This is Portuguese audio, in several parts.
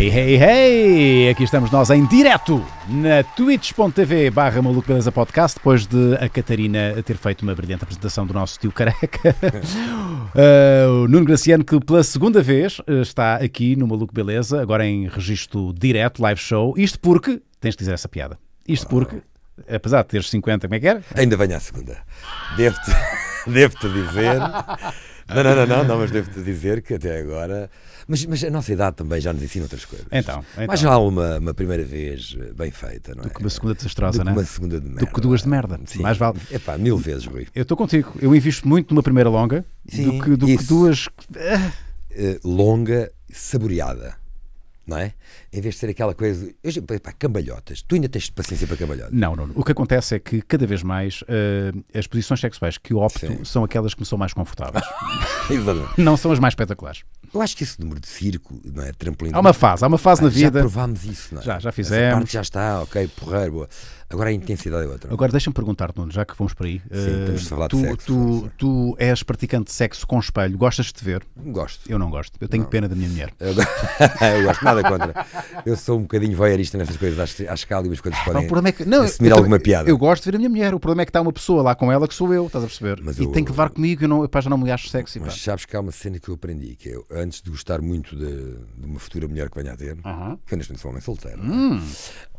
Hey, hey, hey! Aqui estamos nós em direto na twitch.tv barra Maluco Beleza Podcast, depois de a Catarina ter feito uma brilhante apresentação do nosso tio careca. uh, o Nuno Graciano, que pela segunda vez uh, está aqui no Maluco Beleza, agora em registro direto, live show. Isto porque, tens de dizer essa piada, isto ah. porque, apesar de teres 50, como é que era? Ainda venho à segunda. Devo-te devo dizer... Não, não, não, não, não mas devo-te dizer que até agora mas, mas a nossa idade também já nos ensina outras coisas. Então, então. Mas já há uma, uma primeira vez eh, bem feita, não é? Do que uma segunda desastrosa, não é? Do que uma segunda de é? merda. Do que duas de é? merda. Sim. Mais vale. É pá, mil vezes, Rui. Eu estou contigo. Eu invisto muito numa primeira longa Sim, do que, do que duas. Ah! Eh, longa, saboreada não é? Em vez de ser aquela coisa. De, eu, pá, cambalhotas. Tu ainda tens paciência para cambalhotas? Não, não. O que acontece é que cada vez mais uh, as posições sexuais que opto Sim. são aquelas que me são mais confortáveis. não são as mais espetaculares. Eu acho que esse número de circo, não é? Trampolim. Há uma fase, há uma fase ah, na já vida. Já provámos isso, não é? Já, já fizemos. Essa parte já está, ok, porreiro, boa. Agora a intensidade é outra. Agora deixa-me perguntar, Nuno, já que fomos para aí. Sim, temos de eh, falar tu, de sexo. Tu, tu és praticante de sexo com espelho, gostas de te ver? Gosto. Eu não gosto, eu tenho não. pena da minha mulher. Eu, eu gosto, nada contra. Eu sou um bocadinho voyeurista nessas coisas, acho, acho que há algumas coisas ah, podem não, é que, não, assumir eu, alguma eu, piada. Eu gosto de ver a minha mulher, o problema é que está uma pessoa lá com ela que sou eu, estás a perceber? Mas e eu, tem que levar comigo, e não, eu pá, já não me acho sexy. Mas pá. sabes que há uma cena que eu aprendi, que é eu, antes de gostar muito de, de uma futura mulher que venha a ter, que eu neste momento sou homem solteiro. É? Hum.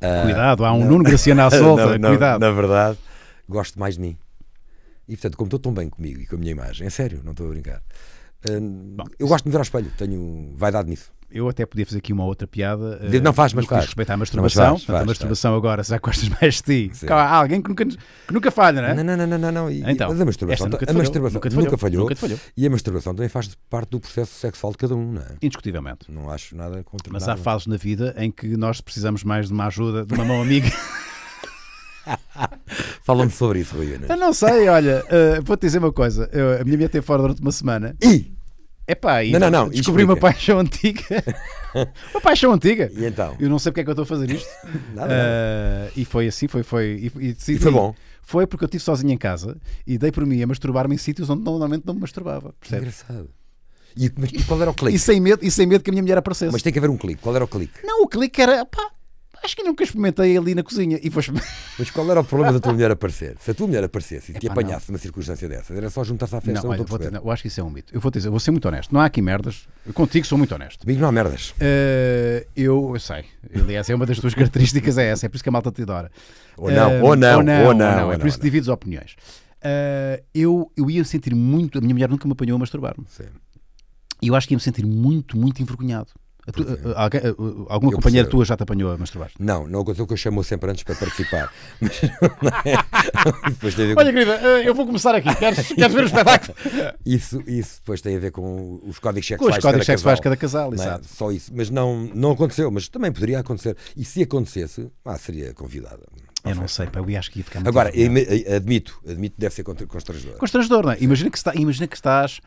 Uh, Cuidado, há um não. Nuno Graciano cuidado. Na, verdade, gosto mais de mim. E portanto, como estou tão bem comigo e com a minha imagem, é sério, não estou a brincar. Uh, Bom, eu gosto de me ver ao espelho, tenho vaidade nisso eu até podia fazer aqui uma outra piada. Não eh, faz, mas faz. respeitar a masturbação. Não, faz, faz, a masturbação faz. agora, será que gostas mais de ti. Há alguém que nunca, que nunca falha, não é? Não, não, não. não, não. E, então, a masturbação, nunca falhou, a masturbação nunca, falhou, nunca, falhou, nunca falhou. E a masturbação também faz parte do processo sexual de cada um, não é? Indiscutivelmente. Não acho nada contra Mas nada. há fases na vida em que nós precisamos mais de uma ajuda, de uma mão amiga. Fala-me sobre isso, Rui Eu não sei, olha, uh, vou-te dizer uma coisa. Eu, a minha mulher teve fora durante uma semana. E? Epá, e não, não, não, descobri explica. uma paixão antiga. uma paixão antiga. E então? Eu não sei porque é que eu estou a fazer isto. nada, nada. Uh, e foi assim, foi, foi. E, e, e foi bom. Foi porque eu estive sozinho em casa e dei por mim a masturbar-me em sítios onde normalmente não me masturbava. Percebe? Engraçado. E, mas, e, qual era o clique? E sem, medo, e sem medo que a minha mulher aparecesse. Mas tem que haver um clique. Qual era o clique? Não, o clique era, pá, Acho que nunca experimentei ali na cozinha. E foi... Mas qual era o problema da tua mulher aparecer? Se a tua mulher aparecesse e te Epá, apanhasse não. numa circunstância dessas, era só juntar-se à festa. Não, não, olha, não, eu acho que isso é um mito. Eu vou dizer, eu vou ser muito honesto. Não há aqui merdas. Eu contigo sou muito honesto. Digo, não há merdas. Uh, eu, eu, sei. Aliás, é uma das tuas características, é essa. É por isso que a malta te adora. Ou não, uh, ou, não ou não, ou não. Ou não. É por isso que divides opiniões. Uh, eu, eu ia sentir muito. A minha mulher nunca me apanhou a masturbar-me. Sim. E eu acho que ia me sentir muito, muito envergonhado. Tu, alguém, alguma eu companheira percebo. tua já te apanhou a masturbar? Não, não aconteceu que eu chamou sempre antes para participar. Mas, é. depois tem a ver com... Olha, querida, eh, eu vou começar aqui. Queres, queres ver o espetáculo? Isso, isso depois tem a ver com os códigos sexuais. Com os códigos sexuais de cada casal, é? exato. Só isso. Mas não, não aconteceu, mas também poderia acontecer. E se acontecesse, ah, seria convidada. Eu não sei, pá, eu acho que ia ficar muito Agora, eh, admito, admito, deve ser constrangedor. Constrangedor, não é? Imagina que, está, imagina que estás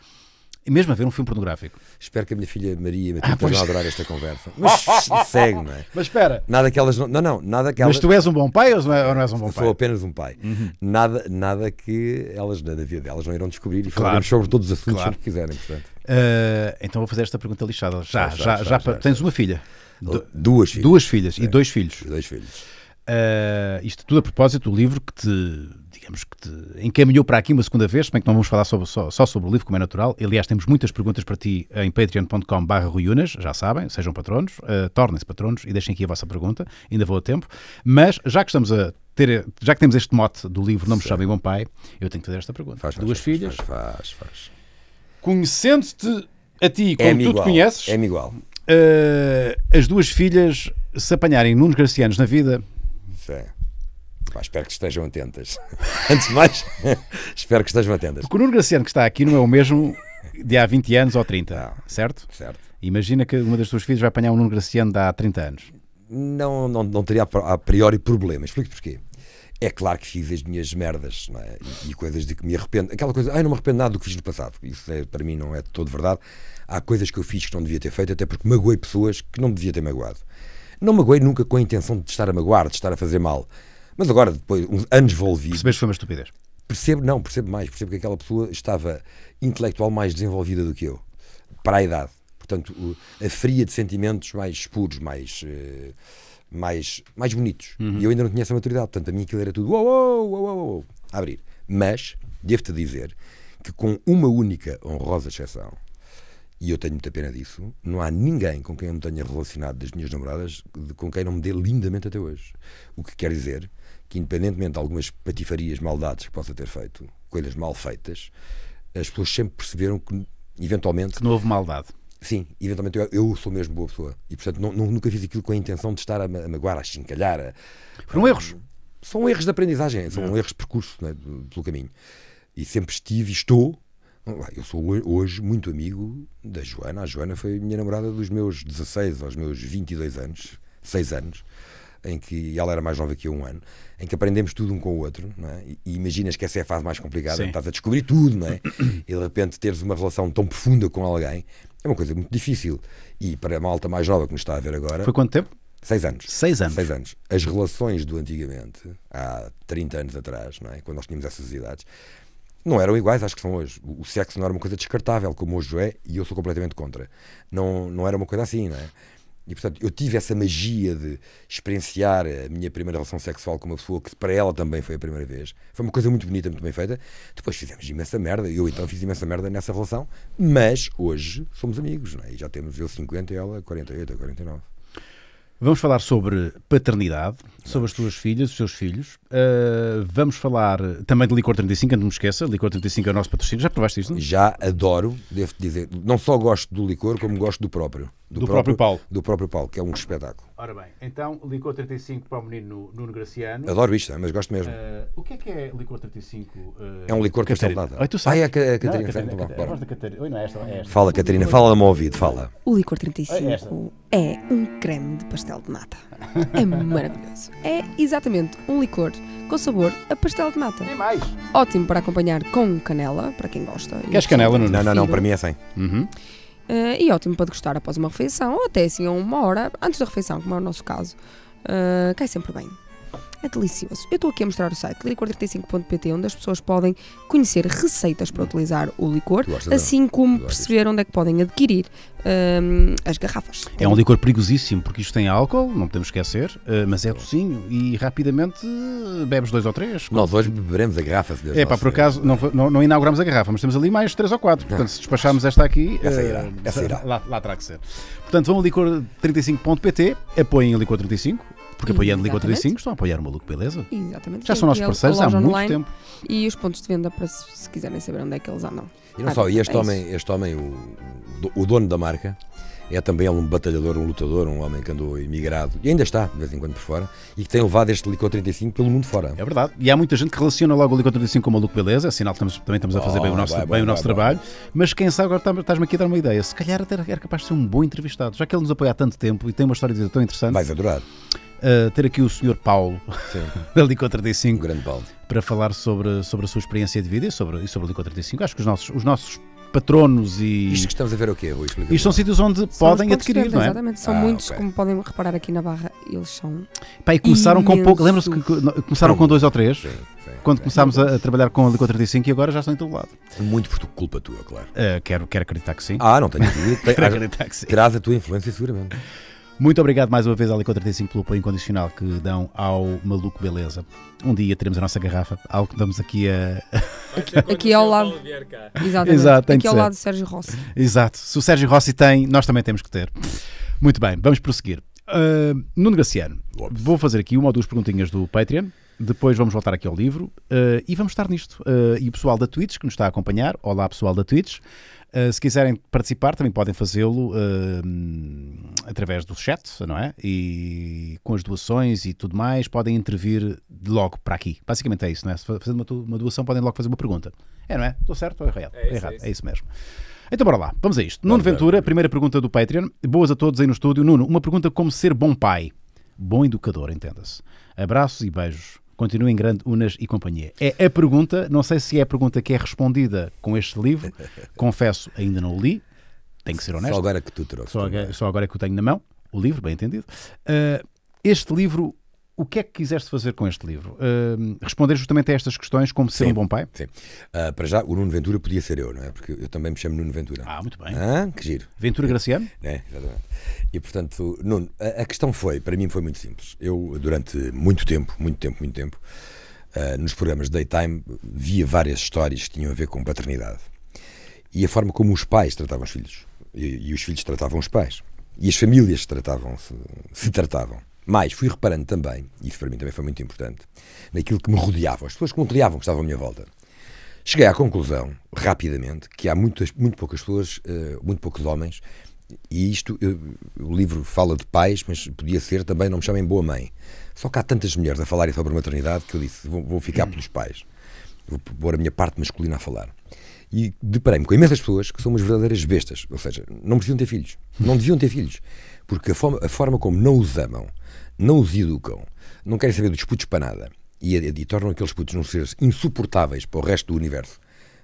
mesmo a ver um filme pornográfico. Espero que a minha filha Maria Matilde ah, pois... a adorar esta conversa. Mas segue, não é? Mas espera. Nada que elas não. Não, não, nada que elas... Mas tu és um bom pai ou não, é, ou não és um bom pai? Sou apenas um pai. Uhum. Nada, nada que elas, na vida delas, não irão descobrir e falaremos sobre todos os assuntos claro. que quiserem, portanto. Uh, então vou fazer esta pergunta lixada. Já, já, já. já, já, já tens uma filha? Oh, du duas filhas. Duas filhas e é. dois filhos. E dois filhos. Uh, isto tudo a propósito do livro que te digamos que te encaminhou para aqui uma segunda vez, bem é que não vamos falar sobre, só, só, sobre o livro, como é natural. Aliás, temos muitas perguntas para ti em patreon.com.br ruínas, já sabem, sejam patronos, uh, tornem-se patronos e deixem aqui a vossa pergunta, ainda vou a tempo. Mas já que estamos a ter, já que temos este mote do livro Não Me Chamem Bom Pai, eu tenho que fazer esta pergunta. Faz, faz, Duas faz, filhas. Faz, faz. Conhecendo-te a ti, é como é tu te conheces, é igual. Uh, as duas filhas se apanharem num gracianos na vida, Sim. Pá, espero que estejam atentas. Antes de mais, espero que estejam atentas. O Nuno Graciano que está aqui não é o mesmo de há 20 anos ou 30, não. certo? Certo. Imagina que uma das tuas filhas vai apanhar um Nuno Graciano de há 30 anos. Não, não, não teria a priori problemas. Explico porquê. É claro que fiz as minhas merdas é? e, e coisas de que me arrependo. Aquela coisa, ai, ah, não me arrependo nada do que fiz no passado. Isso é, para mim não é de todo verdade. Há coisas que eu fiz que não devia ter feito, até porque magoei pessoas que não devia ter magoado. Não magoei nunca com a intenção de estar a magoar, de estar a fazer mal mas agora, depois, uns anos envolvido. Percebes que foi uma estupidez? Percebo, não, percebo mais. Percebo que aquela pessoa estava intelectual mais desenvolvida do que eu, para a idade. Portanto, a fria de sentimentos mais puros, mais. Eh, mais, mais bonitos. Uhum. E eu ainda não tinha essa maturidade. Portanto, a mim aquilo era tudo uou, uou, uou, uou, a abrir. Mas, devo-te dizer que com uma única honrosa exceção, e eu tenho muita pena disso, não há ninguém com quem eu me tenha relacionado das minhas namoradas com quem não me dê lindamente até hoje. O que quer dizer que, independentemente de algumas patifarias, maldades que possa ter feito, coisas mal feitas, as pessoas sempre perceberam que, eventualmente. Que não houve maldade. Sim, eventualmente eu, eu, sou mesmo boa pessoa. E, portanto, não, nunca fiz aquilo com a intenção de estar a, a magoar, a chincalhar. A, Foram a, erros. São erros de aprendizagem, são não. erros de percurso né, pelo caminho. E sempre estive e estou. Eu sou hoje muito amigo da Joana. A Joana foi minha namorada dos meus 16 aos meus 22 anos, 6 anos em que ela era mais nova que eu um ano, em que aprendemos tudo um com o outro, é? e, imaginas que essa é a fase mais complicada, Sim. estás a descobrir tudo, não é? e de repente teres uma relação tão profunda com alguém é uma coisa muito difícil. E para a malta mais nova que nos está a ver agora. Foi quanto tempo? Seis anos. Seis anos. Seis anos. As relações do antigamente, há 30 anos atrás, não é? quando nós tínhamos essas idades, não eram iguais às que são hoje. O sexo não era uma coisa descartável, como hoje é, e eu sou completamente contra. Não, não era uma coisa assim, não é? E portanto, eu tive essa magia de experienciar a minha primeira relação sexual com uma pessoa que para ela também foi a primeira vez. Foi uma coisa muito bonita, muito bem feita. Depois fizemos imensa merda, eu então fiz imensa merda nessa relação, mas hoje somos amigos, é? e já temos eu 50 e ela 48 ou 49. Vamos falar sobre paternidade, vamos. sobre as tuas filhas, os teus filhos. Uh, vamos falar também de Licor 35, não me esqueça, Licor 35 é o nosso patrocínio. Já provaste isto? É? Já adoro, devo dizer. Não só gosto do licor, como gosto do próprio do, do próprio, Paulo. Do próprio Paulo, que é um espetáculo. Ora bem, então, Licor 35 para o menino Nuno Graciano. Adoro isto, é? mas gosto mesmo. Uh, o que é que é Licor 35? Uh, ah? é um licor é cristalado. Oi, tu sabes? Ah, é a, Catarina. Não, a Catarina, Catarina, Catarina, Catarina. Oi, não é esta, é esta. Fala, Catarina, fala no meu ouvido, fala. O Licor 35 é, é um creme de pastel de nata. É maravilhoso. É exatamente um licor com sabor a pastel de nata. Nem mais. Ótimo para acompanhar com canela, para quem gosta. Queres canela, é Nuno? Não, não, não, para mim é sem. Uhum uh, e ótimo para degustar após uma refeição ou até assim a uma hora antes da refeição, como é o nosso caso. Uh, cai sempre bem é delicioso. Eu estou aqui a mostrar o site licor35.pt, onde as pessoas podem conhecer receitas para utilizar o licor, assim como perceber onde é que podem adquirir um, as garrafas. É um licor perigosíssimo, porque isto tem álcool, não podemos esquecer, eh, mas é docinho e rapidamente eh, bebes dois ou três. Nós hoje beberemos a garrafa, se Deus É pá, por acaso, não, não, não inauguramos a garrafa, mas temos ali mais três ou quatro. Portanto, se despacharmos esta aqui. Essa irá. Eh, essa irá. Lá, lá terá que ser. Portanto, vão a licor35.pt, apoiem a licor35, porque apoiando Liga 35 estão a apoiar o Maluco Beleza. Exatamente. Já sim, são nossos parceiros há muito online, tempo. E os pontos de venda para se, se quiserem saber onde é que eles andam. E não ah, só, e este, é homem, este homem, o, o dono da marca, é também um batalhador, um lutador, um homem que andou emigrado e ainda está, de vez em quando, por fora, e que tem levado este Licor 35 pelo mundo fora. É verdade. E há muita gente que relaciona logo o Licor 35 com o Maluco Beleza, é sinal que estamos, também estamos a fazer oh, bem o oh, nosso, vai, bem vai, o nosso vai, trabalho. Mas quem sabe, agora estás-me aqui a dar uma ideia. Se calhar até era capaz de ser um bom entrevistado, já que ele nos apoia há tanto tempo e tem uma história de vida tão interessante. Vais adorar. Uh, ter aqui o Sr. Paulo, da 35. Um grande Paulo para falar sobre, sobre a sua experiência de vida e sobre, e sobre o Licor 35. Acho que os nossos, os nossos patronos e. Isto que estamos a ver é o quê, Rui? Isto são sítios onde são podem adquirir, não é? Exatamente, são ah, muitos, okay. como podem reparar aqui na barra, eles são. Pá, e começaram imensos. com pouco. Lembram-se que começaram sim, com dois ou três? Sim, sim, quando começámos a, a, trabalhar com a Liga 35 e agora já estão em todo lado. Muito por culpa tua, claro. Uh, quero, quero acreditar que sim. Ah, não tenho dúvida. Quero acreditar que sim. Traz a tua influência, seguramente. Muito obrigado mais uma vez à Licor 35 pelo apoio incondicional que dão ao Maluco Beleza. Um dia teremos a nossa garrafa, algo que damos aqui a. aqui ao lado. Exatamente. Exato, aqui ao ser. lado do Sérgio Rossi. Exato. Se o Sérgio Rossi tem, nós também temos que ter. Muito bem, vamos prosseguir. Uh, Nuno Graciano, vou fazer aqui uma ou duas perguntinhas do Patreon. Depois vamos voltar aqui ao livro uh, e vamos estar nisto. Uh, e o pessoal da Twitch que nos está a acompanhar, olá pessoal da Twitch. Eh, se quiserem participar, também podem fazê-lo uh, através do chat, não é? E com as doações e tudo mais, podem intervir logo para aqui. Basicamente é isso, não é? Fazendo uma, uma doação, podem logo fazer uma pergunta. É, não é? Estou certo ou errado? É, isso, errado. É, isso. é isso mesmo. Então bora lá, vamos a isto. Nuno Ventura, primeira pergunta do Patreon. Boas a todos aí no estúdio. Nuno, uma pergunta como ser bom pai. Bom educador, entenda-se. Abraços e beijos. Continuem grande, Unas e companhia. É a pergunta, não sei se é a pergunta que é respondida com este livro, confesso, ainda não o li, tenho que ser honesto. Só agora que tu trouxe. Só, agora, só agora que o tenho na mão, o livro, bem entendido. Uh, este livro o que é que quiseste fazer com este livro? Uh, responder justamente a estas questões, como ser sim, um bom pai? Sim. Uh, para já, o Nuno Ventura podia ser eu, não é? Porque eu também me chamo Nuno Ventura. Ah, muito bem. Ah, que giro. Ventura Graciano? É, exatamente. E portanto, Nuno, a, a, questão foi, para mim foi muito simples. Eu, durante muito tempo, muito tempo, muito tempo, uh, nos programas Daytime, via várias histórias que tinham a ver com paternidade. E a forma como os pais tratavam os filhos. E, e os filhos tratavam os pais. E as famílias tratavam se, se tratavam. Mas fui reparando também, e isso para mim também foi muito importante, naquilo que me rodeava, as pessoas que me rodeavam, que estavam à minha volta. Cheguei à conclusão, rapidamente, que há muitas, muito poucas pessoas, eh, muito poucos homens, e isto, eu, o livro fala de pais, mas podia ser também Não Me Chamem Boa Mãe. Só que há tantas mulheres a falarem sobre maternidade que eu disse: vou, vou ficar pelos pais. Vou pôr a minha parte masculina a falar. E deparei-me com imensas pessoas que são umas verdadeiras bestas. Ou seja, não deviam ter filhos. Não deviam ter filhos. Porque a forma, a forma como não os amam, não os educam, não querem saber dos putos para nada e, e tornam aqueles putos uns seres insuportáveis para o resto do universo,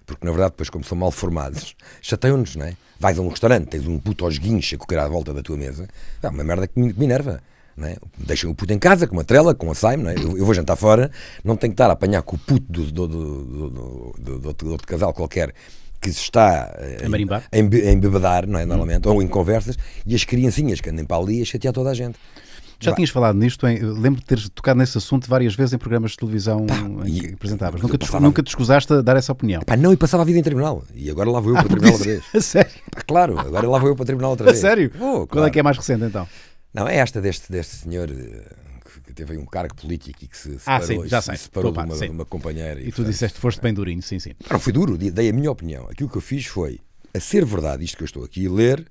porque na verdade, depois, como são mal formados, chateiam-nos, não é? Vais a um restaurante, tens um puto aos guincha que à volta da tua mesa, é uma merda que me, me enerva. É? deixa o puto em casa, com uma trela, com a saime, é? eu, eu, vou jantar fora, não tenho que estar a apanhar com o puto do, do, do, do, do, do outro casal qualquer que se está eh, a em, em, em bebedar, não é? Normalmente, hum. ou em conversas, e as criancinhas que andem para ali a chatear toda a gente. Já tinhas falado nisto, em, lembro de teres tocado nesse assunto várias vezes em programas de televisão Pá, em que apresentavas. Nunca, passava... te, nunca te escusaste a dar essa opinião. Pá, não, e passava a vida em tribunal. E agora lá vou eu para o ah, tribunal outra vez. A sério? Pá, claro, agora lá vou eu para o tribunal outra vez. A sério? Oh, claro. Qual é que é mais recente então? Não, é esta deste, deste senhor eh, que teve um cargo político e que se separou, ah, sim, já sei. se separou Opa, de, uma, de, uma, companheira. E, e tu portanto, disseste foste bem durinho, sim, sim. Não, foi duro, dei a minha opinião. Aquilo que eu fiz foi, a ser verdade isto que eu estou aqui a ler,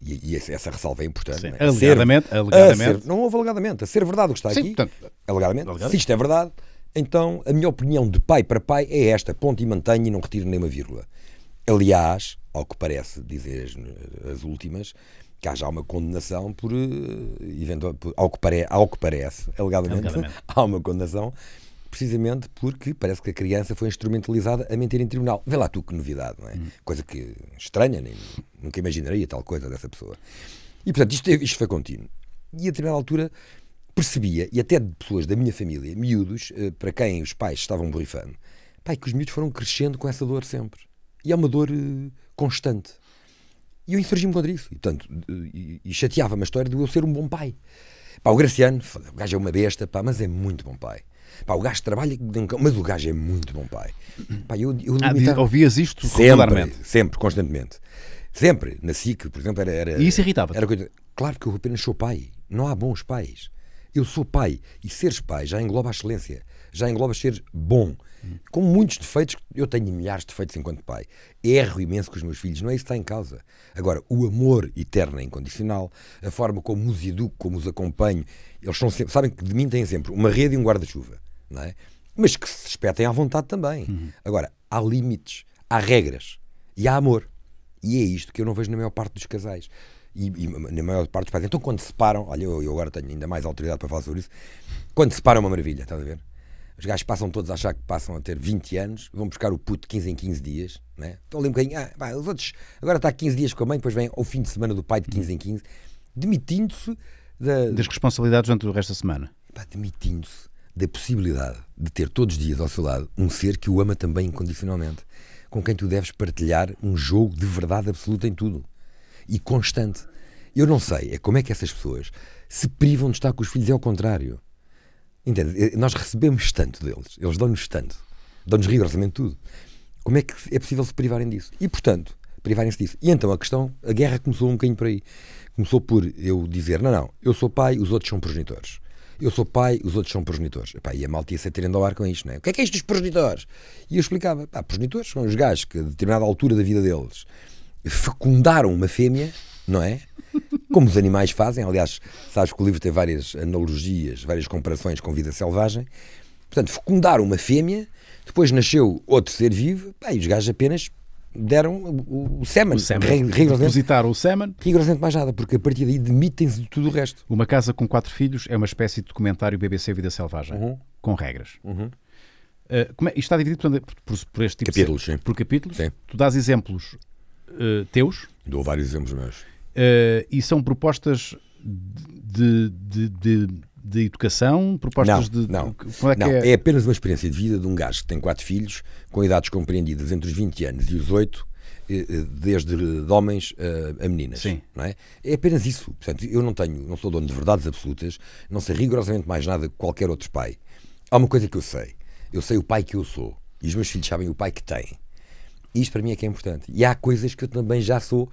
e, e essa ressalva é importante. Sim, é? Alegadamente, ser, alegadamente. Ser, não houve alegadamente. A ser verdade o que está Sim, aqui, portanto, alegadamente, alegadamente, se isto é verdade, então a minha opinião de pai para pai é esta: ponto e mantenho e não retiro nenhuma vírgula. Aliás, ao que parece dizer as, as últimas, que há já uma condenação por, eh, eventual, por, ao, que pare, ao que parece, alegadamente, alegadamente. há uma condenação precisamente porque parece que a criança foi instrumentalizada a mentir em tribunal. Vê lá tu que novidade, não é? Hum. Coisa que estranha, nem, nunca imaginaria tal coisa dessa pessoa. E portanto, isto, isto foi contínuo. E a determinada altura percebia, e até de pessoas da minha família, miúdos, eh, para quem os pais estavam borrifando, pai, que os miúdos foram crescendo com essa dor sempre. E é uma dor eh, constante. E eu insurgi-me contra isso. E, portanto, e, e chateava-me a história de eu ser um bom pai. Pá, o Graciano, o gajo é uma besta, pá, mas é muito bom pai. Pá, o gajo trabalha, mas o gajo é muito bom pai. Pá, eu, eu ah, Ouvias isto sempre, sempre, constantemente. Sempre, na SIC, por exemplo, era. era e isso irritava? Era coisa... Claro que eu apenas sou pai. Não há bons pais. Eu sou pai. E seres pai já engloba a excelência. Já engloba ser bom. Com muitos defeitos, eu tenho milhares de defeitos enquanto pai. Erro imenso com os meus filhos, não é isso que está em causa. Agora, o amor eterno e é incondicional, a forma como os educo, como os acompanho, eles são sempre, sabem que de mim têm sempre uma rede e um guarda-chuva não é? mas que se respeitem à vontade também. Uhum. Agora, há limites, há regras e há amor. E é isto que eu não vejo na maior parte dos casais. E, e na maior parte dos pais. Então, quando separam, olha, eu, eu, agora tenho ainda mais autoridade para falar sobre isso. Quando separam, é uma maravilha, estás a ver? Os gajos passam todos a achar que passam a ter 20 anos, vão buscar o puto 15 em 15 dias, né? estão ali um bocadinho, ah, vai, os outros, agora está 15 dias com a mãe, depois vem ao fim de semana do pai de 15 em 15, demitindo-se da... das responsabilidades durante o resto da semana. demitindo-se da possibilidade de ter todos os dias ao seu lado um ser que o ama também incondicionalmente, com quem tu deves partilhar um jogo de verdade absoluta em tudo e constante. Eu não sei é como é que essas pessoas se privam de estar com os filhos, é ao contrário. Entende? Eh, nós recebemos tanto deles, eles dão-nos tanto, dão-nos rigorosamente tudo. Como é que é possível se privarem disso? E, portanto, privarem-se disso. E então a questão, a guerra começou um bocadinho por aí. Começou por eu dizer: não, não, eu sou pai, os outros são progenitores eu sou pai, os outros são progenitores. Epá, e a malta ia se atirando ao ar com isto, não é? O que é que é isto dos progenitores? E eu explicava, pá, progenitores são os gajos que a determinada altura da vida deles fecundaram uma fêmea, não é? Como os animais fazem, aliás, sabes que o livro tem várias analogias, várias comparações com vida selvagem. Portanto, fecundaram uma fêmea, depois nasceu outro ser vivo, pá, e os gajos apenas deram o, o Seman. O Seman. Depositaram o Seman. Rigorosamente mais nada, porque a partir daí demitem-se de tudo o resto. Uma Casa com Quatro Filhos é uma espécie de documentário BBC Vida Selvagem, uhum. com regras. Uhum. Uh, como é, isto está dividido portanto, por, por, este tipo capítulos, de, sim. por capítulos. Sim. Tu dás exemplos uh, teus. Dou vários exemplos meus. Uh, e são propostas de, de, de de educação? Propostas não, de. Não, Como é, não. É? é? apenas uma experiência de vida de um gajo que tem quatro filhos, com idades compreendidas entre os 20 anos e os 8, eh, eh, desde eh, de homens a, meninas. Sim. Não é? é apenas isso. Portanto, eu não tenho, não sou dono de verdades absolutas, não sei rigorosamente mais nada que qualquer outro pai. Há uma coisa que eu sei. Eu sei o pai que eu sou. E os meus filhos sabem o pai que têm. Isto para mim é que é importante. E há coisas que eu também já sou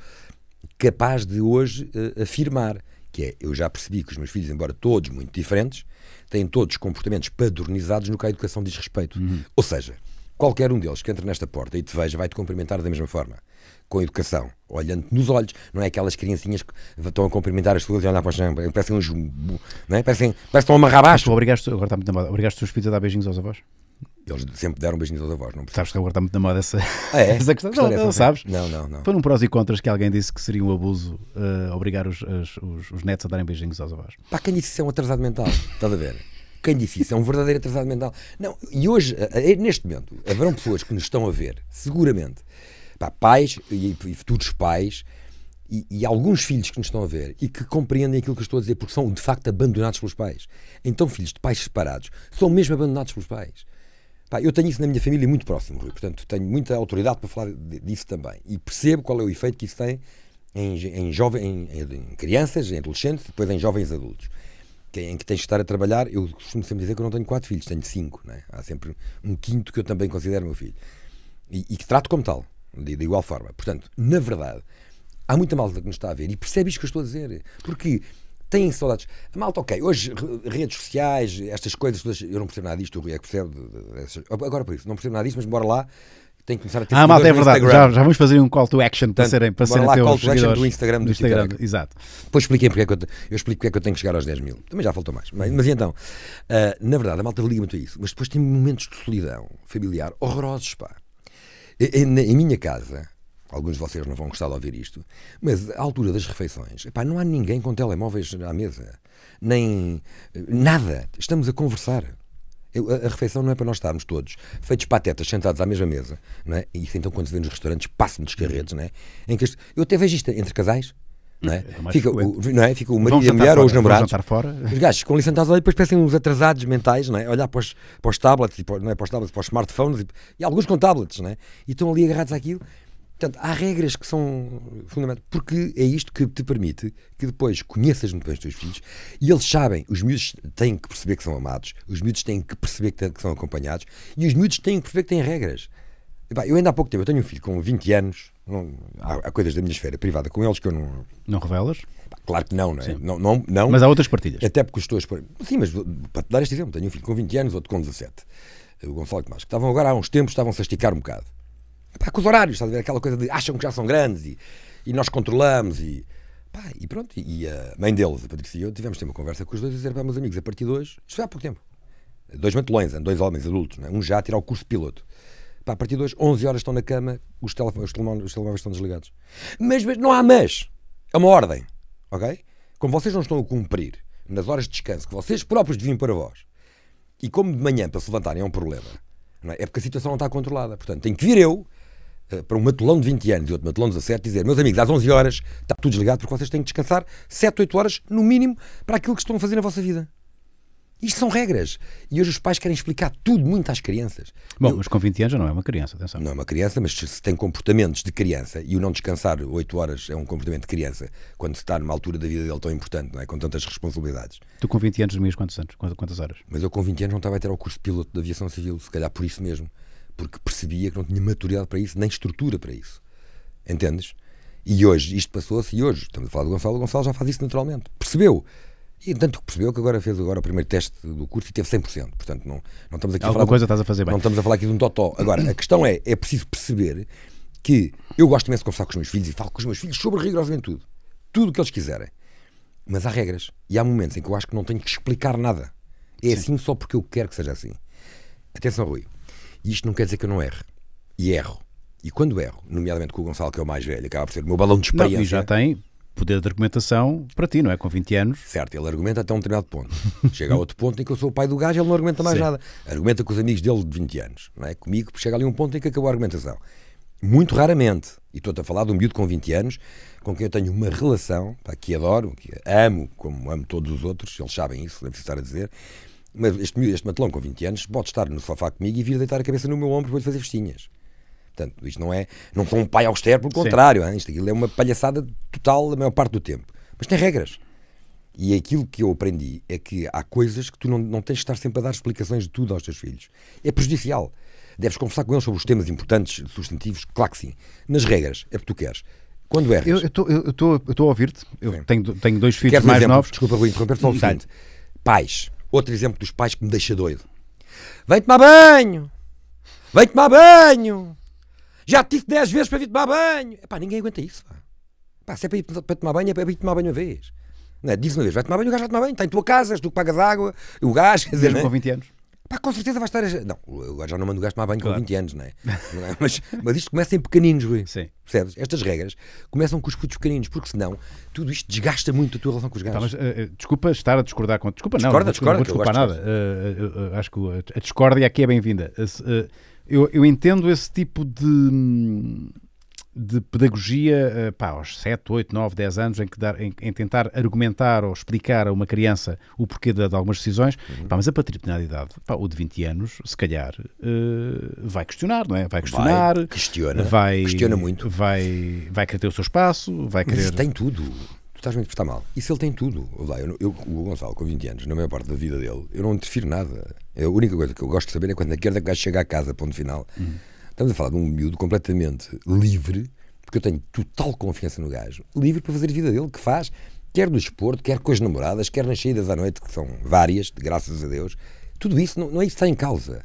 capaz de hoje uh, afirmar que é, eu já percebi que os meus filhos, embora todos muito diferentes, têm todos comportamentos padronizados no que a educação diz respeito. Uhum. Ou seja, qualquer um deles que entra nesta porta e te veja vai te cumprimentar da mesma forma. Com educação, olhando nos olhos, não é aquelas criancinhas que estão a cumprimentar as pessoas e olhar para o chão, parecem uns. Não é? parecem, parecem que estão a amarrar abaixo. Obrigaste, agora está muito na moda, obrigaste os teus filhos a dar beijinhos aos avós? Eles sempre deram um beijinho avós. a Não sabes que agora está muito na moda essa, ah, é? essa questão. questão não, essa, não sabes? Não, não, não. Foram prós e contras que alguém disse que seria um abuso uh, obrigar os, as, os, os, netos a darem beijinhos aos avós. Pá, quem disse isso é um atrasado mental? Estás a ver? Quem disse isso é um verdadeiro atrasado mental. Não, e hoje, eh, eh, neste momento, haverão pessoas que nos estão a ver, seguramente, pá, pais e, e futuros pais, e, e, alguns filhos que nos estão a ver e que compreendem aquilo que eu estou a dizer, porque são de facto abandonados pelos pais. Então, filhos de pais separados são mesmo abandonados pelos pais. Pá, eu tenho isso na minha família muito próximo, Rui, portanto tenho muita autoridade para falar disso também. E percebo qual é o efeito que isso tem em, em, jovem, em, em crianças, em adolescentes, depois em jovens adultos. Que, em que tens de estar a trabalhar, eu costumo sempre dizer que eu não tenho quatro filhos, tenho cinco. Né? Há sempre um quinto que eu também considero meu filho. E, e que trato como tal, de, de igual forma. Portanto, na verdade, há muita malta que nos está a ver e percebe isto que eu estou a dizer. Porque têm saudades. A malta, ok, hoje redes sociais, estas coisas eu não percebo nada disto, o Rui é que percebe. Agora por isso, não percebo nada disto, mas bora lá. Tem que começar a ter Ah, malta, é verdade. Já, já, vamos fazer um call to action para serem para serem lá, call to action do Instagram do, do Instagram, Exato. Depois expliquei porque é que eu, eu explico porque é que eu tenho que chegar aos 10 mil. Também já faltou mais. Mas, mas então, uh, na verdade, a malta liga muito a isso. Mas depois tem momentos de solidão familiar horrorosos, pá. Em, em, em minha casa, alguns de vocês não vão gostar de ouvir isto, mas à altura das refeições, epá, não há ninguém com telemóveis à mesa, nem eh, nada. Estamos a conversar. Eu, a, a, refeição não é para nós estarmos todos feitos patetas, sentados à mesma mesa, não é? E isso então quando se vê nos restaurantes, passa-me dos uhum. não é? Em que eu até vejo isto entre casais, não é? é fica, o, não é? Fica o marido e a mulher fora, ou os namorados. Os gajos com licençados ali, depois parecem uns atrasados mentais, não é? Olhar para os, para os tablets, para, não é? para os tablets, para os smartphones e, e alguns com tablets, não é? E estão ali agarrados àquilo Portanto, há regras que são fundamentais, porque é isto que te permite que depois conheças muito bem os teus filhos e eles sabem, os miúdos têm que perceber que são amados, os miúdos têm que perceber que, que são acompanhados e os miúdos têm que perceber que têm regras. eu ainda há pouco tempo, eu tenho um filho com 20 anos, não, há, há, coisas da minha esfera privada com eles que eu não. Não revelas? claro que não, não é? Não, não, não, Mas há outras partilhas. Até porque estou a expor. Sim, mas para te dar este exemplo, tenho um filho com 20 anos, outro com 17, o Gonçalo Tomás, que estavam agora há uns tempos, estavam-se a esticar um bocado. Pá, com os horários, estás a ver? Aquela coisa de acham que já são grandes e, e nós controlamos e. Pá, e pronto. E a mãe deles, a Patrícia e eu, tivemos ter uma conversa com os dois e dizer para meus amigos, a partir de hoje, isto foi há pouco tempo. Dois matelões, dois homens adultos, é? um já a tirar o curso de piloto. Pá, a partir de hoje, 11 horas estão na cama, os telemóveis, os telemóveis, os telemóveis estão desligados. Mas, mas não há mas. É uma ordem. Ok? Como vocês não estão a cumprir nas horas de descanso que vocês próprios deviam para vós, e como de manhã para se levantarem é um problema, é? é? porque a situação não está controlada. Portanto, tem que vir eu eh, para um matelão de 20 anos e outro matelão de 17 dizer, meus amigos, às 11 horas está tudo desligado porque vocês têm que descansar 7, 8 horas no mínimo para aquilo que estão a fazer na vossa vida. Isto são regras. E hoje os pais querem explicar tudo muito às crianças. Bom, eu, mas com 20 anos já não é uma criança, atenção. Não é uma criança, mas se tem comportamentos de criança e o não descansar 8 horas é um comportamento de criança, quando se está numa altura da vida dele tão importante, não é? com tantas responsabilidades. Tu com 20 anos dormias quantos anos? Quantas horas? Mas eu com 20 anos não estava a ter o curso de piloto de aviação civil, se calhar por isso mesmo porque percebia que não tinha maturidade para isso, nem estrutura para isso. Entendes? E hoje, isto passou-se e hoje, estamos a falar do Gonçalo, o Gonçalo já faz isso naturalmente. Percebeu? E tanto que percebeu que agora fez agora o primeiro teste do curso e teve 100%. Portanto, não, não estamos aqui Alguma a falar. coisa de, estás a fazer bem. Não estamos a falar aqui de um totó. Agora, a questão é, é preciso perceber que eu gosto imenso de conversar com os meus filhos e falo com os meus filhos sobre rigorosamente tudo. Tudo o que eles quiserem. Mas há regras. E há momentos em que eu acho que não tenho que explicar nada. É Sim. assim só porque eu quero que seja assim. Atenção, Rui. E isto não quer dizer que eu não erre. E erro. E quando erro, nomeadamente com o Gonçalo, que é o mais velho, acaba por ser o meu balão de experiência. Não, e já tem poder de argumentação para ti, não é? Com 20 anos. Certo, ele argumenta até um determinado ponto. Chega a outro ponto em que eu sou o pai do gajo, ele não argumenta mais Sim. nada. Argumenta com os amigos dele de 20 anos, não é? Comigo chega ali um ponto em que acabou a argumentação. Muito raramente, e estou a falar de um miúdo com 20 anos, com quem eu tenho uma relação, pá, que adoro, que amo, como amo todos os outros, eles sabem isso, deve estar a dizer, este, este matelão com 20 anos pode estar no sofá comigo e vir deitar a cabeça no meu ombro para lhe fazer festinhas. Portanto, isto não é. Não sou um pai austero, pelo contrário. Hein? Isto aquilo é uma palhaçada total a maior parte do tempo. Mas tem regras. E aquilo que eu aprendi é que há coisas que tu não, não tens de estar sempre a dar explicações de tudo aos teus filhos. É prejudicial. Deves conversar com eles sobre os temas importantes, substantivos, claro que sim. Nas regras, é o que tu queres. Quando erras. Eu estou a ouvir-te. Eu tenho, tenho dois filhos Queres mais um novos. Desculpa, vou interromper só o seguinte. Pais Outro exemplo dos pais que me deixa doido. Vem tomar banho! Vem tomar banho! Já tive 10 vezes para vir tomar banho! Epá, ninguém aguenta isso. Pá. Pá, se é para ir para tomar banho, é para ir tomar banho uma vez. é? Diz uma vez, vai tomar banho, o gajo vai tomar banho, está em tua casa, és tu que pagas água, o gajo. Mesmo é? com 20 anos. Pá, com certeza vai estar. A... Não, agora já não mando o gajo tomar banho claro. com 20 anos, é? não é? Mas, mas isto começa em pequeninos, Rui. Sim. Percebes? Estas regras começam com os putos pequeninos, porque senão tudo isto desgasta muito a tua relação com os gajos. Tá, mas, uh, desculpa estar a discordar com. Desculpa, não. Discorda, não, discorda, não vou desculpar nada. Uh, uh, acho que a discórdia aqui é bem-vinda. Eu, eu, entendo esse tipo de hum, de pedagogia eh, pá, aos 7, 8, 9, 10 anos em, que dar, em, em tentar argumentar ou explicar a uma criança o porquê de, de algumas decisões, uhum. pá, mas a partir de determinada idade, pá, o de 20 anos, se calhar, uh, vai questionar, não é? Vai questionar. Vai, questiona. Vai, questiona muito. Vai, vai querer ter o seu espaço, vai querer... Mas tem tudo. Tu estás-me a mal. Isso ele tem tudo. Lá, eu, eu, o Gonçalo, com 20 anos, na maior parte da vida dele, eu não interfiro nada. A única coisa que eu gosto de saber é quando a quer é que vai chegar à casa, ponto final. Uhum Estamos a falar de um miúdo completamente livre, porque eu tenho total confiança no gajo, livre para fazer a vida dele, que faz, quer no desporto, quer com as namoradas, quer nas saídas à noite, que são várias, graças a Deus. Tudo isso não, não é isso que está em causa.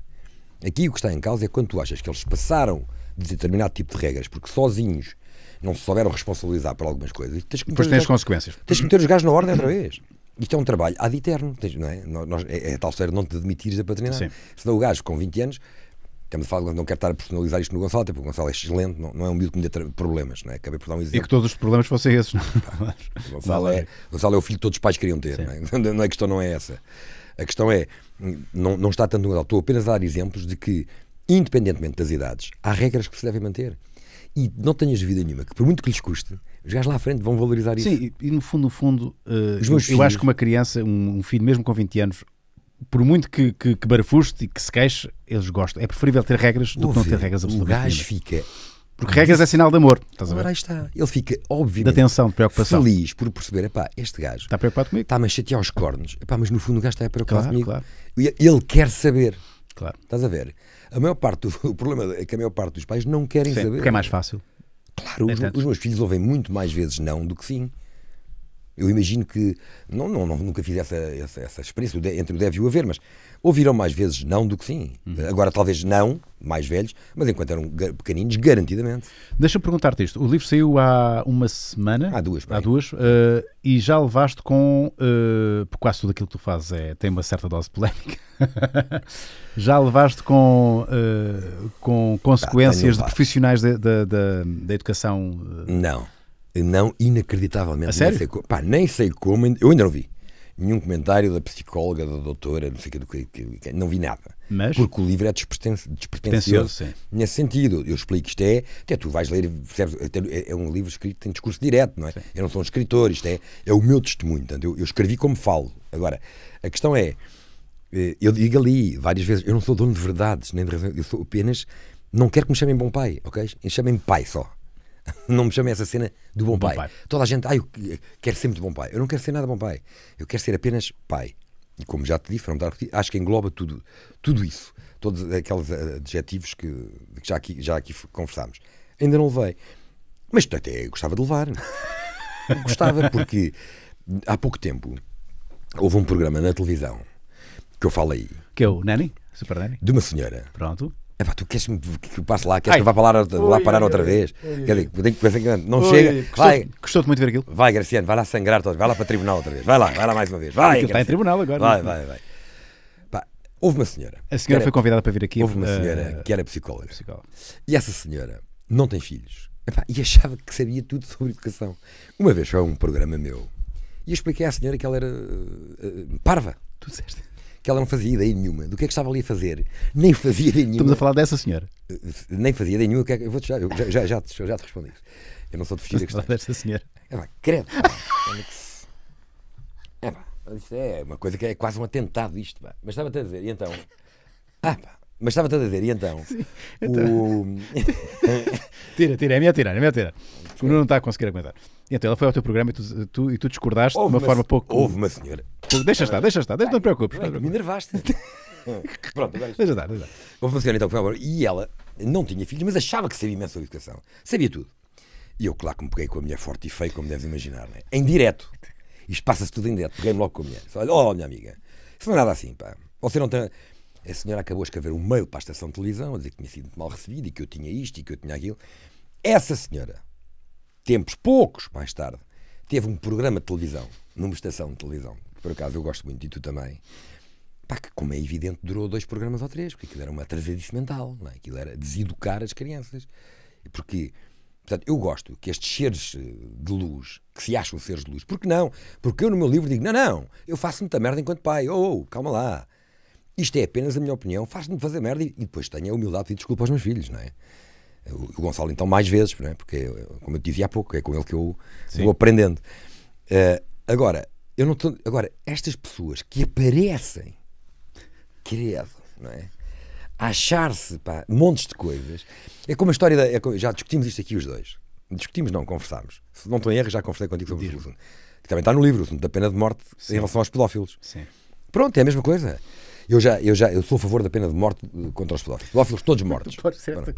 Aqui o que está em causa é quando tu achas que eles passaram de determinado tipo de regras, porque sozinhos não se souberam responsabilizar por algumas coisas. Tens que Depois tens consequências. Tens que meter os gajos na ordem outra vez. Isto é um trabalho ad eterno, não é? Nós, é, é tal ser não te admitires da paternidade. Sim. Senão o gajo com 20 anos Estamos a falar, não quero estar a personalizar isto no Gonçalo, até porque o Gonçalo é excelente, não, não é um miúdo que me dê problemas, não é? Acabei por dar um exemplo. E que todos os problemas fossem esses, não é? o Gonçalo, é, o Gonçalo é o filho que todos os pais queriam ter, não é? não é? A questão não é essa. A questão é, não, não está tanto no Gonçalo, estou apenas a dar exemplos de que, independentemente das idades, há regras que se devem manter. E não tenhas dúvida nenhuma que, por muito que lhes custe, os gajos lá à frente vão valorizar isso. Sim, e, no fundo, no fundo, uh, eu, filhos, acho que uma criança, um, um filho, mesmo com 20 anos, por muito que, que, que barafuste e que se queixe, eles gostam. É preferível ter regras do Ouve, que não ter regras absolutamente. O gajo fica. Porque regras é sinal de amor. Estás a ver? aí está. Ele fica, obviamente. De atenção, de preocupação. Feliz por perceber, epá, este gajo. Está preocupado comigo? Está-me a chatear os cornos. Epá, mas no fundo o gajo está preocupado claro, comigo. Claro. Ele quer saber. Claro. Estás a ver? A maior parte do, o problema é que a maior parte dos pais não querem sim, saber. Porque é mais fácil. Claro, os, os, meus filhos ouvem muito mais vezes não do que sim. Eu imagino que. Não, não, não nunca fiz essa, essa, essa experiência entre o deve e o haver, mas ouviram mais vezes não do que sim. Uhum. Agora, talvez não, mais velhos, mas enquanto eram pequeninos, garantidamente. Deixa-me perguntar-te isto. O livro saiu há uma semana. Há duas. Bem. Há duas. Uh, e já levaste com. Uh, eh, porque quase tudo aquilo que tu fazes é, tem uma certa dose polémica. já levaste com, uh, com consequências ah, de profissionais da, educação. da, da educação? Não não inacreditavelmente. A sério? Sei pá, nem sei como, eu ainda não vi nenhum comentário da psicóloga, da doutora, não sei o que, que, que, não vi nada. Mas? Porque o livro é despretensioso, nesse sentido. Eu explico isto é, até tu vais ler, percebes, é, é um livro escrito, em discurso direto, não é? Sim. Eu não sou um escritor, isto é, é o meu testemunho, portanto, eu, eu escrevi como falo. Agora, a questão é, eh, eu digo ali várias vezes, eu não sou dono de verdades, nem de razão, eu sou apenas, não quero que me chamem bom pai, ok? Me chamem pai só não me chame essa cena do bom, bom pai. pai. Toda a gente, ah, eu quero ser muito bom pai. Eu não quero ser nada bom pai. Eu quero ser apenas pai. E como já te disse, acho que engloba tudo, tudo isso. Todos aqueles eh, adjetivos que, que já, aqui, já aqui conversámos. Ainda não levei. Mas até gostava de levar. gostava porque há pouco tempo houve um programa na televisão que eu falei. Que é o Nani? Super Nani? De uma senhora. Pronto. Epá, tu queres que eu passe lá? Queres Ai. que eu vá para lá, lá parar outra vez? Quer dizer, que não chega. Vai. Gostou-te muito de ver aquilo? Vai, Graciano, vai lá sangrar todos, vai lá para o tribunal outra vez. Vai lá, vai lá mais uma vez. Vai, aquilo está em tribunal agora. É? Vai, vai, vai. Pá, houve uma senhora. A senhora foi convidada para vir aqui. Houve uma eh, senhora que era psicóloga. psicóloga. E essa senhora não tem filhos. Epá, e achava que sabia tudo sobre educação. Uma vez foi um programa meu e expliquei à senhora que ela era uh, parva. Tu disseste que ela não fazia ideia nenhuma do que é que estava ali a fazer. Nem fazia ideia nenhuma. Estamos a falar dessa senhora. Eh, nem fazia ideia nenhuma. É eu, vou já, eu já, já, já, te, já te respondi isso. Eu não sou de fugir a questão. dessa senhora. É pá, credo. É, é pá, isto é uma coisa que é quase um atentado isto, pá. Mas estava até a dizer, e então... Ah pá, mas estava-te a dizer, e então? Sim, então... O... tira, tira, é minha tirar, é minha tirar. O Nuno não está a conseguir aguentar. E então, ela foi ao teu programa e tu, tu, e tu discordaste houve de uma, uma forma pouco. Houve uma senhora. Deixa estar, deixa estar, deixa, não te preocupes. Não, me enervaste. Pronto, agora. Deixa estar, deixa estar. Houve uma senhora então, foi e ela não tinha filhos, mas achava que sabia imenso sobre educação. Sabia tudo. E eu, claro, que me peguei com a mulher forte e feia, como deves imaginar, né? em direto. Isto passa-se tudo em direto. Peguei-me logo com a mulher. Olha, oh, minha amiga, isso não é nada assim, pá. Você não tem a senhora acabou a escrever um mail para a estação de televisão a dizer que tinha sido mal recebido e que eu tinha isto e que eu tinha aquilo. Essa senhora, tempos poucos mais tarde, teve um programa de televisão, numa estação de televisão, que por acaso eu gosto muito e tu também, pá, que como é evidente durou dois programas ou três, porque aquilo era uma tragédia mental, não é? aquilo era deseducar as crianças. Porque, portanto, eu gosto que estes seres eh, de luz, que se acham seres de luz, porque não? Porque eu no meu livro digo, não, não, eu faço muita merda enquanto pai, oh, calma lá isto é apenas a minha opinião, faz-me fazer merda e, depois tenho a humildade de pedir desculpa aos meus filhos, não é? O, Gonçalo, então, mais vezes, não é? Porque, eh, como eu dizia há pouco, é com ele que eu Sim. vou aprendendo. Uh, agora, eu não tô, agora, estas pessoas que aparecem, credo, não é? Achar-se, montes de coisas. É como a história da. É já discutimos isto aqui os dois. Discutimos, não, conversámos. Se não estou em erro, já conversei contigo sobre o assunto. Que também está no livro, o assunto da pena de morte Sim. em relação aos pedófilos. Sim. Pronto, é a mesma coisa. Eu já, eu já eu sou a favor da pena de morte eh, contra os pedófilos. Pedófilos todos mortos. Por certo.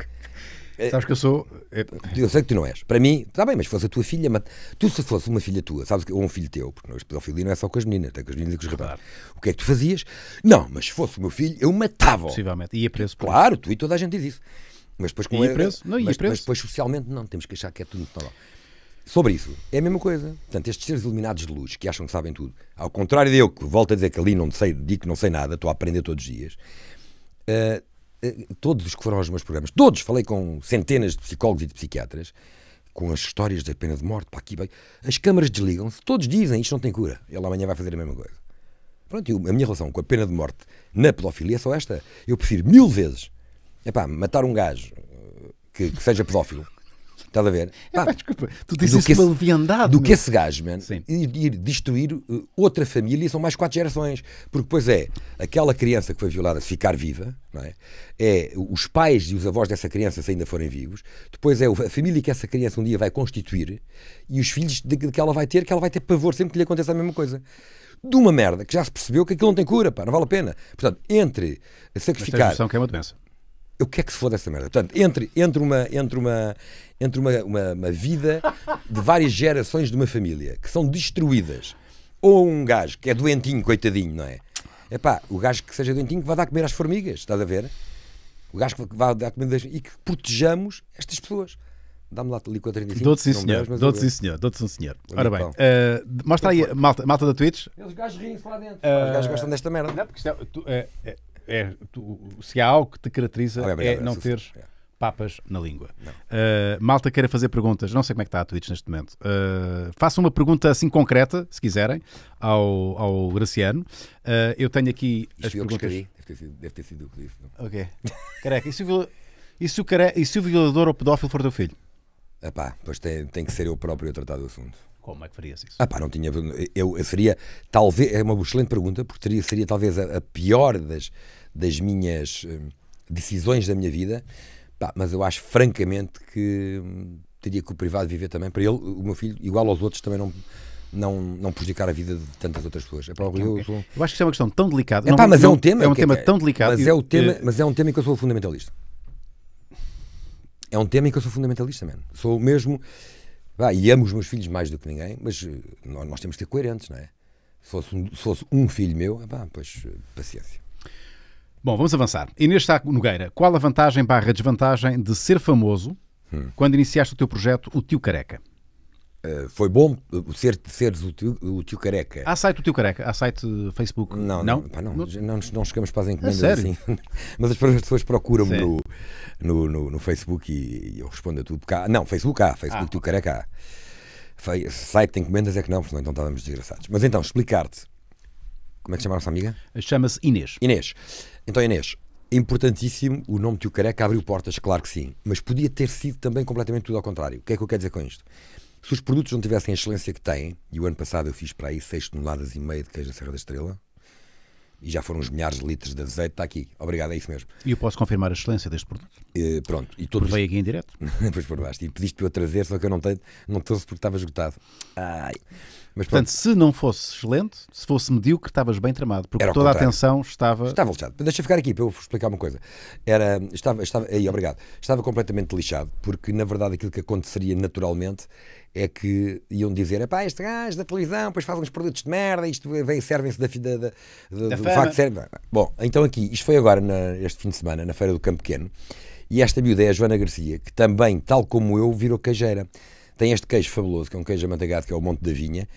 É, sabes que eu sou. É... Eu sei que tu não és. Para mim, está bem, mas se fosse a tua filha. Tu, se fosse uma filha tua, sabes, ou um filho teu, porque não, pedofilia não é só com as meninas, tem com as meninas e com os rapazes. Claro. O que é que tu fazias? Não, mas se fosse o meu filho, eu matava-o. Possivelmente. Ia preso. Claro, tu e toda a gente diz isso. Mas depois, como ia preso? Não, ia mas, preso. mas depois, socialmente, não. Temos que achar que é tudo normal. Sobre isso, é a mesma coisa. Portanto, estes seres iluminados de luz que acham que sabem tudo, ao contrário de eu que volto a dizer que ali não sei, digo que não sei nada, estou a aprender todos os dias. Uh, uh, todos os que foram aos meus programas, todos, falei com centenas de psicólogos e de psiquiatras, com as histórias da pena de morte, para aqui, bem, as câmaras desligam-se, todos dizem isto não tem cura, ele amanhã vai fazer a mesma coisa. Pronto, a minha relação com a pena de morte na pedofilia é só esta. Eu prefiro mil vezes epá, matar um gajo eh, que, que seja pedófilo Estás a ver? Pá, desculpa, tu disse uma leviandade. Do meu. que esse gajo, man, ir, destruir uh, outra família, são mais quatro gerações. Porque depois é aquela criança que foi violada, se ficar viva, não é? é os pais e os avós dessa criança, se ainda forem vivos, depois é a família que essa criança um dia vai constituir e os filhos de, que ela vai ter, que ela vai ter pavor sempre que lhe aconteça a mesma coisa de uma merda que já se percebeu que aquilo não tem cura, pá, não vale a pena. Portanto, entre sacrificar. Mas a que é uma doença eu quero que se foda essa merda. Portanto, entre, entre, uma, entre, uma, entre uma, uma, uma vida de várias gerações de uma família que são destruídas, ou um gajo que é doentinho, coitadinho, não é? É pá, o gajo que seja doentinho que vai dar a comer às formigas, estás a ver? O gajo que vai dar a comer e que protejamos estas pessoas. Dá-me lá ali com a 35. Dou-te sim, senhor. dou sim, senhor. dou sim, senhor. Ora bem, uh, mostra aí, malta, malta da Twitch. Eles gajos riem-se lá dentro. Uh, Os gajos gostam desta merda. Não, porque isto é, tu, é, é é, tu, se há algo que te caracteriza é não teres papas na língua. Uh, malta queira fazer perguntas, não sei como é que está a Twitch neste momento. Uh, ah, faça uma pergunta assim concreta, se quiserem, ao, ao Graciano. Uh, eu tenho aqui Isto as perguntas. Deve ter, sido, deve ter sido o que disse. Não? Ok. Careca, e se, o, e, se o care... e se o violador ou pedófilo for teu filho? Epá, pois tem, tem que ser eu próprio a tratar do assunto. Como é que farias isso? Ah pá, não tinha... Eu, eu seria, talvez... É uma excelente pergunta, porque teria, seria talvez a, a pior das, das minhas hum, decisões da minha vida, pá, mas eu acho francamente que hum, teria que o privado viver também, para ele, o meu filho, igual aos outros, também não não, não prejudicar a vida de tantas outras pessoas. É okay, então, eu, okay. eu, acho que isso é uma questão tão delicada. É, pá, mas não, é um tema, é um é tema é, tão delicado. Mas é, o tema, mas é um tema em que eu sou fundamentalista. É um tema em que eu sou fundamentalista, mesmo Sou mesmo. Bah, e amo os meus filhos mais do que ninguém, mas eh, nós, nós temos que ser coerentes, não é? Se fosse um, se fosse um filho meu, vá pois eh, paciência. Bom, vamos avançar. Inês Sá Nogueira, qual a vantagem barra desvantagem de ser famoso hum. quando iniciaste o teu projeto O Tio Careca? Eh, foi bom eh, ser, seres o tio, o tio Careca. Há site do Tio Careca? Há site eh, Facebook? Não, não, pá, não, não, não, chegamos para as encomendas assim. Mas as pessoas procuram-me no, no, no, no, Facebook e, eu respondo a tudo. há, não, Facebook há, Facebook ah. Tio Careca há. Site de encomendas é que não, senão então estávamos desgraçados. Mas então, explicar-te. Como é que chama a nossa amiga? Chama-se Inês. Inês. Então, Inês, importantíssimo o nome Tio Careca abriu portas, claro que sim. Mas podia ter sido também completamente tudo ao contrário. O que é que eu quero dizer com isto? Se os produtos não tivessem a excelência que têm, e o ano passado eu fiz para aí 6 toneladas e meia de queijo da Serra da Estrela, e já foram uns milhares de litros de azeite, está aqui. Obrigado, é isso mesmo. E eu posso confirmar a excelência deste produto? Uh, pronto. E todos... Provei aqui em direto. pois baixo. E pediste para eu trazer, só que eu não, tenho, não trouxe porque estava esgotado. Ai. Mas, Portanto, pronto. se não fosse excelente, se fosse medíocre, estavas bem tramado, porque toda a atenção estava... Estava lixado. Deixa ficar aqui para eu explicar uma coisa. Era, estava, estava, aí, obrigado. Estava completamente lixado, porque na verdade aquilo que aconteceria naturalmente é que iam dizer: pá, este gajo da televisão, depois faz uns produtos de merda, isto vem, servem-se da, da, da, da do fama. facto de ser. Bom, então aqui, isto foi agora na, este fim de semana, na Feira do Campo Pequeno, e esta miúda é a Joana Garcia, que também, tal como eu, virou queijeira. Tem este queijo fabuloso, que é um queijo amanteigado, que é o Monte da Vinha,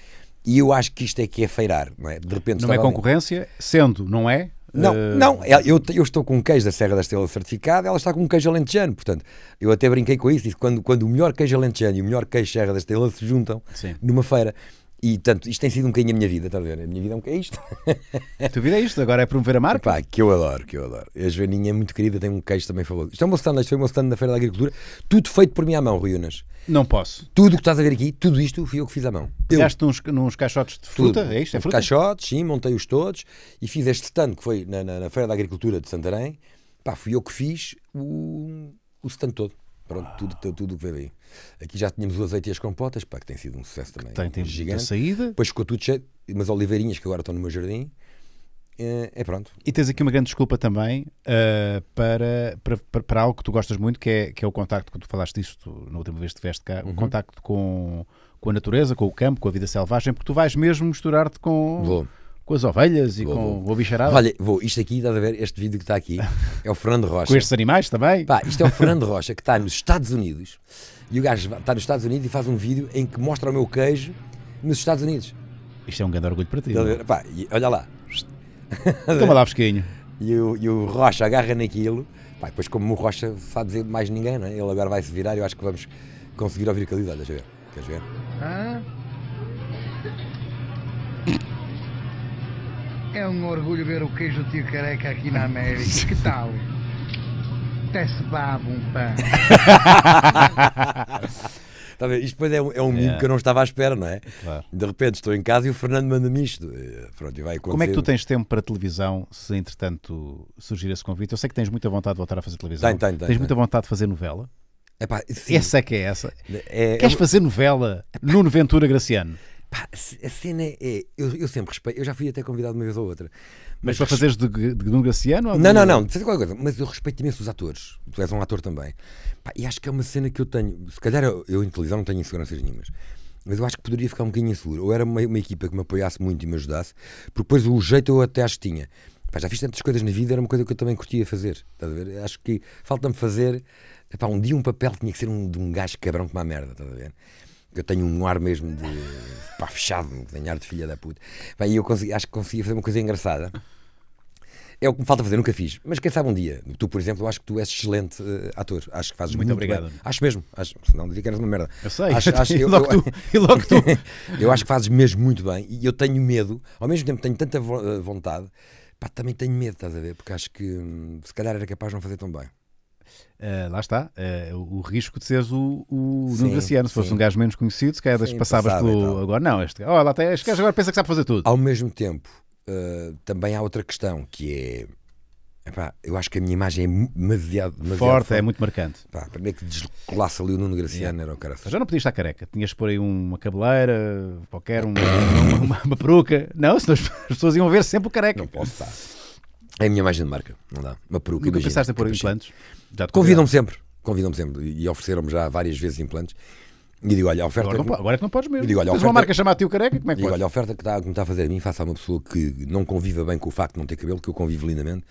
e eu acho que isto é que é feirar, não é? De repente. Não é concorrência, ali. sendo, não é? Não, uh... não, eu, eu, estou com um queijo da Serra da Estrela certificado, ela está com um queijo alentejano, portanto, eu até brinquei com isso, disse, quando, quando o melhor queijo alentejano e o melhor queijo Serra da Estrela se juntam Sim. numa feira. E tanto, isto tem sido um bocadinho a minha vida, estás a ver? A minha vida é um bocadinho isto. A tua vida é isto, agora é promover a marca. Pá, que eu adoro, que eu adoro. A Joaninha é muito querida, tem um queijo também falou. Isto é um stand, isto foi um meu stand na Feira da Agricultura, tudo feito por mim à mão, Rui Unas. Não posso. Tudo o que estás a ver aqui, tudo isto fui eu que fiz à mão. Fizeste uns, uns caixotes de fruta, tudo. é isto? É fruta? Caixotes, sim, montei-os todos e fiz este stand que foi na, na, na Feira da Agricultura de Santarém. Pá, fui eu que fiz o, o stand todo. Pronto, ah. tudo, tudo que veio daí. Aqui já tínhamos o azeite e as compotas, pá, que tem sido um sucesso também. Tem, tem gigante. saída. Depois ficou tudo cheio, umas oliveirinhas que agora estão no meu jardim. É, é pronto. E tens aqui uma grande desculpa também uh, para, para, para, algo que tu gostas muito, que é, que é o contacto, quando tu falaste disso tu, na última vez que estiveste cá, uhum. o contacto com, com a natureza, com o campo, com a vida selvagem, porque tu vais mesmo misturar-te com. Vou com as ovelhas e vou, com vou. o bicharado? Olha, vou, isto aqui, estás a ver, este vídeo que está aqui é o Fernando Rocha. com estes animais também? Pá, isto é o Fernando Rocha que está nos Estados Unidos e o gajo está nos Estados Unidos e faz um vídeo em que mostra o meu queijo nos Estados Unidos. Isto é um grande orgulho para ti. É? Pá, olha lá. Toma lá fresquinho. E o, e o Rocha agarra naquilo. Pá, depois, como o Rocha sabe dizer mais ninguém, não é? ele agora vai se virar. Eu acho que vamos conseguir ouvir aquilo. Olha, deixa ver. Queres ver? Ah? É um orgulho ver o queijo do tio careca aqui na América. Que tal? Teste se um pão. Tá isto depois é um, é um mimo é. que eu não estava à espera, não é? Claro. De repente estou em casa e o Fernando manda-me isto. Eh, Pronto, e vai acontecer. Como é que tu tens tempo para televisão se entretanto surgir esse convite? Eu sei que tens muita vontade de voltar a fazer televisão. tens muita vontade de fazer novela. Epá, sim, Essa é que é essa. é, é Queres fazer novela? Nuno Ventura Graciano. Pá, a cena é. Eu, eu sempre respeito. Eu já fui até convidado uma vez ou outra. Mas, mas para fazeres de, de, de não Não, não, não. De qualquer coisa. Mas eu respeito imenso os atores. Tu és um ator também. Pá, e acho que é uma cena que eu tenho. Se calhar eu, eu em televisão não tenho inseguranças nenhumas. Mas eu acho que poderia ficar um bocadinho inseguro. Ou era uma, uma equipa que me apoiasse muito e me ajudasse, porque depois o jeito eu até acho que tinha. Pá, já fiz tantas coisas na vida, era uma coisa que eu também curtia fazer. Estás a ver? Acho que falta-me fazer. Epá, um dia um papel tinha que ser um, de um gajo cabrão com uma merda, estás a ver? Eu tenho um ar mesmo de pá, fechado, tenho ar de filha da puta. Bem, e eu consegui, acho que consegui fazer uma coisa engraçada. É o que me falta fazer, nunca fiz. Mas quem sabe um dia. Tu, por exemplo, eu acho que tu és excelente uh, ator. Acho que fazes muito, muito obrigado. Bem. Acho mesmo. Acho, senão diria que eras uma merda. Eu sei. Acho, acho, eu, e logo tu. E logo tu. eu acho que fazes mesmo muito bem. E eu tenho medo. Ao mesmo tempo tenho tanta eh, vontade. Pá, também tenho medo, estás a ver? Porque acho que hum, se calhar era capaz de não fazer tão bem. Uh, lá está, uh, o, o, risco de seres o, o Nuno Graciano. Se fosse um gajo menos conhecido, se calhar sim, passavas pelo. Então. Agora, não, este, oh, lá este gajo agora pensa que sabe fazer tudo. Ao mesmo tempo, uh, também há outra questão que é. Epá, eu acho que a minha imagem é demasiado, forte, é forte, é muito marcante. para mim é que descolasse ali o Nuno Graciano é. era o cara. Já não podias estar careca, tinhas de pôr aí uma cabeleira, qualquer, uma, uma, uma, uma peruca. Não, senão as pessoas iam ver sempre o careca. Não posso estar. É a minha imagem de marca, não dá. Uma peruca. Nunca imagina, pensaste em pôr tipo assim. implantes? Convidam-me sempre, convidam-me sempre. E ofereceram-me já várias vezes implantes. E digo, olha, a oferta. Agora, não, agora é que não podes mesmo. E digo, olha, oferta... uma marca chamada Tio Careca, como é que digo, olha, a oferta que, está que me está a fazer a mim, faça a uma pessoa que não conviva bem com o facto de não ter cabelo, que eu convivo lindamente.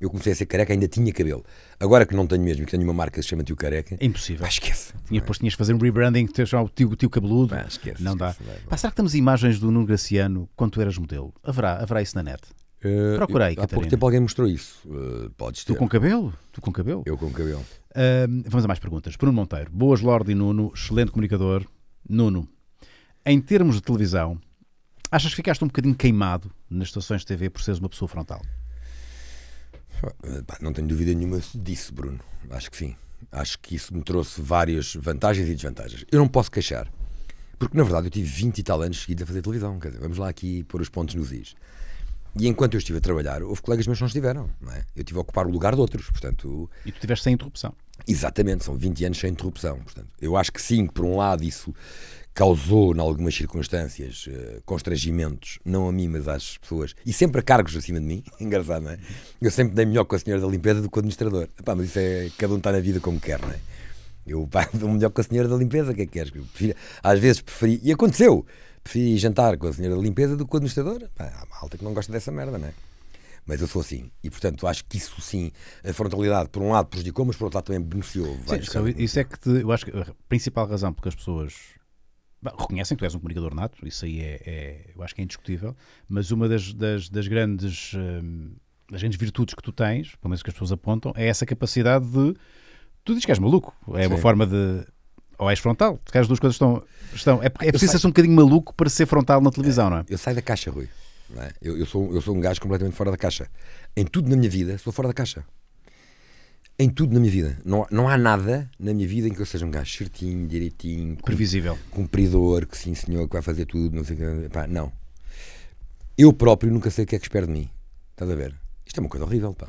Eu comecei a ser careca, ainda tinha cabelo. Agora que não tenho mesmo, que tenho uma marca que se chama Tio Careca. É impossível. Ah, esquece. Tinha, depois tinhas de fazer um rebranding que te o tio, tio Cabeludo. Ah, esquece. Não esquece, dá. Passar Pá, será que temos imagens do Nuno Graciano quando tu eras modelo? Haverá, haverá isso na net? Uh, Procurei, Há pouco tempo alguém mostrou isso. Uh, podes ter. Tu com cabelo? Tu com cabelo? Eu com cabelo. Uh, vamos a mais perguntas. Bruno Monteiro. Boas, Lorde e Nuno. Excelente comunicador. Nuno, em termos de televisão, achas que ficaste um bocadinho queimado nas estações de TV por seres uma pessoa frontal? não tenho dúvida nenhuma disso, Bruno. Acho que sim. Acho que isso me trouxe várias vantagens e desvantagens. Eu não posso queixar. Porque, na verdade, eu tive 20 e tal anos seguidos a fazer televisão. Dizer, vamos lá aqui pôr os pontos nos is. E enquanto eu estive a trabalhar, houve colegas meus que não estiveram. Não é? Eu estive a ocupar o lugar de outros, portanto... E tu estiveste sem interrupção. Exatamente, são 20 anos sem interrupção. Portanto, eu acho que sim, por um lado, isso causou, em algumas circunstâncias, eh, constrangimentos, não a mim, mas às pessoas, e sempre a cargos acima de mim, engraçado, não é? Eu sempre dei melhor com a senhora da limpeza do que com o administrador. Epá, mas isso é, cada um está na vida como quer, não é? Eu pá, dou melhor com a senhora da limpeza, o que é que queres? Prefiro, às vezes preferi, e aconteceu, preferi jantar com a senhora da limpeza do que com a administradora. Pá, há alta que não gosta dessa merda, não é? Mas eu sou assim. E, portanto, acho que isso sim, a frontalidade, por um lado, prejudicou, mas por outro lado também beneficiou. Sim, é- isso é que te, eu acho que a principal razão porque as pessoas reconhecem que tu és um comunicador nato, isso aí é, é eu acho que é indiscutível, mas uma das, das, das grandes. Hum, das grandes virtudes que tu tens, pelo menos que as pessoas apontam, é essa capacidade de. Tu dizes que és maluco. É sim. uma forma de ou és frontal, porque as duas coisas estão. estão é, ah, é preciso ser um bocadinho maluco para ser frontal na televisão, é, não é? Eu saio da caixa, Rui. É? Eu, eu, sou, eu sou um gajo completamente fora da caixa. Em tudo na minha vida, sou fora da caixa. Em tudo na minha vida. Não, não há nada na minha vida em que eu seja um gajo certinho, direitinho, previsível, cumpridor, que sim senhor, que vai fazer tudo, não sei pá, Não. Eu próprio nunca sei o que é que espero de mim. Estás a ver? Isto é uma coisa horrível, pá.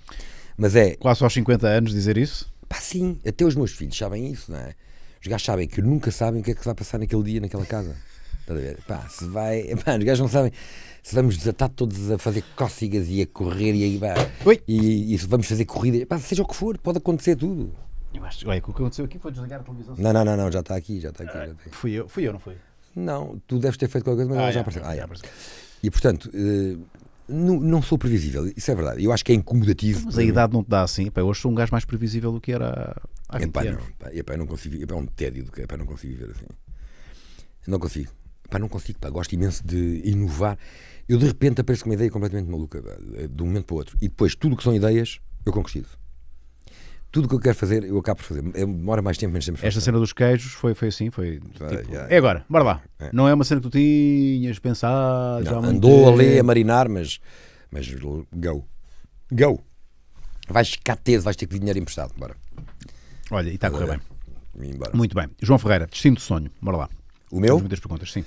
Mas é. Quase aos 50 anos dizer isso? Pá, sim. Até os meus filhos sabem isso, não é? Os gajos sabem que nunca sabem o que é que vai passar naquele dia, naquela casa. Estás a ver? Pá, se vai. Pá, os gajos não sabem se vamos desatar todos a fazer cócegas e a correr e a e, e, vamos fazer corrida. Pá, seja o que for, pode acontecer tudo. Eu acho, olha, o que aconteceu aqui foi desligar a televisão. Não, não, não, não já está aqui, já está aqui. já tá aqui. Fui eu, fui eu, não fui. Não, tu deves ter feito qualquer coisa, mas ah, já, já apareceu. Ah, já apareceu. E portanto, eh, não, não, sou previsível, isso é verdade. Eu acho que é incomodativo. Mas a idade não te dá assim. Epá, hoje sou um gajo mais previsível do que era há 20 epá, anos. Não, epá, epá, não consigo. Epá, é um tédio do que é, epá, não consigo viver assim. Não consigo. Epá, não consigo. Epá, gosto imenso de inovar. Eu de repente apareço com uma ideia completamente maluca, de um momento para o outro. E depois tudo que são ideias, eu conquisto tudo o que eu quero fazer, eu acabo por fazer. É, demora mais tempo, menos tempo. Esta cena dos queijos foi, foi assim, foi tipo, é agora, bora lá. É. Não é uma cena que tu tinhas pensado. Não, andou ali a marinar, mas, mas go. Go. Vais ficar teso, vais ter que vir dinheiro emprestado, bora. Olha, e está a correr bem. Muito bem. João Ferreira, destino de sonho, bora lá. O meu? Muitas perguntas, sim.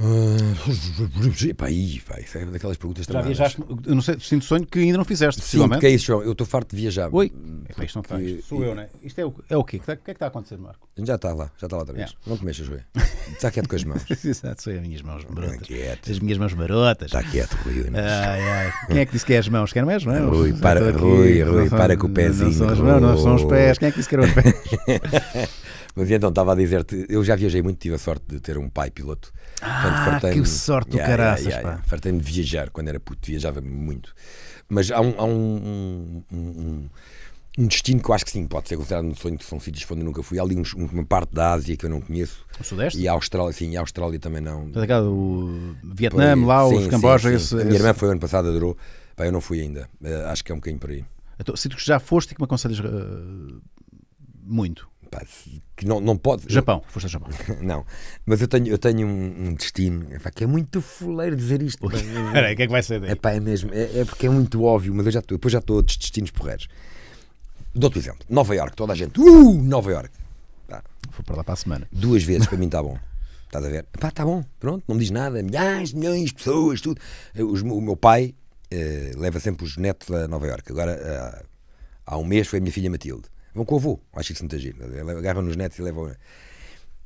Uh, epá, aí, vai, é daquelas perguntas Já tramadas. viajaste, eu não sei, sinto sonho que ainda não fizeste, Sim, porque é isso, João, eu estou farto de viajar. Oi? Hum, para isto não que, faz, sou eu, né? Isto é o, é o quê? O que é que está a acontecer, Marco? Já está lá, já está lá outra vez. Não te mexas, Rui. Está quieto com as mãos. Exato, são as minhas mãos marotas. Quieto. As minhas mãos marotas. Está quieto, Rui. Ai, ai. Quem é que disse que é as mãos? Quem não é Rui, para, Rui, Rui, para com o pezinho. Não são as mãos, não são os pés. Quem é que disse que eram os pés? Mas então estava a dizer-te, eu já viajei muito, tive a sorte de ter um pai piloto. Ah, Portanto, que sorte do caraças, yeah, yeah, yeah. Fartei-me de viajar quando era puto, viajava muito. Mas há um, há um, um, um um destino que eu acho que sim, pode ser considerado um sonho, são sítios onde eu nunca fui. Há ali uns, uma parte da Ásia que eu não conheço. O Sudeste? E a Austrália, sim, a Austrália também não. o Vietnã, Laos lá, os Camboja. Esse, a minha irmã foi ano passado, adorou. Pá, eu não fui ainda, uh, acho que é um bocadinho por aí. Então, sítios que já foste e que me aconselhas uh, muito? Pá, que não, não pode. Japão, eu... foste a Japão. não, mas eu tenho, eu tenho um, um destino que é muito fuleiro dizer isto. Peraí, o que é que vai ser daí? Epá, é mesmo, é, é, porque é muito óbvio, mas eu já depois já estou a outros destinos porreiros. Dou-te um exemplo. Nova York, toda a gente. Uh, Nova York. Tá. Vou para lá para a semana. Duas vezes para mim está bom. Estás a ver? Pá, está bom, pronto, não me diz nada. Milhares, milhões de pessoas, tudo. Os, o meu pai uh, leva sempre os netos a Nova York. Agora, uh, há um mês foi a minha filha Matilde. Vão com o avô, acho que se não está giro. Agarram nos netos e levam.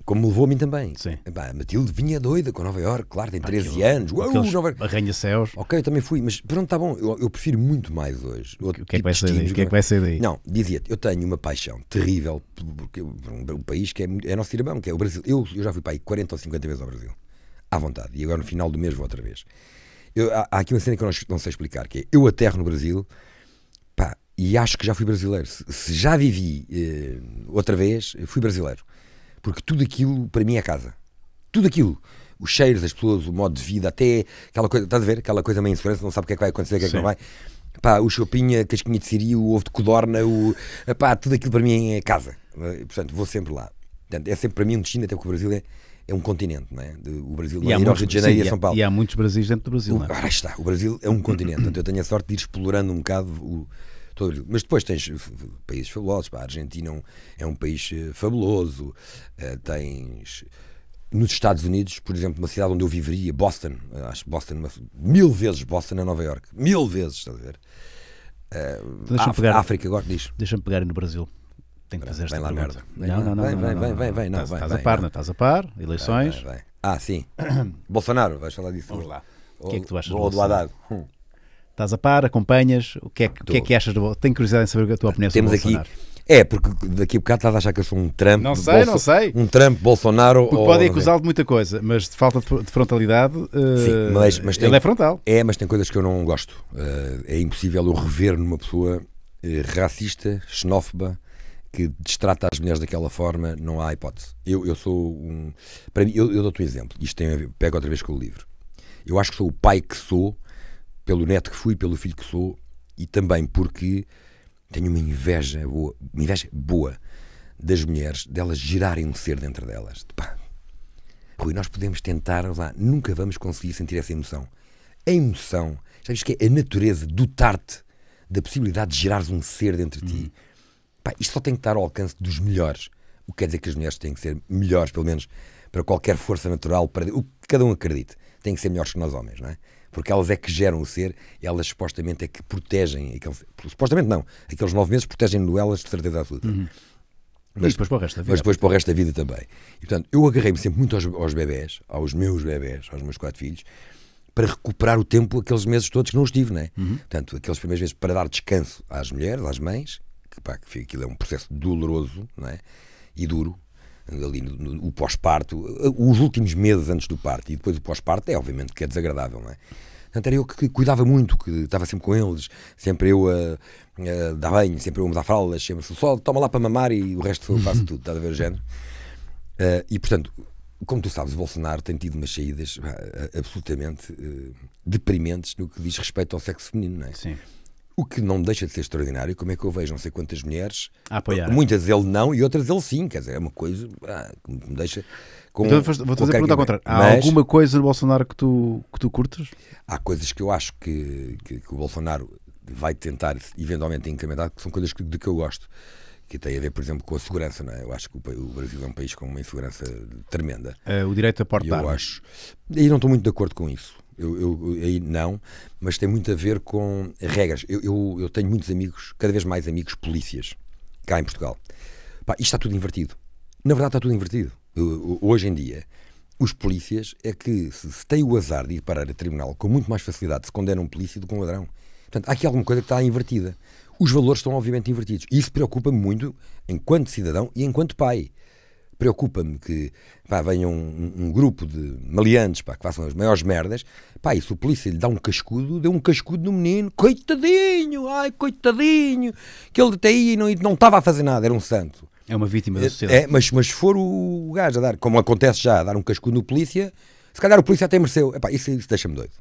Como me levou a mim também. Sim. Bah, a Matilde vinha doida com Nova York, claro, tem 13 Aquilo, anos. Uou, Nova... Arranha-céus. Ok, eu também fui, mas pronto, está bom. Eu, eu, prefiro muito mais hoje. O que, é que, tipo vai sair daí? que é que vai sair daí? Não, dizia-te, eu tenho uma paixão terrível por, um, país que é, é nosso irmão, que é o Brasil. Eu, eu já fui para aí 40 ou 50 vezes ao Brasil. À vontade. E agora no final do mês vou outra vez. Eu, há, há, aqui uma cena que eu não, não sei explicar, que é eu aterro no Brasil, pá, e acho que já fui brasileiro. Se, se já vivi eh, outra vez, fui brasileiro. Porque tudo aquilo, para mim, é casa. Tudo aquilo. Os cheiros, as pessoas, o modo de vida, até aquela coisa, estás a ver? Aquela coisa meio insegurança, não sabe o que é que vai acontecer, o que é que Sim. não vai. Pá, o chopinha, a casquinha de siri, o ovo de codorna, o... Pá, tudo aquilo para mim é casa. Portanto, vou sempre lá. Portanto, é sempre para mim um destino, até porque o Brasil é, é um continente, não é? O Brasil é Rio de Janeiro sim, é e a São Paulo. E há muitos Brasis dentro do Brasil, o, não é? Ah, está, o Brasil é um continente. Portanto, eu tenho a sorte de ir explorando um bocado o, todo, mas depois tens países fabulosos. A Argentina é um é país eh, fabuloso. Eh, tens nos Estados Unidos, por exemplo, uma cidade onde eu viveria, Boston, eh, acho Boston uma, mil vezes Boston é Nova York, mil vezes, estás a ver? Uh, pegar, África agora diz. Deixa-me pegar no Brasil. Tem que fazer esta lá pergunta. Merda. Não, não, não. Vem, não, não, vem, não, vem, vem, não, Estás a par, não estás a par, eleições. Vai, vai, vai. Ah, sim. Bolsonaro, vais falar disso. Vamos lá. O que é que tu achas? Ou do Haddad. Hum. Estás a par, acompanhas? O que é, o que, é que achas? Do... Tenho curiosidade em saber é a tua opinião Temos sobre Bolsonaro. Aqui... É, porque daqui a bocado estás a achar que eu sou um Trump. Não sei, Bolso... não sei. Um Trump, Bolsonaro. Porque ou... podem é? acusá-lo de muita coisa, mas de falta de frontalidade. Uh... Sim, eh, mas, mas tem... ele é frontal. É, mas tem coisas que eu não gosto. Uh, é impossível eu rever numa pessoa uh, racista, xenófoba, que destrata as mulheres daquela forma. Não há hipótese. Eu, eu sou um. Para mim, eu, eu dou-te um exemplo. Isto tem a ver. Pego outra vez com o livro. Eu acho que sou o pai que sou pelo neto que fui, pelo filho que sou e também porque tenho uma inveja boa, uma inveja boa das mulheres, delas gerarem um ser dentro delas. Pá. Rui, nós podemos tentar, lá, nunca vamos conseguir sentir essa emoção. A emoção, sabes que é a natureza dotar-te da possibilidade de gerares um ser dentro de ti. Uhum. Pá, isto só tem que estar ao alcance dos melhores. O que quer dizer que as mulheres têm que ser melhores, pelo menos para qualquer força natural, para o que cada um acredite. Têm que ser melhores que nós homens, não é? porque elas é que geram o ser, elas supostamente é que protegem aquele Supostamente não, aqueles nove meses protegem-no elas de certeza absoluta. Uhum. Mas, e depois para o resto da vida. Mas depois para o resto da vida também. E, portanto, eu agarrei-me sempre muito aos, aos bebés, aos meus bebés, aos meus quatro filhos, para recuperar o tempo aqueles meses todos que não estive, não é? Uhum. Portanto, aqueles primeiros meses para dar descanso às mulheres, às mães, que pá, que aquilo é um processo doloroso, não é? E duro, ali no, no, o pós-parto, uh, os últimos meses antes do parto e depois o pós-parto é obviamente que é desagradável, não é? Portanto, era eu que, cuidava muito, que estava sempre com eles, sempre eu a, a dar banho, sempre eu a mudar fraldas, sempre só toma lá para mamar e o resto eu faço uhum. tudo, estás a ver o género? Uh, e portanto, como tu sabes, o Bolsonaro tem tido umas saídas absolutamente uh, deprimentes no que diz respeito ao sexo feminino, não é? Sim. O que não deixa de ser extraordinário, como é que eu vejo não sei quantas mulheres, a apoiar. muitas ele não e outras ele sim, quer dizer, é uma coisa ah, que me deixa com. Então, vou fazer a pergunta ao contrário. Há Mas, alguma coisa do Bolsonaro que tu, que tu curtes? Há coisas que eu acho que, que, que o Bolsonaro vai tentar eventualmente incrementar, que são coisas que, de que eu gosto, que tem a ver, por exemplo, com a segurança, não é? Eu acho que o, Brasil é um país com uma insegurança tremenda. É, o direito a portar. Eu acho. E não estou muito de acordo com isso. Eu, eu, aí não, mas tem muito a ver com regras. Eu, eu, eu, tenho muitos amigos, cada vez mais amigos polícias, cá em Portugal. Pá, isto está tudo invertido. Na verdade, está tudo invertido. Hoje em dia, os polícias é que se, se têm o azar de ir parar a tribunal com muito mais facilidade se condenam um polícia do que um ladrão. Portanto, há aqui alguma coisa que está invertida. Os valores estão obviamente invertidos. E isso preocupa-me muito enquanto cidadão e enquanto pai preocupa-me que pá, venha um, um, grupo de maleantes pá, que façam as maiores merdas. Pá, e se o polícia lhe dá um cascudo, deu um cascudo no menino, coitadinho, ai coitadinho, que ele até e não, não estava a fazer nada, era um santo. É uma vítima da é, sociedade. É, mas, mas se for o gajo a dar, como acontece já, a dar um cascudo no polícia, se calhar o polícia até mereceu. Epá, isso, isso deixa-me doido.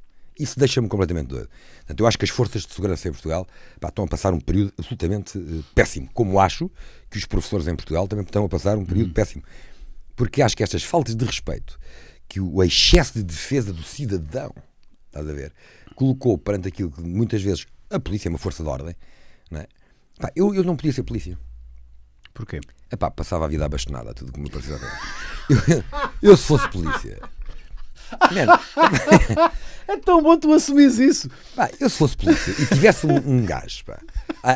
Isso deixa-me completamente doido. Portanto, eu acho que as forças de segurança em Portugal pá, estão a passar um período absolutamente uh, péssimo, como acho que os professores em Portugal também estão a passar um período uhum. péssimo. Porque acho que estas faltas de respeito, que o excesso de defesa do cidadão, estás a ver, colocou perante aquilo que muitas vezes a polícia é uma força de ordem, não é? Pá, eu, eu não podia ser polícia. Porquê? Epá, passava a vida abastonada, tudo como me parecia. Eu, eu se fosse polícia, Mano. é tão bom tu assumires isso. Pá, eu se fosse polícia e tivesse um, um gajo, pá, a, a,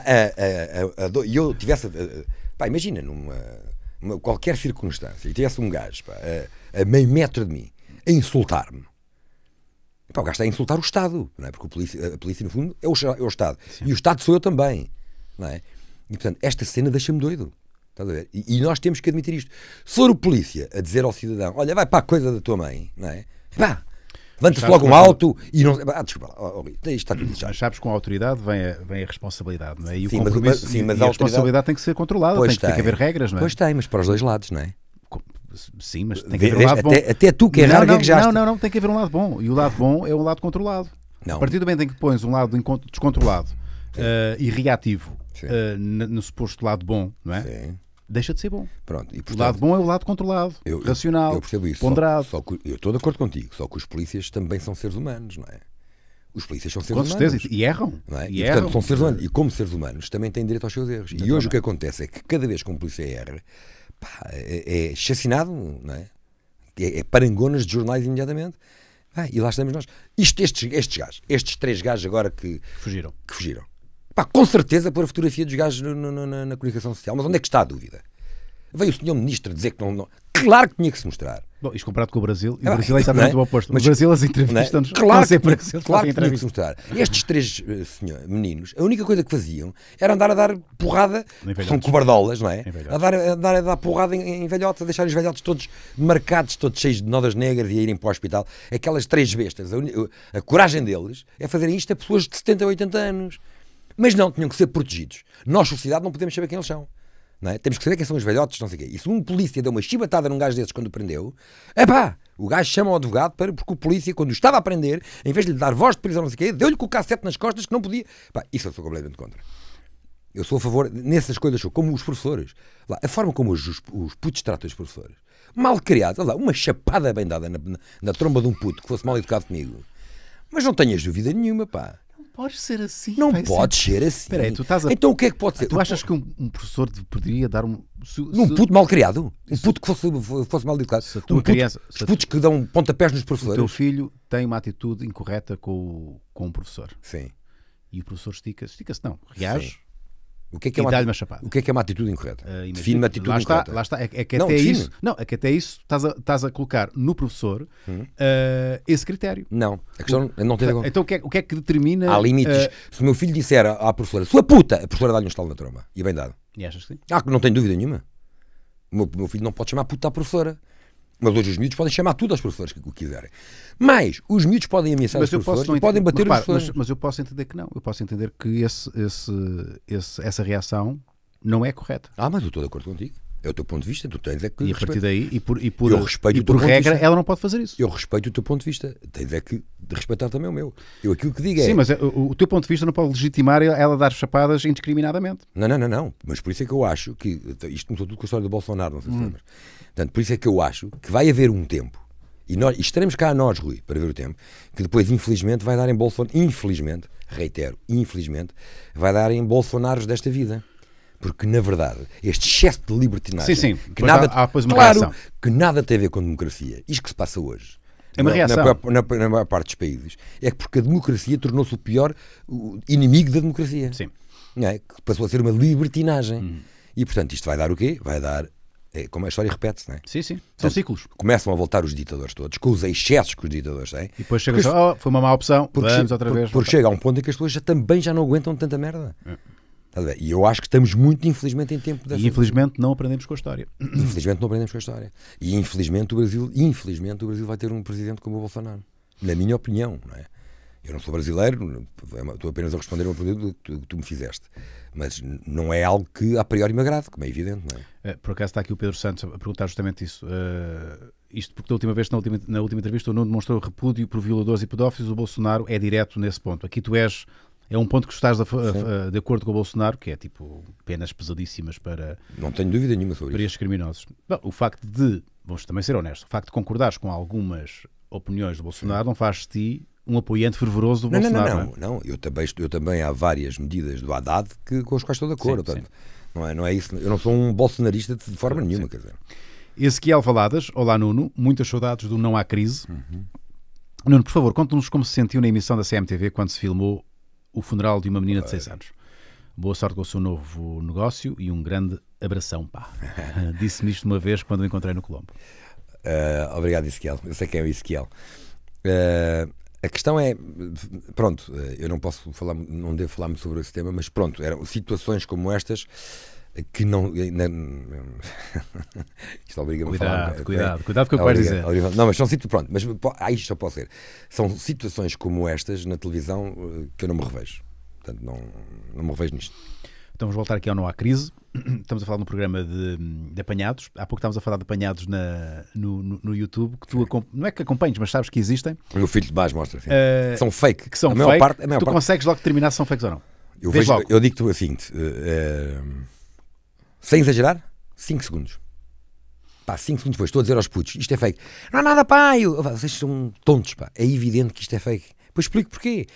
a, e eu tivesse. pá, imagina, numa, numa, qualquer circunstância, e tivesse um gajo, pá, a, meio metro de mim, a insultar-me. Pá, o gajo está a insultar o Estado, não é? Porque polícia, a polícia, no fundo, é o, é o Estado. Sim. E o Estado sou eu também, não é? E, portanto, esta cena deixa-me doido. E, e, nós temos que admitir isto. Se for o polícia a dizer ao cidadão: Olha, vai para a coisa da tua mãe, não é? Pá, Levanta-se logo é um alto e não. Ah, desculpa isto está tudo hum, já. Sabes com a autoridade vem a, vem a responsabilidade, não é? E o sim, compromisso mas, sim, mas a, a responsabilidade tem que ser controlada, tem que, tem, que haver regras, não é? Pois tem, mas para os dois lados, não é? Sim, mas tem que haver um lado bom. Até, até tu que é não, é não, que já. Não, não, não, tem que haver um lado bom. E o lado bom é um lado controlado. Não. A partir do momento em que pões um lado descontrolado uh, e reativo uh, no suposto lado bom, não é? Sim deixa de ser bom. Pronto, e, portanto, o lado bom é o lado controlado, eu, racional, eu percebo isso, ponderado. Só, só que, eu estou de acordo contigo, só que os polícias também são seres humanos, não é? Os polícias são seres Com humanos. certeza, e erram. Não é? e, e erram. portanto, são seres humanos. E como seres humanos, também têm direito aos seus erros. E hoje o que acontece é que cada vez que um polícia erra, pá, é, é chacinado, não é? É, é parangonas de jornais imediatamente. Ah, e lá estamos nós. Isto, estes, estes gajos, estes três gajos agora que fugiram. Que fugiram Pá, com certeza pôr a fotografia dos gajos no, no, na, na, comunicação social. Mas onde é que está a dúvida? Veio o senhor ministro dizer que não, não... Claro que tinha que se mostrar. Bom, isto comparado com o Brasil, e o ah, Brasil é exatamente é? o oposto. Mas, o Brasil, as é? entrevistas estão claro, que, Brasil, claro que tinha que se mostrar. Estes três eh, senhor, meninos, a única coisa que faziam era andar a dar porrada, são cobardolas, não é? A dar, a dar, a dar porrada em, em velhotes, a deixar os velhotes todos marcados, todos cheios de nodas negras e a irem para o hospital. Aquelas três bestas, a, a coragem deles é fazerem isto a pessoas de 70, 80 anos. Mas não, tinham que ser protegidos. Nós, sociedade, não podemos saber quem eles são. É? Temos que saber quem são os velhotes, não sei o quê. E se um polícia deu uma chibatada num gajo desses quando o prendeu, epá, o gajo chama o advogado para, porque o polícia, quando estava a prender, em vez de lhe dar voz de prisão, não sei o quê, deu-lhe com o cassete nas costas que não podia. Epá, isso eu sou completamente contra. Eu sou a favor, nessas coisas, sou como os professores. Lá, a forma como os, os, putos tratam os professores. Mal criados, lá, uma chapada bem dada na, na, na tromba de um puto que fosse mal educado comigo. Mas não tenhas dúvida nenhuma, pá pode ser assim. Não pode ser, assim. Peraí, tu estás a... Então o que é que pode ah, ser? Tu achas que um, um professor poderia dar um. Se, Num puto mal criado? Um puto que fosse, fosse mal educado? Se a tua um puto, criança, os putos que dão pontapés nos professores. O teu filho tem uma atitude incorreta com, com o professor. Sim. E o professor estica-se, estica-se não, reage. Sim o que é que é uma, uma chapada. O que é que é uma atitude incorreta? Uh, define uma atitude lá incorreta. Está, lá está. É, é que até isso, não, é que até isso estás a, estás a colocar no professor uh, esse critério. Não, a questão o, é não tem então, a Então o que, é, o que, é, que determina. Há limites. Uh, Se o meu filho disser à professora, sua puta, a professora dá-lhe um estalo na tromba. E é bem dado. E achas que sim? Ah, não tenho dúvida nenhuma. O meu, meu filho não pode chamar puta à professora. Mas hoje os miúdos podem chamar tudo aos professores que quiserem. Mas os miúdos podem ameaçar mas os professores e podem bater mas, os professores. Mas, mas, eu posso entender que não. Eu posso entender que esse, esse, esse, essa reação não é correta. Ah, mas eu estou de acordo contigo. É o teu ponto de vista, tu tens é que. E a partir daí, e por, e por, eu respeito e por regra, ela não pode fazer isso. Eu respeito o teu ponto de vista, tens é que respeitar também o meu. Eu aquilo que digo é. Sim, mas é, o, o teu ponto de vista não pode legitimar ela dar chapadas indiscriminadamente. Não, não, não, não. Mas por isso é que eu acho que. Isto começou tudo com a história do Bolsonaro, não sei se hum. lembras. Hum. Portanto, por isso é que eu acho que vai haver um tempo e, nós, e estaremos cá a nós, Rui, para ver o tempo, que depois, infelizmente, vai dar em Bolsonaro, infelizmente, reitero, infelizmente, vai dar em Bolsonaros desta vida. Porque, na verdade, este excesso de libertinagem sim, sim. que, nada, há, há claro, que nada tem a ver com democracia, isto que se passa hoje, é uma reação. Na, na, na, maior parte dos países. É porque a democracia tornou-se o pior inimigo da democracia. Sim. É? Que passou a ser uma libertinagem. Hum. E, portanto, isto vai dar o quê? Vai dar. É, como a história repete-se, não é? Sim, sim. São ciclos. Começam a voltar os ditadores todos, com os excessos que os ditadores têm. E depois chega porque, só, oh, foi uma má opção, porque, vamos outra vez. Porque, porque chega a um ponto em que as pessoas já, também já não aguentam tanta merda. É. E eu acho que estamos muito, infelizmente, em tempo dessa. E infelizmente não aprendemos com a história. Infelizmente não aprendemos com a história. E infelizmente o Brasil, infelizmente, o Brasil vai ter um presidente como o Bolsonaro. Na minha opinião, não é? Eu não sou brasileiro, é estou apenas a responder a uma pergunta que tu, me fizeste. Mas não é algo que a priori me agrade, como é evidente, não é? é por acaso está aqui o Pedro Santos a perguntar justamente isso. Uh, isto porque da última vez, na última, na última entrevista, o Nuno demonstrou repúdio por violadores e pedófilos, o Bolsonaro é direto nesse ponto. Aqui tu és é um ponto que estás a, a, de acordo com o Bolsonaro, que é tipo penas pesadíssimas para. Não tenho dúvida nenhuma sobre para isso. estes criminosos. Bom, o facto de, vamos também ser honestos, o facto de concordares com algumas opiniões do Bolsonaro não faz de ti um apoiante fervoroso do não, Bolsonaro. Não, não, não, é? não. Eu, também, eu também há várias medidas do Haddad que, com as quais estou de acordo. Sim, portanto, sim. Não, é, não é isso. Eu não sou um bolsonarista de forma sim, nenhuma. Quer dizer. Ezequiel Valadas, olá Nuno, muitas saudades do Não Há Crise. Uhum. Nuno, por favor, conta-nos como se sentiu na emissão da CMTV quando se filmou o funeral de uma menina de 6 anos. Boa sorte com o seu novo negócio e um grande abração, pá. Disse-me isto uma vez quando o encontrei no Colombo. Uh, obrigado, Ezequiel. Eu sei quem é o Ezequiel. Uh, a questão é, pronto, eu não posso falar, não devo falar me sobre esse tema, mas pronto, eram situações como estas que não. Eh, isto obriga-me a falar. Cuidado, cuidado, cuidado com o que dizer. não, mas são situações. Pronto, mas ah, só pode ser. São situações como estas na televisão eh, que eu não me revejo. Portanto, não, não me revejo nisto. Então vamos voltar aqui ao Não Há Crise. Estamos a falar no programa de, de apanhados. Há pouco estávamos a falar de apanhados na, no, no, no YouTube, que tu não é que acompanhes, mas sabes que existem. O filho de base mostra. Uh, são fake. Que são a fake. Parte, a tu parte... consegues logo determinar se são fakes ou não. Eu, vejo, eu digo-te o seguinte sem exagerar, 5 segundos. Pá, 5 segundos depois, estou a dizer aos putos, isto é fake. Não há nada, pai. Eu, vocês são tontos, pá. É evidente que isto é fake. Depois explico porquê.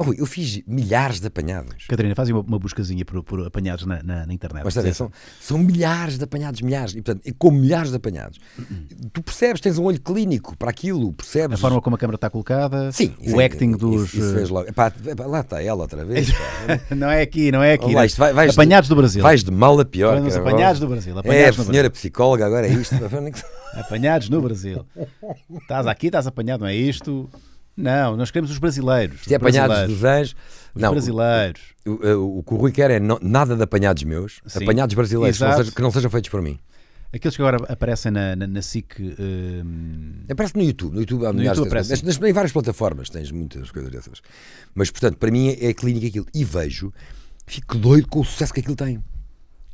Oh, eu fiz milhares de apanhados. Catarina, fazem uma, uma, buscazinha por, por apanhados na, na, na internet. Mas, é, são, são milhares de apanhados, milhares. E, portanto, com milhares de apanhados, uh -uh. tu percebes, tens um olho clínico para aquilo, percebes. A forma como a câmera está colocada, Sim, o é acting isso, dos. Isso, fez eh, logo. Epá, lá está ela outra vez. não é aqui, não é aqui. Olá, vai, vais apanhados de, do Brasil. Vais de mal a pior. Cara, apanhados do Brasil. É, apanhados é, a senhora Brasil. psicóloga, agora é isto. apanhados no Brasil. Estás aqui, estás apanhado, não é isto? Não, nós queremos os brasileiros. Se é apanhados dos anjos. Os não, brasileiros. O, o, o, que o Rui quer é não, nada de apanhados meus, Sim. apanhados brasileiros, que não, sejam, que não, sejam, feitos por mim. Aqueles que agora aparecem na, na, na SIC. aparecem Aparece no YouTube. No YouTube, há no YouTube aparece. Nas, nas, em várias plataformas tens muitas coisas dessas. Mas, portanto, para mim é, é clínica aquilo. E vejo, fico doido com o sucesso que aquilo tem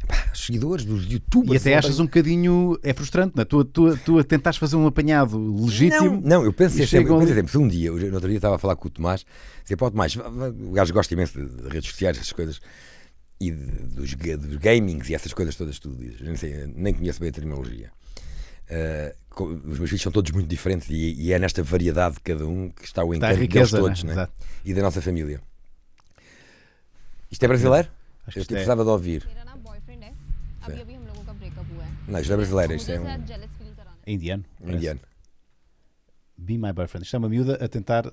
pá, seguidores dos youtubers. E até achas um bocadinho. É frustrante, não é? Tu, tu, tu tentaste fazer um apanhado legítimo. Não, não eu penso sempre, eu penso, um dia, no outro dia estava a falar com o Tomás, dizia para o Tomás, o gajo gosta imenso de, redes sociais, essas coisas, e de, dos, dos gamings e essas coisas todas, tudo isso. Nem, sei, nem conheço bem a terminologia. Uh, os meus filhos são todos muito diferentes e, e, é nesta variedade de cada um que está o encanto deles todos né? Né? e da nossa família. Isto é brasileiro? Acho eu que precisava tipo, é- de ouvir. अभी é? Não, isto é brasileiro, Isto é um É né? indiano? indiano. Be My Boyfriend. Isto é uma miúda a tentar.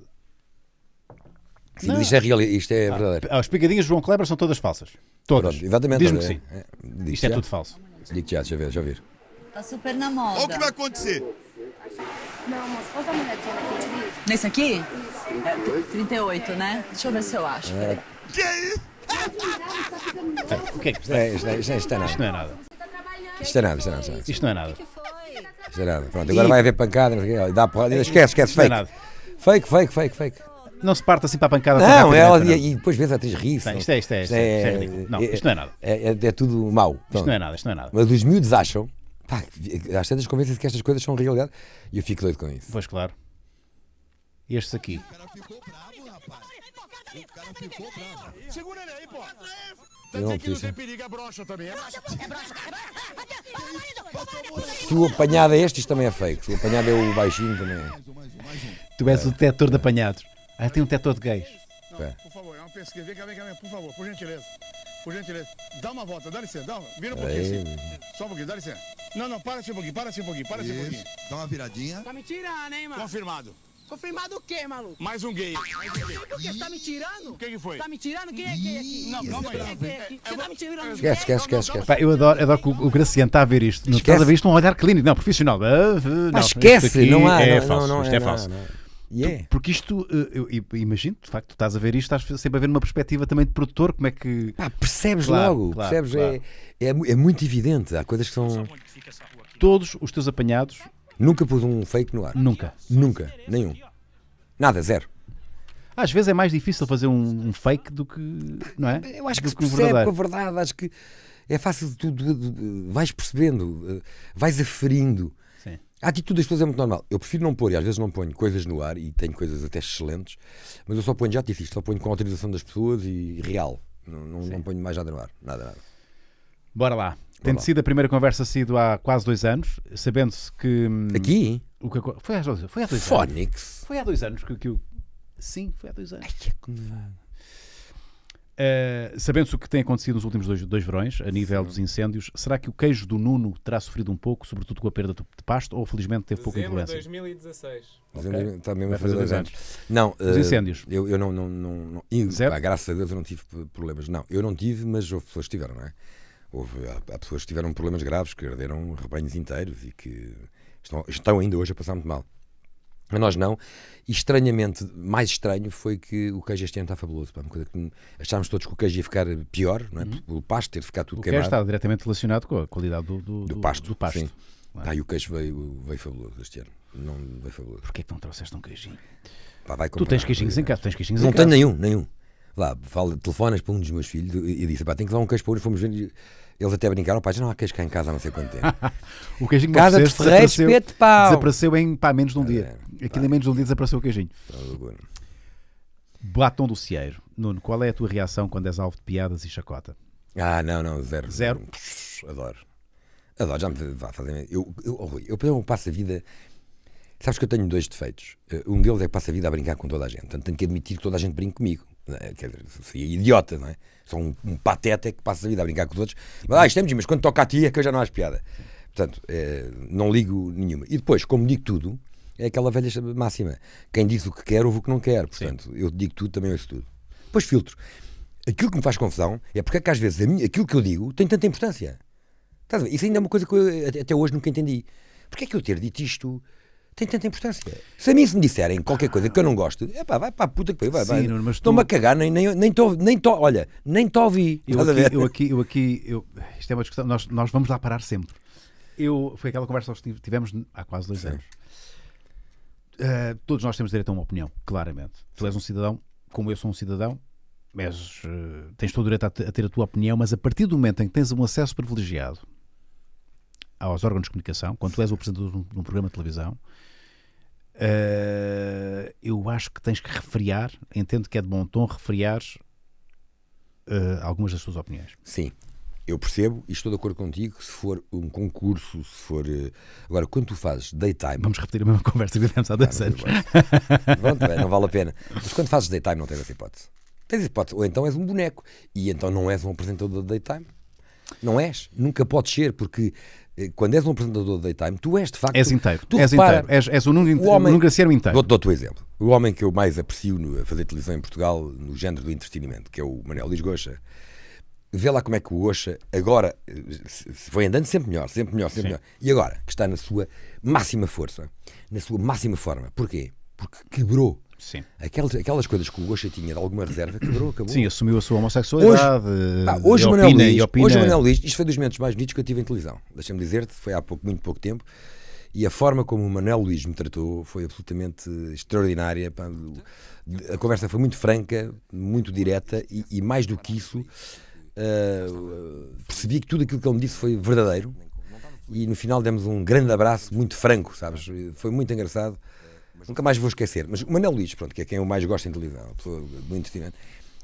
isto é real, isto é ah, verdadeiro. Ah, as picadinhas de João Kleber são todas falsas. Todas. Pronto, exatamente. Diz-me que sim. É, é, digo Isto é tudo falso. Digo já, deixa eu ver, deixa eu ver. Tá super na moda. Olha o que vai acontecer. a mulher é que Nesse aqui? É, 38, né? Deixa eu ver se eu acho. peraí. Que é isso? É, o que é que é, isto, não é, é, é, nada? isto não é nada. Isto não é nada. Isto não é nada. Isto não é nada. Pronto, agora vai haver pancada, dá esquece, esquece, fake. Nada. Fake, fake, fake, fake. Não se parte assim para a pancada. Não, ela não. e depois vês a atriz rir. Não, isto é, isto é, isto é, isto é ridículo. Não, isto não é nada. É, tudo mau. Isto não é nada, isto não é nada. Mas os miúdos acham, pá, às tantas convencem-se que estas coisas são realidade e eu fico doido com isso. Pois claro. Estes aqui ficou bravo. Segura ele aí, pô. Tá, tá que não tem perigo, é brocha também. É brocha, é brocha. Se o apanhado é este, isto também é fake. Se o apanhado é o baixinho, também é. Tu és o detector de apanhados. Ah, tem um detector de gays. É. por favor, é uma pesquisa. Vem cá, vem cá, vem. por favor, por gentileza. Por gentileza. Dá uma volta, dá licença. Dá uma... Vira um pouquinho assim. Só um pouquinho, dá licença. Não, não, para-se um pouquinho, para-se um pouquinho, para-se um pouquinho. Dá uma viradinha. Tá me tirando, hein, mano? Confirmado. Confirmado o quê, maluco? Mais um gay. Mais um gay. que? Você tá me tirando? O que, que foi? Tá me tirando? Quem é gay é aqui? Não, calma aí. Quem é gay é aqui? É, Você tá me tirando? Esquece, esquece, esquece. esquece. Pá, eu adoro, adoro que o Graciano está a ver isto. Não estás a ver isto num olhar clínico, não, profissional. Ah, não, Mas esquece, não há. É não, falso, não, não, isto é, é falso. Yeah. Tu, porque isto, eh, eu, eu imagino, de facto, estás a ver isto, estás sempre a ver numa perspectiva também de produtor, como é que. Pá, percebes claro, logo, claro, percebes? Claro. É, é, é, muito evidente, há coisas que são. Todos os teus apanhados Nunca pus um fake no ar. Nunca. Nunca. Nenhum. Nada, zero. Às vezes é mais difícil fazer um, um fake do que. Não é? Eu acho que se percebe verdadeiro. a verdade. Acho que é fácil de tudo. Vais percebendo, eh, vais aferindo. Sim. A atitude das pessoas é muito normal. Eu prefiro não pôr, e às vezes não ponho coisas no ar, e tenho coisas até excelentes, mas eu só ponho, já te só ponho com a autorização das pessoas e real. Não, não, não ponho mais nada no ar. Nada, nada. Bora lá. Tem sido a primeira conversa sido há quase dois anos, sabendo-se que. Hum, Aqui? O que, foi há dois, foi há dois Phonics. anos. Foi há dois anos que, que eu, Sim, foi há dois anos. Ai, que é uh, Sabendo-se o que tem acontecido nos últimos dois, dois verões, a nível Sim. dos incêndios, será que o queijo do Nuno terá sofrido um pouco, sobretudo com a perda de pasto, ou felizmente teve pouca influência? 2016. Okay. Está mesmo a fazer dois anos. anos. Não, uh, os eh, incêndios. Eu, eu não. não, não, não eu, pá, graças a Deus eu não tive problemas. Não, eu não tive, mas houve pessoas que tiveram, não é? houve, há, pessoas que tiveram problemas graves, que perderam rebanhos inteiros e que estão, estão ainda hoje a passar muito mal. Mas nós não. E estranhamente, mais estranho foi que o queijo este ano está fabuloso. Pá, achámos todos que o queijo ia ficar pior, não é? Uhum. Pelo pasto ter ficado tudo o queimado. O está diretamente relacionado com a qualidade do, do, do pasto. Do pasto. Sim. Aí ah, e o queijo veio, veio fabuloso este ano. Não veio fabuloso. Porquê que não trouxeste um queijinho? Pá, vai comprar, tu tens queijinhos em é. casa? Tens queijinhos não tenho nenhum, nenhum lá, fala, telefonas para um dos meus filhos e disse: pá, tem que dar um queijo para hoje. Fomos ver. Eles até brincaram, pá, já não há queijo cá em casa há não sei quanto tempo. o queijinho casa de Ferreira, pau. Desapareceu em pá, menos de um ah, dia. É, Aquilo em menos de um dia desapareceu o queijinho. Tá Batom do Cieiro. Nuno, qual é a tua reação quando és alvo de piadas e chacota? Ah, não, não, zero. Zero? Adoro. Adoro, já me fazer Eu, eu, eu oh, Rui, eu, eu passo a vida. Sabes que eu tenho dois defeitos. Eh, um deles é que passo a vida a brincar com toda a gente. Portanto, tenho que admitir que toda a gente brinca comigo. Né? Quer dizer, seria idiota, não é? Sou um, um pateta que passa a vida a brincar com os outros. Mas, ah, isto é mas quando toca a ti é que eu já não acho piada. Portanto, é, não ligo nenhuma. E depois, como digo tudo, é aquela velha máxima. Quem diz o que quer, ouve o que não quer. Portanto, Sim. eu digo tudo, também ouço tudo. Depois filtro. Aquilo que me faz confusão é porque é que às vezes minha, aquilo que eu digo tem tanta importância. Isso ainda é uma coisa que eu até hoje nunca entendi. Porquê é que eu ter dito isto tem tanta importância. Se a mim se me disserem qualquer coisa que eu não gosto, é pá, vai para a puta que foi, vai, vai. Estou-me tu... a cagar, nem estou, nem, tô, nem olha, nem estou a ouvir. Eu aqui, eu aqui, eu aqui, eu isto é uma discussão, nós, nós vamos lá parar sempre. Eu, foi aquela conversa que tivemos há quase dois Sim. anos. Uh, todos nós temos direito a uma opinião, claramente. Tu és um cidadão, como eu sou um cidadão, mas, uh, tens todo o direito a, a ter a tua opinião, mas a partir do momento em que tens um acesso privilegiado aos órgãos de comunicação, quando tu és o apresentador de um, programa de televisão, Uh, eu acho que tens que refriar, entendo que é de bom tom refriar uh, algumas das suas opiniões. Sim, eu percebo e estou de acordo contigo se for um concurso, se for. Uh... Agora, quando tu fazes daytime. Vamos repetir a mesma conversa que tivemos há dois anos. Não Pronto, bem, não vale a pena. Mas quando fazes daytime, não tens essa hipótese. Tens hipótese. Ou então és um boneco e então não és um apresentador de daytime. Não és, nunca podes ser, porque eh, quando és um apresentador de daytime, tu és de facto. És inteiro. Tu és, repara, inteiro. És, és o Nuno, o homem, Nuno inteiro. Dou-te outro exemplo. O homem que eu mais aprecio a fazer televisão em Portugal no género do entretenimento, que é o Manuel Luís Goxa, vê lá como é que o Goxa agora eh, foi andando sempre melhor, sempre melhor, sempre Sim. melhor. E agora que está na sua máxima força, na sua máxima forma. Porquê? Porque quebrou Sim. Aquelas, aquelas coisas que o Gosha tinha de alguma reserva, quebrou, acabou. Sim, assumiu a sua homossexualidade. Hoje, eh, pá, hoje, Manuel opina, Luís, Manuel isto foi dos momentos mais bonitos que eu tive em televisão. Deixa-me dizer-te, foi há pouco, muito pouco tempo. E a forma como o Manuel Luís me tratou foi absolutamente extraordinária. Pá, a conversa foi muito franca, muito direta e, e mais do que isso, uh, percebi que tudo aquilo que ele me disse foi verdadeiro. E no final demos um grande abraço, muito franco, sabes? Foi muito engraçado nunca mais vou esquecer. Mas o Manel Luís, pronto, que é quem eu mais gosto em televisão, muito entretenimento.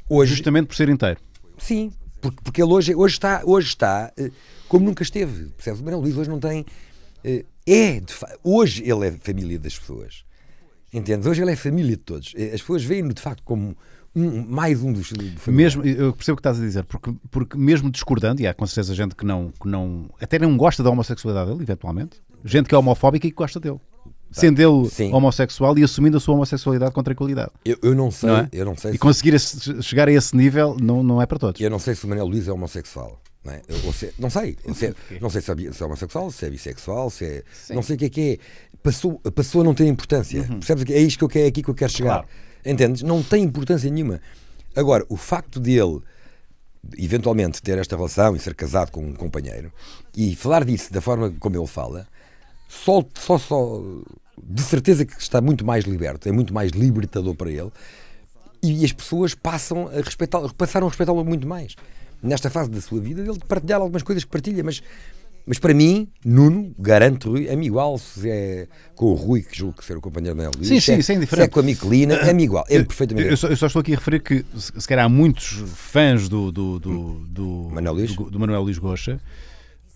Hoje, Justamente por ser inteiro. Sim, porque, porque ele hoje, hoje está, hoje está eh, como nunca esteve. Percebes? O Manel Luís hoje não tem. Eh, é, de, hoje ele é família das pessoas. Entendes? Hoje ele é família de todos. Eh, as pessoas veem-no de facto como um, mais um dos. mesmo, eu percebo o que estás a dizer, porque, porque mesmo discordando, e há com certeza gente que não, que não. até não gosta da homossexualidade dele, eventualmente. Gente que é homofóbica e que gosta dele. Tá. sendo ele Sim. homossexual e assumindo a sua homossexualidade com tranquilidade. Eu, eu não sei, não é? eu não sei. E se... conseguir esse, chegar a esse nível não, não é para todos. Eu não sei se o Manuel Luís é homossexual. Não, é? se, não sei, não sei, não sei é se, é, homossexual, se é bissexual, se é, não sei o que é que é. Passou, passou a não ter importância. Uhum. Percebes? É isto que eu quero, é aqui que eu quero chegar. Claro. Entendes? Não tem importância nenhuma. Agora, o facto dele eventualmente ter esta relação e ser casado com um companheiro e falar disso da forma como ele fala, só, só, só de certeza que está muito mais liberto, é muito mais libertador para ele e as pessoas passam a respeitar passaram a respeitá-lo muito mais. Nesta fase da sua vida, ele partilhar algumas coisas que partilha, mas, mas para mim, Nuno, garanto Rui, é me igual se é com o Rui, que julgo que ser o companheiro Manuel sim, é, sim, sem diferença. se é com a Miquelina, é me igual, é perfeitamente eu é só, eu só, estou aqui a referir que, se, calhar, há muitos fãs do, do, do, do, Manuel do, do Manuel Luís Goxa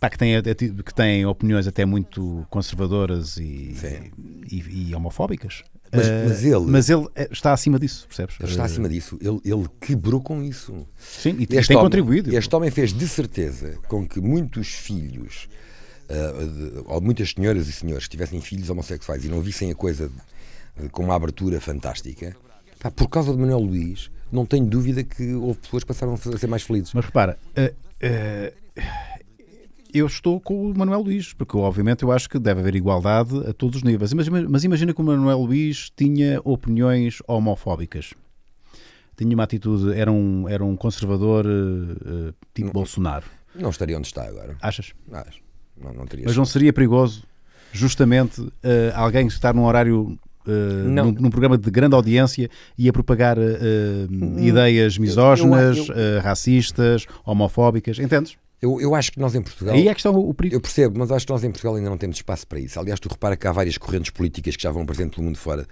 pá, que, tem é, é, que opiniões até muito conservadoras e, e, e homofóbicas. Mas, eh, mas, ele, mas ele eh, está acima disso, percebes? Ele está eh, acima disso. Ele, ele quebrou com isso. Sim, e este tem homem, contribuído. Este homem fez de certeza com que muitos filhos, ou muitas senhoras e senhores que tivessem filhos homossexuais e não vissem a coisa com uma abertura fantástica, por causa de Manuel Luís, não tenho dúvida que houve pessoas que passaram a ser mais felizes. Mas repara, uh, uh eu estou com o Manuel Luís, porque obviamente eu acho que deve haver igualdade a todos os níveis. Mas, imagina que o Manuel Luís tinha opiniões homofóbicas. Tinha uma atitude, era um, era um conservador uh, tipo não, Bolsonaro. Não estaria onde está agora. Achas? Acho. Não, não teria mas não seria perigoso, justamente, uh, alguém estar num horário Uh, num, num, programa de grande audiência e a propagar uh, hum, ideias misóginas, eu, eu, eu... Uh, racistas, homofóbicas, entendes? Eu, eu acho que nós em Portugal. Aí é que está o perigo. Eu percebo, mas acho que nós em Portugal ainda não temos espaço para isso. Aliás, tu repara que há várias correntes políticas que já vão exemplo, pelo mundo fora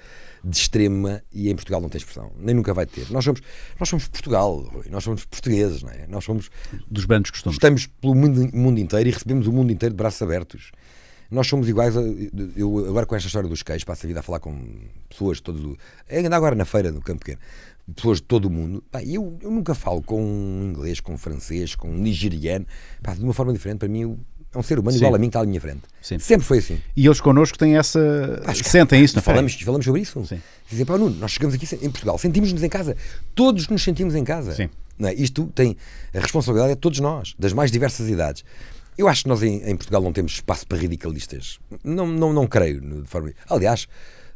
de extrema e em Portugal não tem expressão. Nem nunca vai ter. Nós somos, nós somos Portugal, nós somos portugueses, não é? Nós somos. Dos bandos que estamos. Estamos pelo mundo, mundo inteiro e recebemos o mundo inteiro de braços abertos. Nós somos iguais. A, eu agora com esta história dos queijos, passo a vida a falar com pessoas de todo. É ainda agora na feira no Campo Pequeno, pessoas de todo o mundo. Pá, eu, eu nunca falo com um inglês, com francês, com nigeriano. Pá, de uma forma diferente, para mim, eu, é um ser humano Sim. igual a mim que está à minha frente. Sim. Sempre foi assim. E eles connosco têm essa. Acho que Sentem isso na falamos, feira. falamos sobre isso. Sim. Dizem, pá, Nuno, nós chegamos aqui em Portugal, sentimos-nos em casa. Todos nos sentimos em casa. Sim. É? Isto tem. A responsabilidade é de todos nós, das mais diversas idades. Eu acho que nós em, em, Portugal não temos espaço para radicalistas. Não, não, não creio, de forma. Aliás,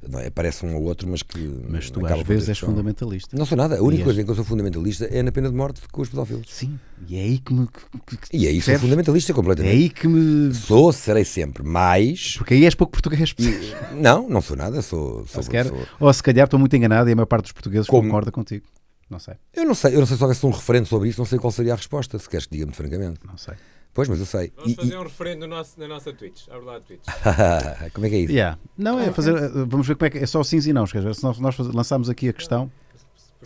não é? Parece um ou outro, mas que. Mas tu às vezes és fundamentalista. Não sou nada. A única e coisa és... em que eu sou fundamentalista é na pena de morte com os pedófilos. Sim. E é aí que me. Que, que, e é aí sou fundamentalista completamente. É aí que me. Sou, serei sempre. Mas. Porque aí és pouco português. E... Não, não sou nada. Sou. sou, ou, se calhar, sou... ou se calhar estou muito enganado e a maior parte dos portugueses Como... concorda contigo. Não sei. Eu não sei. Eu não sei se houvesse um referendo sobre isso, não sei qual seria a resposta, se queres que diga-me francamente. Não sei. Pois, mas eu sei. Vamos e, fazer e... um referendo no nosso, na nossa Twitch. Abre lá a Twitch. como é que é isso? Yeah. Não, é ah, fazer. É. Eh, vamos ver como é que é. só o sims e não, esquece. Se nós, nós lançámos aqui a questão.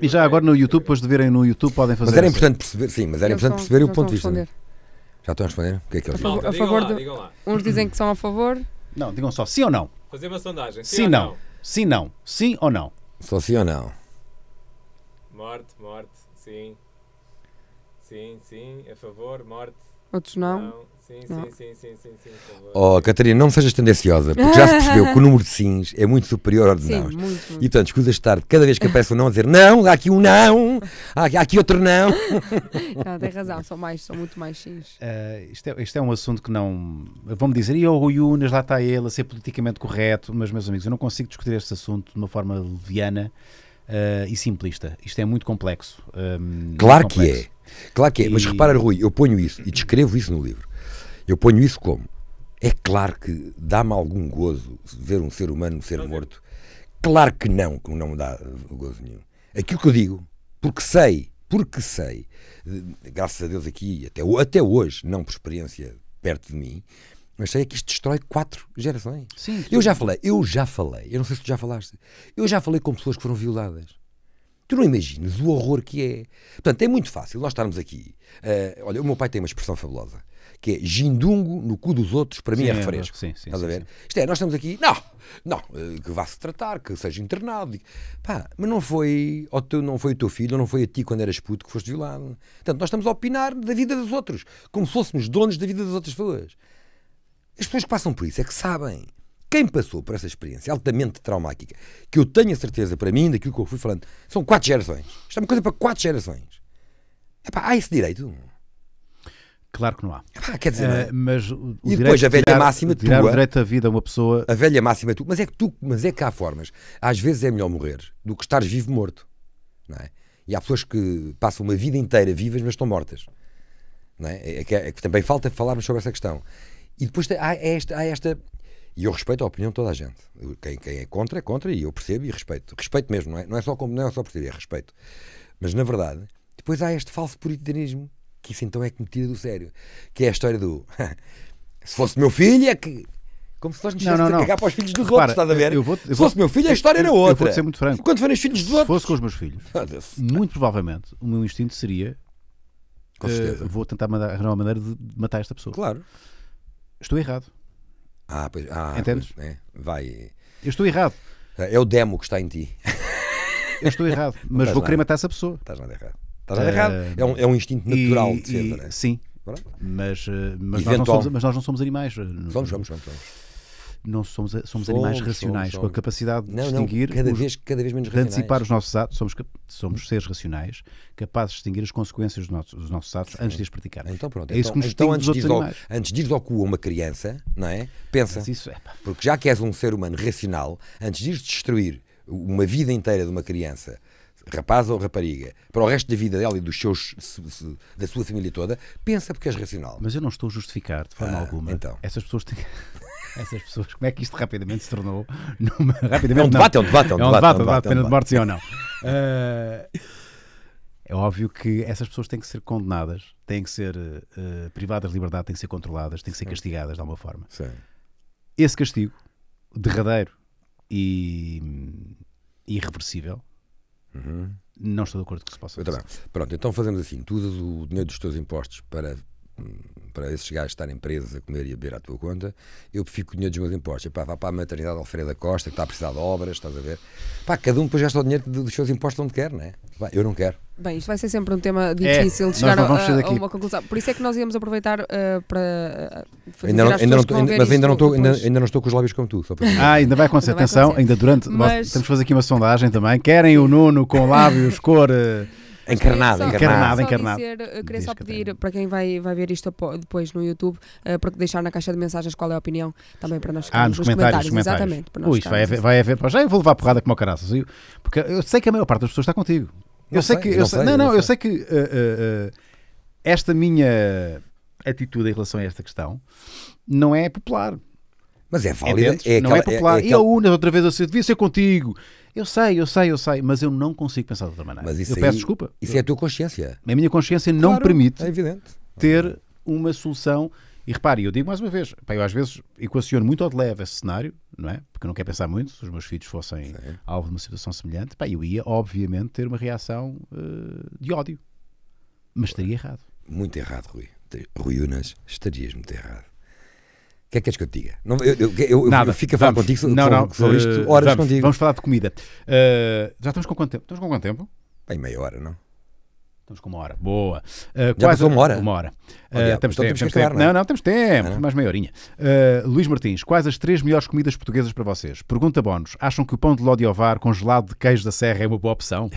E já agora no YouTube, depois de verem no YouTube, podem fazer. Mas era assim. importante perceber, sim, mas era importante perceber o ponto de vista. É? Já estão a responder? O que é que eles então, dizem? A favor digam digam lá. Uns dizem que são a favor. Não, digam só sim ou não. Fazer uma sondagem. Sim, sim não. não. Sim não. Sim ou não. Só sim ou não. Morte, morte, sim. Sim, sim, a favor, morte outros não. Sim, sim, sim, sim, sim, Oh, Catarina, não sejas tendenciosa, porque já se percebeu que o número de sims é muito superior ao de não. E portanto, escusas estar cada vez que aparece um não a dizer não, há aqui um não, há aqui, outro não. Ah, tem razão, são mais, são muito mais sims. Eh, é, isto, é, um assunto que não. Vão-me dizer, e o Rui Unas, lá está ele a ser politicamente correto, mas meus amigos, eu não consigo discutir este assunto de uma forma leviana eh, e simplista. Isto é muito complexo. Ehm, claro que é. Claro que é, e... mas repara, Rui, eu ponho isso e descrevo isso no livro. Eu ponho isso como: é claro que dá-me algum gozo ver um ser humano ser morto. É. Claro que não, que não me dá eh, gozo nenhum. Aquilo que eu digo, porque sei, porque sei, eh, graças a Deus aqui, até, até hoje, não por experiência perto de mim, mas sei é que isto destrói quatro gerações. Sim, sim. Eu já falei, eu já falei, eu não sei se tu já falaste, eu já falei com pessoas que foram violadas. Tu não imaginas o horror que é. Portanto, é muito fácil nós estarmos aqui. Uh, olha, o meu pai tem uma expressão fabulosa que é gindungo no cu dos outros, para sim, mim é, é refresco. Sim, sim, Estás a ver? Isto é, nós estamos aqui, não, não, eh, que vá-se tratar, que seja internado. Pá, mas não foi, ao teu, não foi o teu filho, não foi a ti quando eras puto que foste violado. Portanto, nós estamos a opinar da vida dos outros, como se fôssemos donos da vida das outras pessoas. As pessoas que passam por isso é que sabem. Quem passou por essa experiência altamente traumática, que eu tenho a certeza para mim, daquilo que eu fui falando, são quatro gerações. Isto é uma coisa para quatro gerações. Epá, há esse direito. Claro que não há. quer dizer, uh, mas o, e depois a velha tirar, máxima tirar tua, o direito à vida a uma pessoa. A velha máxima é tu, mas é que tu, mas é que há formas. Às vezes é melhor morrer do que estares vivo morto, não é? E há pessoas que passam uma vida inteira vivas mas estão mortas, não é? É que, é, é que também falta falarmos sobre essa questão. E depois há esta, há esta e eu respeito a opinião de toda a gente. Quem, quem é contra, é contra e eu percebo e respeito. Respeito mesmo, não é? Não é só, como, não é só perceber, é respeito. Mas, na verdade, depois há este falso puritanismo, que isso então é que me tira do sério, que é a história do... se fosse meu filho é que... Como se nós nos estivéssemos a cagar para os filhos dos Repara, outros, estás a ver? Eu vou, eu se fosse vou, meu filho, a história eu, era outra. Eu vou ser muito franco. quando forem os filhos dos se outros... Se fosse com os meus filhos, oh, muito provavelmente, o meu instinto seria... Com eh, certeza. Uh, vou tentar mandar, arranjar uma maneira de matar esta pessoa. Claro. Estou errado. Ah, pois, ah, Entendes? Pois, né? Vai. Eu estou errado. Ah, é o demo que está em ti. Eu estou errado, mas vou querer matar essa pessoa. Estás nada errado. Estás nada errado. Ah, é um, é um instinto natural e, de ser, e, né? Sim. Mas, ah, mas, nós somos, mas, nós não somos, animais. É? Somos, somos, somos. somos não somos, somos, somos animais racionais, somos, com a capacidade de distinguir, não, cada, os, vez, cada vez menos de antecipar os nossos atos, somos, somos seres racionais, capazes de distinguir as consequências dos nossos, dos nossos atos Sim. antes de as praticar. Ah, então pronto, é isso que então, nos então, antes, de ao, antes de ir ao cu a uma criança, não é? Pensa, Mas isso é, porque já que és um ser humano racional, antes de ir destruir uma vida inteira de uma criança rapaz ou rapariga, para o resto da vida dela e dos seus, da sua família toda, pensa porque és racional. Mas eu não estou a justificar, de forma ah, alguma. Então. Essas pessoas têm essas pessoas, como é que isto rapidamente se tornou numa. Rapidamente, é um debate, não. é um debate, é um debate. É um é debate, é um debate, é pena de morte, sim ou não. Eh, é óbvio que essas pessoas têm que ser condenadas, têm que ser uh, privadas de liberdade, têm que ser controladas, têm que ser castigadas de alguma forma. Sim. Esse castigo, derradeiro e irreversível, uhum. não estou de acordo que se possa fazer. Pronto, então fazemos assim: tudo o dinheiro dos teus impostos para para esses gajos estarem presos a comer e a beber à tua conta, eu fico com o dinheiro dos meus impostos. Pá, vá para a maternidade Alfredo da Costa, que está a precisar de obras, estás a ver? Pá, cada um depois gasta o dinheiro dos seus impostos onde quer, não é? Pá, eu não quero. Bem, isto vai ser sempre um tema é, difícil é, de chegar a, a, uma conclusão. Por isso é que nós íamos aproveitar uh, para eh, ainda ainda ainda, Mas ainda não, estou ainda, ainda, não estou com os lábios como tu. ah, ainda vai acontecer. Ainda Atenção, ainda durante. Mas... temos que fazer aqui uma sondagem também. Querem o Nuno com lábios cor. Uh, Encarnada, só, encarnada, encarnada. Dizer, queria só pedir para quem vai, vai ver isto depois no YouTube, uh, para deixar na caixa de mensagens qual é a opinião, também para nós ah, nos, nos comentários, comentários. Exatamente. Para Ui, isto vai haver, vai haver, já eu vou levar porrada como caraças, porque eu sei que a maior parte das pessoas está contigo. eu sei, que. Não, não, eu sei que eh, eh, esta minha atitude em relação a esta questão não é popular. Mas é válido. É, é não é aquela, é popular. É aquela... E a Unas outra vez assim, devia ser contigo. Eu sei, eu sei, eu sei, mas eu não consigo pensar de outra maneira. Mas isso eu aí, peço desculpa. Isso é a tua consciência. A minha consciência claro, não permite é ter uma solução. E repare, eu digo mais uma vez, pá, eu às vezes equaciono muito ao de leve esse cenário, não é? Porque eu não quero pensar muito, se os meus filhos fossem Sim. alvo de uma situação semelhante, pá, eu ia, obviamente, ter uma reação uh, de ódio. Mas estaria errado. Muito errado, Rui. Rui Unas, estarias muito errado. O que é que queres que eu te diga? Não, eu, eu, eu, Nada. eu fico a falar vamos. contigo não, não, sobre isto eh, horas vamos, contigo. Vamos falar de comida. Uh, já estamos com quanto tempo? Estamos com quanto tempo? Bem, meia hora, não? Estamos com uma hora. Boa. Uh, já quase uma hora? Uma hora. Uh, oh, Olha, então temos, tempo, temos tempo. Não, é? não, não, temos tempo. Ah, mais meia horinha. Uh, Luís Martins, quais as três melhores comidas portuguesas para vocês? Pergunta bónus. Acham que o pão de ló de ovar congelado de queijo da serra é uma boa opção?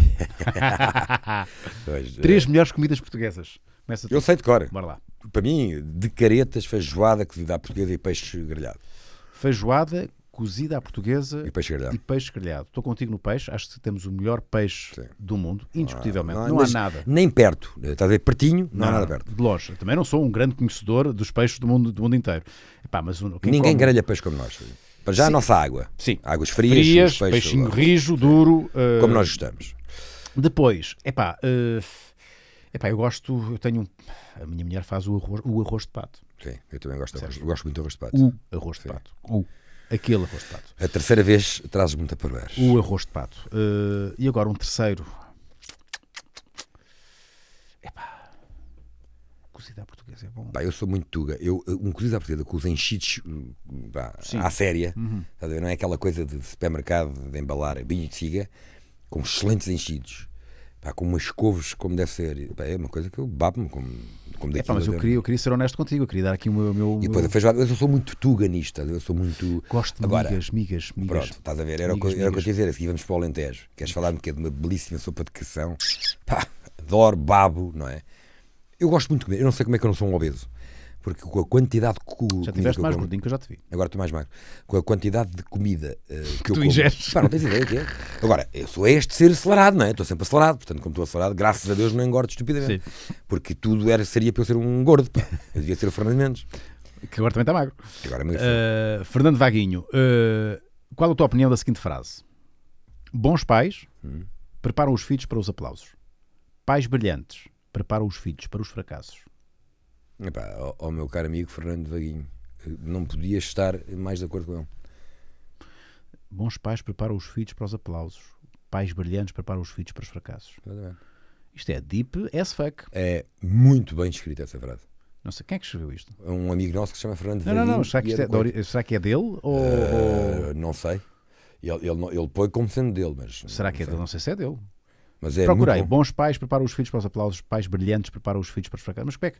pois, três melhores comidas portuguesas. Eu sei de cor. Bora lá para mim, de caretas, feijoada cozida à portuguesa e peixe grelhado. Feijoada cozida à portuguesa e peixe grelhado. E peixe grelhado. Estou contigo no peixe, acho que temos o melhor peixe Sim. do mundo, indiscutivelmente. Não, há, não né? não há nada. Nem perto, está a dizer pertinho, não, não, há nada perto. De loja Também não sou um grande conhecedor dos peixes do mundo, do mundo inteiro. Epá, mas Ninguém come... grelha peixe como nós. Para já Sim. a nossa água. Sim. Águas frias, frias peixinho rijo, duro. Uh... Como eh, nós gostamos. Depois, epá, uh Epá, eu gosto, eu tenho um, A minha mulher faz o arroz, o arroz de pato. Sim, eu também gosto, arroz, eu gosto muito do arroz de pato. O arroz de Sim. pato. O. Aquele arroz de pato. A terceira vez trazes muita a O arroz de pato. Uh, e agora um terceiro. Epá. Cozida à portuguesa é bom. Pá, eu sou muito tuga. Eu, eh, um cozido à portuguesa com os enchidos pá, hum, à séria. Uhum. Não é aquela coisa de supermercado de embalar a é de siga com excelentes enchidos pá, com umas couves como deve ser. Pá, é uma coisa que eu babo-me como, como daqui. É, pá, mas eu queria, eu queria ser honesto contigo, eu queria dar aqui o meu. meu e depois meu... a feijoada, eu sou muito tuganista, eu sou muito. Gosto de Agora, migas, migas, migas. Pronto, estás a ver, era, migas, o, que, era eu ia dizer, a vamos para o Alentejo. Queres falar-me que é de uma belíssima sopa de cação? Pá, adoro, babo, não é? Eu gosto muito de comer, eu não sei como é que eu não sou um obeso. Porque com a quantidade que Já tiveste mais como, gordinho que eu já te vi. Agora estou mais magro. Com a quantidade de comida uh, que, que eu tu como. Pá, não tens ideia o que é. Agora, eu sou este ser acelerado, não é? Estou sempre acelerado, portanto, como estou acelerado, graças a Deus não engordo estupidamente. Sim. Porque tudo era, seria para eu ser um gordo. Pá. Eu devia ser o Fernando Mendes. Que agora também está magro. Agora é uh, Fernando Vaguinho, uh, qual a tua opinião da seguinte frase? Bons pais hum. preparam os filhos para os aplausos. Pais brilhantes preparam os filhos para os fracassos. Epá, ao, ao meu caro amigo Fernando Vaguinho, eh, não podia estar mais de acordo com ele. Bons pais preparam os filhos para os aplausos, pais brilhantes preparam os filhos para os fracassos. Exatamente. Isto é deep as fuck. É muito bem escrita essa frase. Não sei, quem é que escreveu isto? É um amigo nosso que se chama Fernando Não, Vaguinho, não, não, será que, é, é será que é dele? Ou... Uh, não sei. Ele, ele, ele põe como sendo dele, mas. Será que é dele? Não sei se é dele. Mas é Procurei. Bom. Bons pais preparam os filhos para os aplausos, pais brilhantes preparam os filhos para os fracassos. Mas como é que.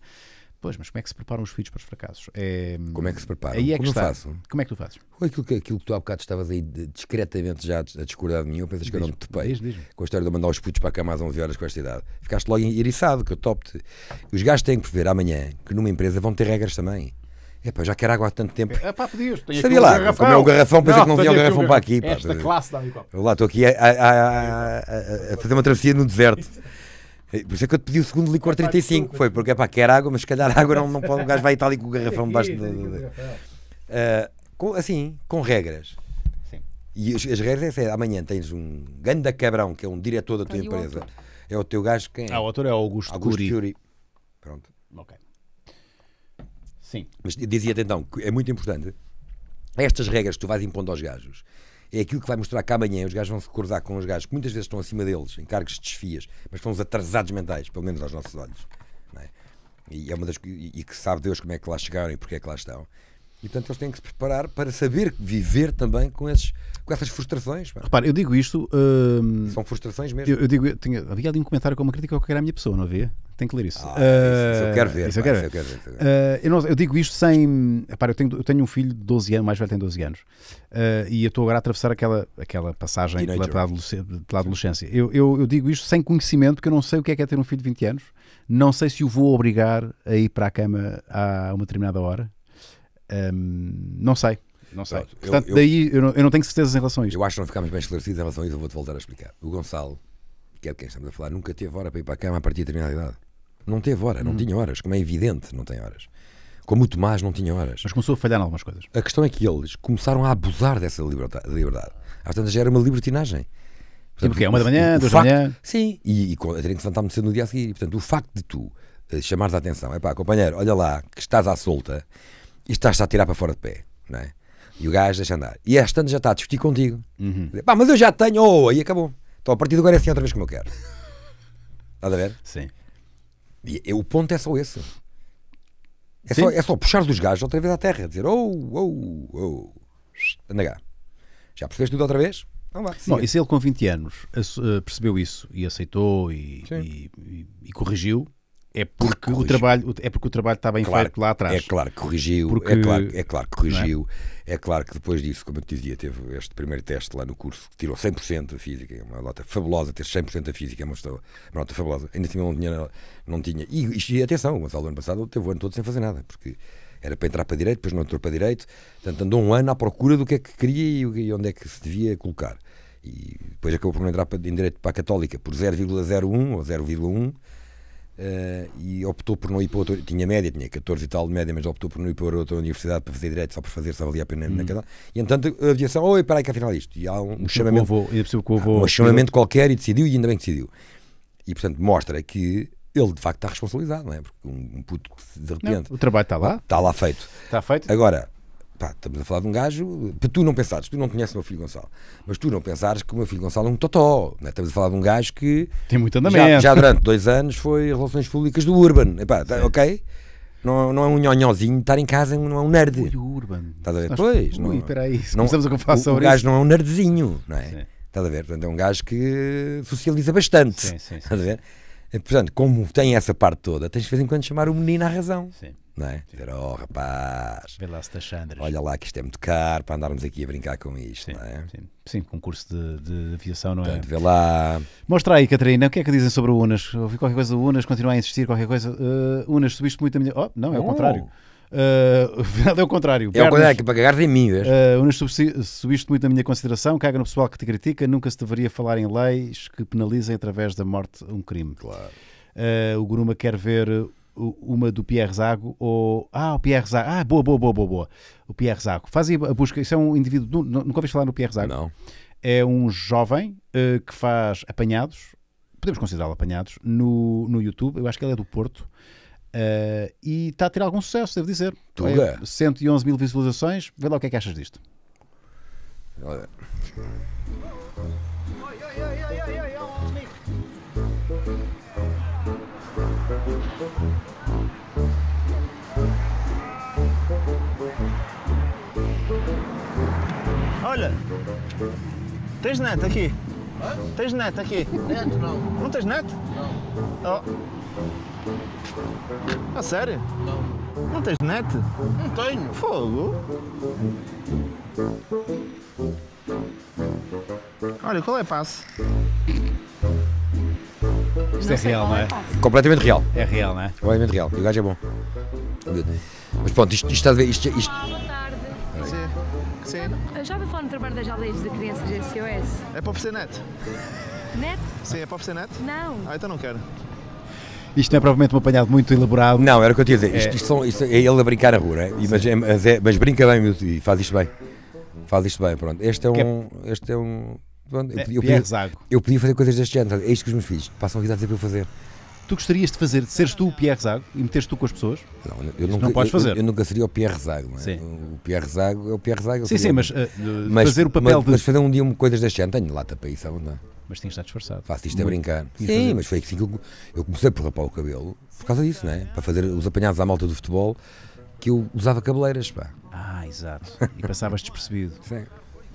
Pois, mas como é que se preparam os filhos para os fracassos? É... Como é que se preparam? Aí é como que está. Faço? Como é que tu fazes? Aquilo que, aquilo que tu há bocado estavas aí discretamente já a discordar de mim, eu pensas que eu não te topei com a história de mandar os putos para a cama às 11 horas com esta idade. Ficaste logo iriçado, que eu topo-te. Os gajos têm que prever amanhã que numa empresa vão ter regras também. é pá, já quero água há tanto tempo. é pá, podias. Sabia lá, garrafão. como é o garrafão, pensei que não vinha o garrafão para aqui. Esta pá. classe da Lá estou aqui a, a, a, a fazer uma travessia no deserto. É, por isso é que eu te pedi o segundo licor 35, é foi, porque é pá, quer água, mas se calhar água não, não pode, o gajo vai estar ali com o garrafão debaixo de, uh, ah, assim, com regras. Sim. E as, as regras é, é amanhã tens um ganda cabrão, que é um diretor da tua ah, empresa. O é o teu gajo quem é? Ah, o autor é Augusto, Augusto Curi. Curi. Pronto. Ok. Sim. Mas dizia-te então que é muito importante estas regras que tu vais impondo aos gajos é aquilo que vai mostrar que amanhã os gajos vão se acordar com os gajos que muitas vezes estão acima deles, em cargos de desfias, mas são os atrasados mentais, pelo menos aos nossos olhos. É? E, é uma das, e, e que sabe Deus como é que lá chegaram e porque é que lá estão. E portanto eles têm que se preparar para saber viver também com, esses, com essas frustrações. Pá. Repare, eu digo isto. Hum, São frustrações mesmo. Eu, eu digo, eu tinha, havia ali um comentário com uma crítica que que era a minha pessoa, não havia? Tenho que ler isso. Ah, ah, isso, eu quero ver. eu isso Uh, ah, eu, não, eu, digo isto sem. Repare, eu tenho, eu tenho um filho de 12 anos, mais velho tem 12 anos, uh, e eu estou agora a atravessar aquela, aquela passagem pela, pela, adolescência. Eu, eu, eu digo isto sem conhecimento, porque eu não sei o que é que é ter um filho de 20 anos, não sei se o vou obrigar a ir para a cama a uma determinada hora um, não sei. Não sei. Pronto, Portanto, eu, daí eu, não, eu não, tenho certezas em relação a isto. Eu acho que não ficámos bem esclarecidos em relação a isso, eu vou-te voltar a explicar. O Gonçalo, que é de quem estamos a falar, nunca teve hora para ir para a cama a partir de determinada idade. Não teve hora, não hum. tinha horas, como é evidente, não tem horas. Como o Tomás não tinha horas. Mas começou a falhar em algumas coisas. A questão é que eles começaram a abusar dessa liberdade. Às tantas já era uma libertinagem. Tipo portanto, sim, porque é uma da manhã, duas da manhã. Sim, e, e a terem que sentar-me cedo no dia a seguir. Portanto, o facto de tu uh, chamares a atenção, é pá, companheiro, olha lá, que estás à solta, e estás a tirar para fora de pé, não é? E o gajo deixa andar. E esta tantas já está a discutir contigo. Uhum. Pá, mas eu já tenho, oh, aí acabou. Então a partir de agora é assim outra vez como eu quero. Estás a ver? Sim. E, e, é, o ponto é só esse. É só, é só puxar os gajos outra vez à terra, dizer oh, oh, oh, oh, anda cá. Já percebeste tudo outra vez? Não lá Bom, e se ele com 20 anos eh, percebeu isso e aceitou e, e, e corrigiu, é, é porque, o trabalho, é porque o trabalho está bem claro, feito lá atrás. É claro que corrigiu, é porque... é, claro, é claro que é? corrigiu, é? é? claro que depois disso, como eu te dizia, teve este primeiro teste lá no curso que tirou 100% da física, é uma nota fabulosa, ter 100% da física, uma, uma nota fabulosa. Ainda assim não tinha. Não tinha. E, e atenção, o ano passado teve o ano todo sem fazer nada, porque era para entrar para direito, depois não entrou para direito, portanto andou um ano à procura do que é que queria e onde é que se devia colocar. E depois acabou por não entrar para, em direito para a Católica por 0,01 ou 0,1 Uh, e optou por não ir para outra. Tinha média, tinha 14 e tal de média, mas optou por não ir para outra universidade para fazer direito, só para fazer, só valia a pena hum. naquela. E entanto a aviação, oi, para aí que afinal isto. E há um, um é chamamento. um chamamento qualquer e decidiu, e ainda bem que decidiu. E portanto mostra que ele de facto está responsabilizado, não é? Porque um, puto que de repente. Não, o trabalho está lá. Está lá feito. Está feito. Agora, Pá, estamos a falar de um gajo. Para tu não pensares, tu não conheces o meu filho Gonçalo, mas tu não pensares que o meu filho Gonçalo é um totó. Né? Estamos a falar de um gajo que. Tem muito andamento. Já, já durante dois anos foi Relações Públicas do Urban. tá, ok? Não, não é um nhonhozinho estar em casa, não é um nerd. Ui, Urban. Estás a ver? Nós, pois. Ui, espera aí, começamos a falar sobre O gajo isso. não é um nerdzinho, não é? Estás a ver? Portanto, é um gajo que socializa bastante. Sim, sim, sim. Estás a ver? Portanto, como tem essa parte toda, tens de vez em quando chamar o menino à razão. Sim. Não é? Sim. Dizer, oh rapaz, olha lá que isto é muito caro para andarmos aqui a brincar com isto, sim, não é? Sim, sim concurso de, de aviação, não é? Portanto, é? Vê lá. Mostra aí, Catarina, o que é que dizem sobre o Unas? Ouvi qualquer coisa do Unas, continua a insistir, qualquer coisa. Uh, Unas, subiste muito a minha. Oh, não, é o oh. contrário. Uh, é o contrário. É o contrário, que para cagar em mim. Uh, Unas, subiste muito na minha consideração, caga no pessoal que te critica, nunca se deveria falar em leis que penalizem através da morte um crime. Claro. Uh, o Guruma quer ver uma do Pierre Zago ou. Ah, o Pierre Zago. Ah, boa, boa, boa, boa. boa. O Pierre Zago. Faz a busca. Isso é um indivíduo. Nunca ouviste falar no Pierre Zago? Não. É um jovem uh, que faz apanhados, podemos considerá-lo apanhados, no, no YouTube. Eu acho que ele é do Porto. Uh, e está a ter algum sucesso, devo dizer. Tuga. É 111 mil visualizações. Vê lá o que é que achas disto. Olha. Olha, tens neto aqui? Hã? Tens neto aqui? Neto não. Não tens neto? Não. Oh. Ah, sério? Não. Não tens net? Não tenho. Fogo? Olha, qual é a passe? Isto é real, não é? é, é? Completamente real. É real, não é? Completamente real. E o gajo é bom. Mas pronto, isto, isto está a ver. Isto, isto... Ah, boa tarde. Sim. Sim. Já, já me falar no trabalho das aldeias de crianças de SOS? É para oferecer net? Net? Sim, é para oferecer net? Não. Ah, então não quero. Isto não é provavelmente um apanhado muito elaborado. Não, era o que eu ia dizer. É. Isto, isto isto é ele a brincar na rua, é? mas, é, mas, é, mas, brinca bem e faz isto bem. Faz isto bem, pronto. Este é, é um. Este é um pronto, eu, é, eu, podia, eu, podia, fazer coisas deste género. É isto que os meus filhos passam a vida a dizer para eu fazer. Tu gostarias de fazer, de seres tu o Pierre Zago e meteres tu com as pessoas? Não, eu nunca, não podes fazer. Eu, eu, nunca seria o Pierre Zago. É? O Pierre Zago é o Pierre Zago. Sim, sim, mas, uh, mas, fazer o papel mas, de. Mas fazer um dia coisas deste género, tenho lata para isso, não é? mas tinha estado disfarçado. Faço isto a é brincar. Sim, mas foi assim que eu, eu, comecei por rapar o cabelo, por causa disso, não é? Para fazer os apanhados à malta do futebol, que eu usava cabeleiras, pá. Ah, exato. E passavas despercebido. Sim.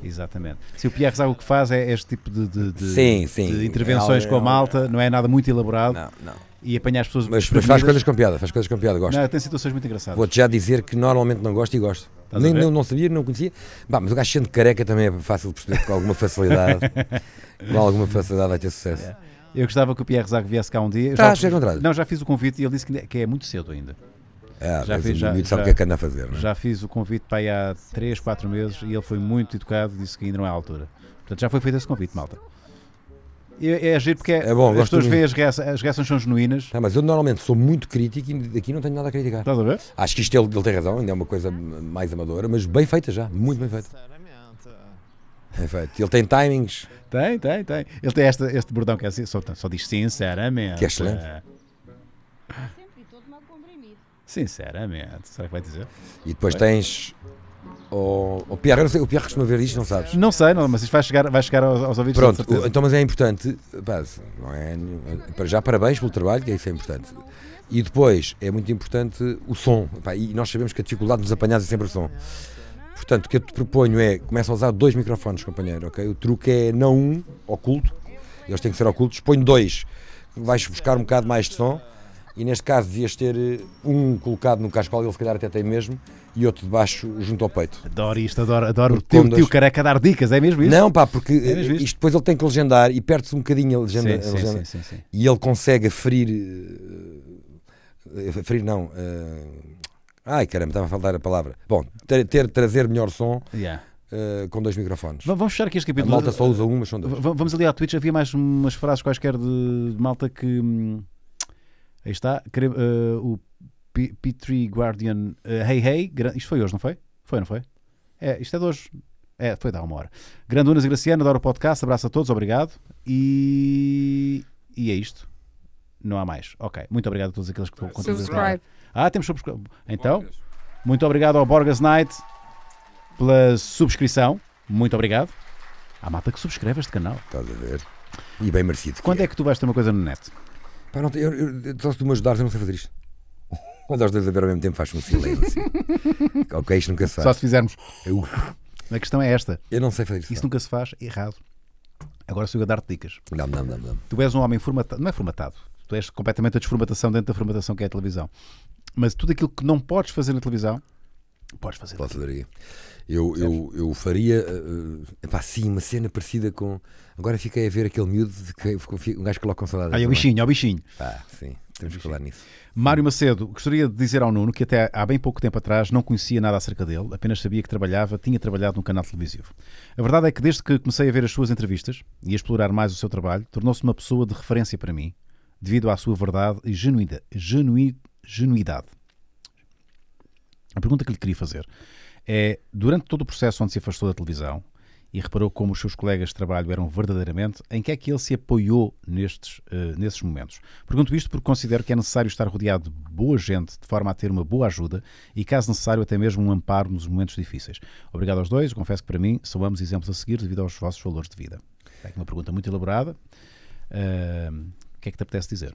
Exatamente. Se o Pierre sabe o que faz, é este tipo de, de, de, sim, sim. de intervenções é com a malta, não é nada muito elaborado. Não, não. E apanhar as pessoas. Mas, mas faz coisas com piada, faz coisas com piada, gosto. Não, tem situações muito engraçadas. Vou-te já dizer que normalmente não gosto e gosto. Nem, não, não sabia, não conhecia. Bah, mas o gajo sendo careca também é fácil de perceber com alguma facilidade. com alguma facilidade vai ter sucesso. Eu gostava que o Pierre Zago viesse cá um dia. Tá, já, não, já fiz o convite e ele disse que é, que é muito cedo ainda. já fiz, o convite para aí há 3, 4 meses e ele foi muito educado, disse que ainda não é a altura. Portanto, já foi feito esse convite, malta. É, é agir porque é-, é, bom, as pessoas veem as reações, as reações são genuínas. Não, tá, mas eu normalmente sou muito crítico e daqui não tenho nada a criticar. Estás a ver? Acho que isto ele, ele tem razão, ainda é uma coisa mais amadora, mas bem feita já, muito bem feita. Sinceramente. Ele tem timings. Tem, tem, tem. Ele tem este, este bordão que é assim, só, só diz sinceramente. Que é excelente. É. Sinceramente, será que vai dizer? E depois tens o ou Pierre, sei, o Pierre costuma ver isto, não sabes? Não sei, não, mas isto vai chegar, vai chegar aos, aos ouvidos. Pronto, o, então, mas é importante, base, não é? Para já, parabéns pelo trabalho, que isso é importante. E depois, é muito importante o som. Pá, e nós sabemos que a dificuldade dos apanhados é sempre o som. Portanto, o que eu te proponho é começa a usar dois microfones, companheiro, ok? O truque é não um, oculto, eles têm que ser ocultos, põe dois, vais buscar um bocado mais de som e neste caso devias ter eh, um colocado no cascal, ele se calhar até tem mesmo, e outro debaixo junto ao peito. Adoro isto, adoro, adoro o tio, careca dar dicas, é mesmo isso? Não, pá, porque é eh, isto? isto? depois ele tem que legendar e perde-se um bocadinho a legenda, sim, a legenda sim, sim, e ele consegue ferir. Uh, ferir não. Uh, ai caramba, estava a faltar a palavra. Bom, ter, ter trazer melhor som. Yeah. Uh, com dois microfones. Vamos fechar aqui este capítulo. A malta só usa um, mas são dois. Vamos ali à Twitch. Havia mais umas frases quaisquer de, de malta que. Hum, Aí está. Uh, o P3 Guardian uh, Hey Hey. Isto foi hoje, não foi? Foi, não foi? É, isto é de hoje. É, foi da uma hora. Grandunas e Graciano, adoro o podcast. Abraço a todos, obrigado. E, e é isto. Não há mais. Ok. Muito obrigado a todos aqueles que estão contribuíram. Subscribe. Ah, temos subscrição. Então, Borges. muito obrigado ao Borgas Knight pela subscrição. Muito obrigado. Há mata que subscreve este canal. Estás a ver? E bem merecido. Quando é. é que tu vais ter uma coisa no net? Pá, não, eu, eu, só se tu me ajudares, eu não sei fazer isto. Quando aos dois a ver ao mesmo tempo, faz um silêncio. Assim. ok, isto nunca se faz. Só se fizermos. Eu... A questão é esta. Eu não sei fazer isso. Isso nunca se faz, errado. Agora sou eu a dar-te dicas. Não, não, não, não. Tu és um homem formatado, não é formatado, tu és completamente a desformatação dentro da formatação que é a televisão. Mas tudo aquilo que não podes fazer na televisão, podes fazer. Posso fazer aqui. Eu, eu, eu faria uh, epá, sim, uma cena parecida com. Agora fiquei a ver aquele miúdo de que um gajo que com saudade. Ah, é o bichinho, é o bichinho. Ah, sim, temos que falar nisso. Mário Macedo, gostaria de dizer ao Nuno que até há bem pouco tempo atrás não conhecia nada acerca dele, apenas sabia que trabalhava, tinha trabalhado num canal televisivo. A verdade é que desde que comecei a ver as suas entrevistas e a explorar mais o seu trabalho, tornou-se uma pessoa de referência para mim, devido à sua verdade e genuída, genuí, genuidade. A pergunta que lhe queria fazer é, durante todo o processo onde se afastou da televisão e reparou como os seus colegas de trabalho eram verdadeiramente, em que é que ele se apoiou nestes, uh, nesses momentos? Pergunto isto porque considero que é necessário estar rodeado de boa gente, de forma a ter uma boa ajuda e, caso necessário, até mesmo um amparo nos momentos difíceis. Obrigado aos dois, confesso que para mim são ambos exemplos a seguir devido aos vossos valores de vida. É uma pergunta muito elaborada. Uh, que é que te apetece dizer?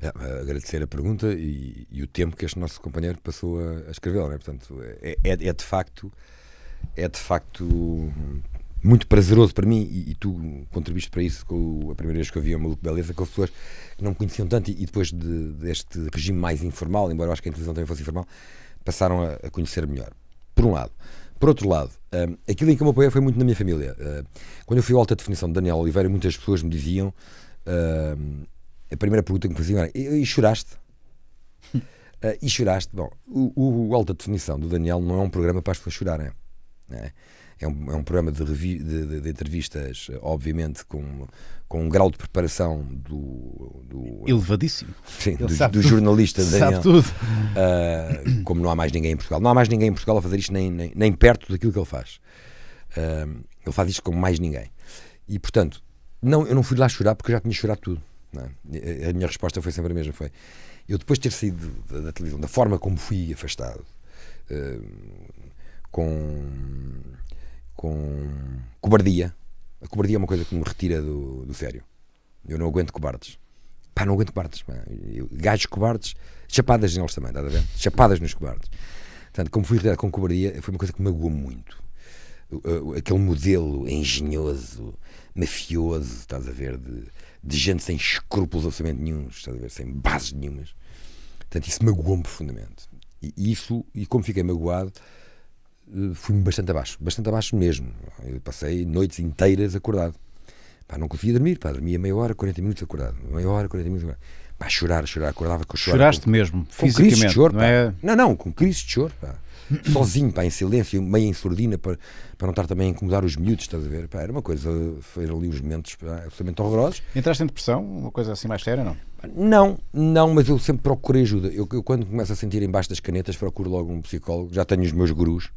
É, é, agradecer a pergunta e, e, o tempo que este nosso companheiro passou a, a escrevê-la. Né? Portanto, é, é, é, de facto, é de facto muito prazeroso para mim e, e tu contribuíste para isso com a primeira vez que eu vi o Maluco Beleza, com pessoas que não me conheciam tanto e, e depois de, deste regime mais informal, embora eu acho que a televisão também fosse informal, passaram a, a conhecer melhor. Por um lado. Por outro lado, um, aquilo em que eu me apoiei foi muito na minha família. Uh, quando eu fui à alta definição de Daniel Oliveira, muitas pessoas me diziam hum, a primeira pergunta que me faziam era: e, e choraste? uh, e choraste? Bom, o, o, Alta Definição do Daniel não é um programa para as pessoas chorarem. Né? É, um, é um programa de, revi, de, de, de, entrevistas, obviamente, com, com um grau de preparação do. do Elevadíssimo. Sim, do, do jornalista Daniel. Sabe tudo. Uh, como não há mais ninguém em Portugal. Não há mais ninguém em Portugal a fazer isto, nem, nem, nem perto daquilo que ele faz. Uh, ele faz isto como mais ninguém. E, portanto, não, eu não fui lá chorar porque eu já tinha chorado tudo. É? A minha resposta foi sempre a mesma: foi eu depois de ter saído da, da televisão, da forma como fui afastado, uh, com, com cobardia. A cobardia é uma coisa que me retira do, do sério. Eu não aguento cobardes. Pá, não aguento cobardes. Pá. gajos cobardes, chapadas neles também, estás a ver? Chapadas nos cobardes. Portanto, como fui retirado com cobardia, foi uma coisa que me magoou muito. aquele modelo engenhoso, mafioso, estás a ver, de de gente sem escrúpulos absolutamente nenhum, a ver, sem bases nenhumas. Portanto, isso magoou-me profundamente. E isso, e como fiquei magoado, eh, fui-me bastante abaixo, bastante abaixo mesmo. Eu passei noites inteiras acordado. Pá, não conseguia dormir, pá, dormia meia hora, 40 minutos acordado, meia hora, 40 minutos acordado. Pá, chorar, chorar, acordava com chorar. Choraste com, mesmo, com fisicamente, de choro, não é? Não, não, com crise de choro, pá. sozinho, pá, em silêncio, meio em surdina, para, para não estar também a incomodar os miúdos, estás a ver? Pá, era uma coisa, foram ali os momentos pá, absolutamente horrorosos. Entraste em depressão? Uma coisa assim mais séria, não? Não, não, mas eu sempre procurei ajuda. Eu, eu quando começo a sentir embaixo das canetas, procuro logo um psicólogo, já tenho os meus gurus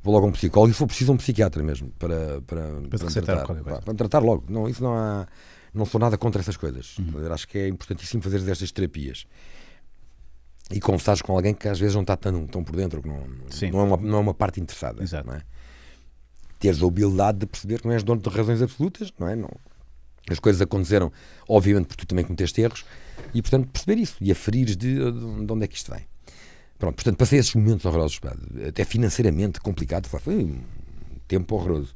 vou logo a um psicólogo e se for preciso um psiquiatra mesmo para, para, para, para tratar, pá, é. para tratar logo. Não, isso não há, não sou nada contra essas coisas. Uhum. Acho que é importantíssimo fazer estas terapias e conversares com alguém que às vezes não está tão, tão por dentro, que não, não, é uma, não é uma parte interessada. Exato. Não é? Teres a habilidade de perceber que não és dono de razões absolutas, não é? Não. As coisas aconteceram, obviamente, porque tu também cometeste erros, e portanto perceber isso e aferires de, de onde é que isto vem. Pronto, portanto, passei esses momentos horrorosos, até financeiramente complicado, foi um tempo horroroso,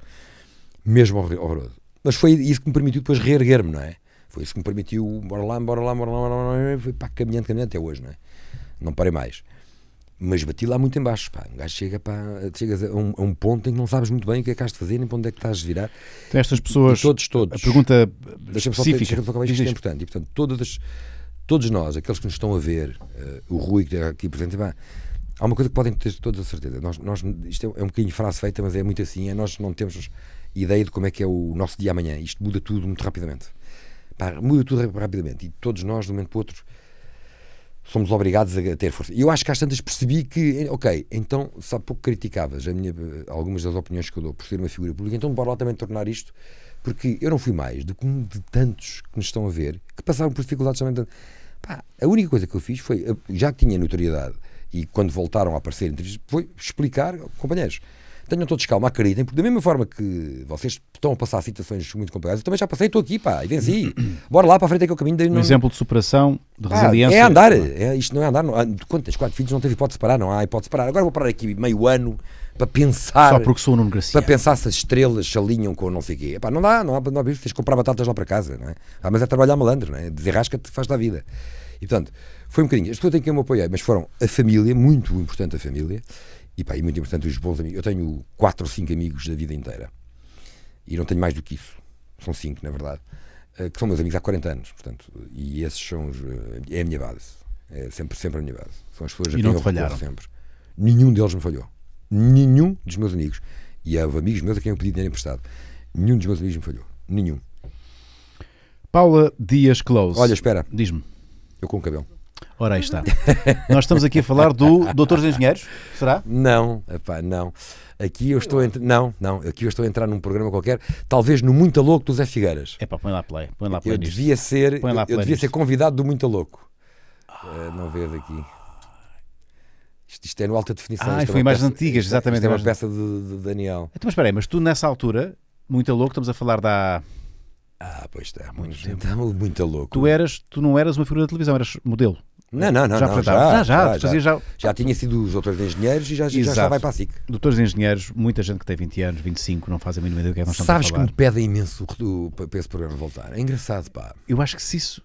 mesmo horroroso. Mas foi isso que me permitiu depois reerguer-me, não é? Foi isso que me permitiu, bora lá, bora lá, bora lá, bora lá, bora lá foi pá, caminhando, caminhando até hoje, não é? não parei mais. Mas bati lá muito embaixo, pá. Um gajo chega, pá, chegas a um, a um ponto em que não sabes muito bem o que é que estás de fazer, nem para onde é que estás de virar. Então, estas pessoas. E todos, todos. A pergunta específica. Deixa-me só acabar isto é importante. E, portanto, todas, todos nós, aqueles que nos estão a ver, uh, o Rui que está aqui presente, pá, há uma coisa que podem ter toda a certeza. Nós, nós, isto é, é um bocadinho frase feita, mas é muito assim. É nós não temos ideia de como é que é o nosso dia amanhã. Isto muda tudo muito rapidamente. Pá, muda tudo rapidamente. E todos nós, de um momento para o outro somos obrigados a ter força. E eu acho que às tantas percebi que, eh, ok, então, se há pouco criticavas minha, eh, algumas das opiniões que eu dou por ser uma figura pública, então bora lá também tornar isto, porque eu não fui mais do que um de tantos que nos estão a ver, que passaram por dificuldades também. Pá, a única coisa que eu fiz foi, eh, já que tinha notoriedade, e quando voltaram a aparecer entrevistas, foi explicar, companheiros, tenham todos calma, acreditem, porque da mesma forma que vocês estão a passar situações muito complicadas, eu também já passei, estou aqui, pá, e venci. Bora lá para a frente é que é o caminho. Daí não... Um exemplo de superação, de ah, resiliência. É andar, é, isto não é andar. Não, ah, quando tens quatro filhos não teve hipótese de parar, não há hipótese de parar. Agora vou parar aqui meio ano para pensar. Só porque sou o Nuno Para pensar se as estrelas se alinham com não sei o quê. não dá, não há, não há bicho, tens de comprar batatas lá para casa, não é? Ah, mas é trabalhar malandro, não é? Desenrasca-te, faz da vida. E portanto, foi um bocadinho. As pessoas têm que eu me apoiei, mas foram a família, muito importante a família, e pá, é muito importante, os bons amigos. Eu tenho 4 ou 5 amigos da vida inteira. E não tenho mais do que isso. São 5, na verdade. Eh, que são meus amigos há 40 anos, portanto. E esses são os, eh, é a minha base. É sempre, sempre a minha base. São as pessoas a quem não eu falharam. sempre. Nenhum deles me falhou. Nenhum dos meus amigos. E há amigos meus a quem eu pedi dinheiro emprestado. Nenhum dos meus amigos me falhou. Nenhum. Paula Dias Close. Olha, espera. Diz-me. Eu com o cabelo. Ora, aí está. Nós estamos aqui a falar do Doutores Engenheiros, será? Não, epá, não. Aqui eu estou a entrar. Não, não. Aqui eu estou a entrar num programa qualquer, talvez no Muito Louco do Zé Figueiras. É pá, põe lá play. Põe lá play eu devia ser, põe lá play Eu devia ser convidado do Muito Louco. Ah. Uh, não vejo aqui. Isto, isto, é no alta definição. Ah, é foi é imagens peça, antigas, exatamente. Isto é uma peça de, de Daniel. Então, mas espera aí, mas tu nessa altura, Muito Louco, estamos a falar da. Ah, pois está, muito, muito tempo. Então, muito louco. Tu, eras, tu não eras uma figura da televisão, eras modelo. Não, não, não. Já não, já, já, já, já, já, já, tinha sido os doutores de engenheiros e já, já vai para a SIC. Doutores de engenheiros, muita gente que tem 20 anos, 25, não fazem a mínima ideia do que é que nós Sabes que me pedem imenso do, para esse programa voltar. É engraçado, pá. Eu acho que se isso.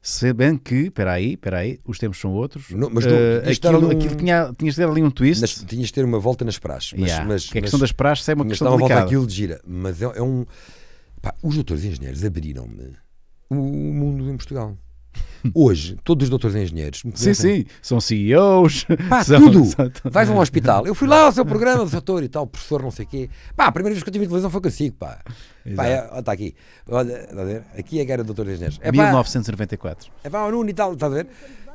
Se bem que, espera aí, espera aí, os tempos são outros. Não, mas uh, aquilo, um... aquilo tinha, tinhas de ter ali um twist. Nas, tinhas de ter uma volta nas praxes. Mas, yeah. mas, que a é questão mas, das praxes é uma questão uma delicada. volta aquilo de gira. Mas é, é um... Pá, os doutores de engenheiros abriram-me o mundo em Portugal. Hoje, todos os doutores engenheiros. Sim, sim, são CEOs. Pá, são, tudo. São... Vais a um hospital. Eu fui lá ao seu programa do doutor e tal, professor, não sei o quê. Pá, a primeira vez que eu tive televisão foi consigo, pá. Pá, está é, aqui. Olha, está a ver? Aqui é que era doutor engenheiros. É, 1994. É pá, o é Nuno e tal, está a ver?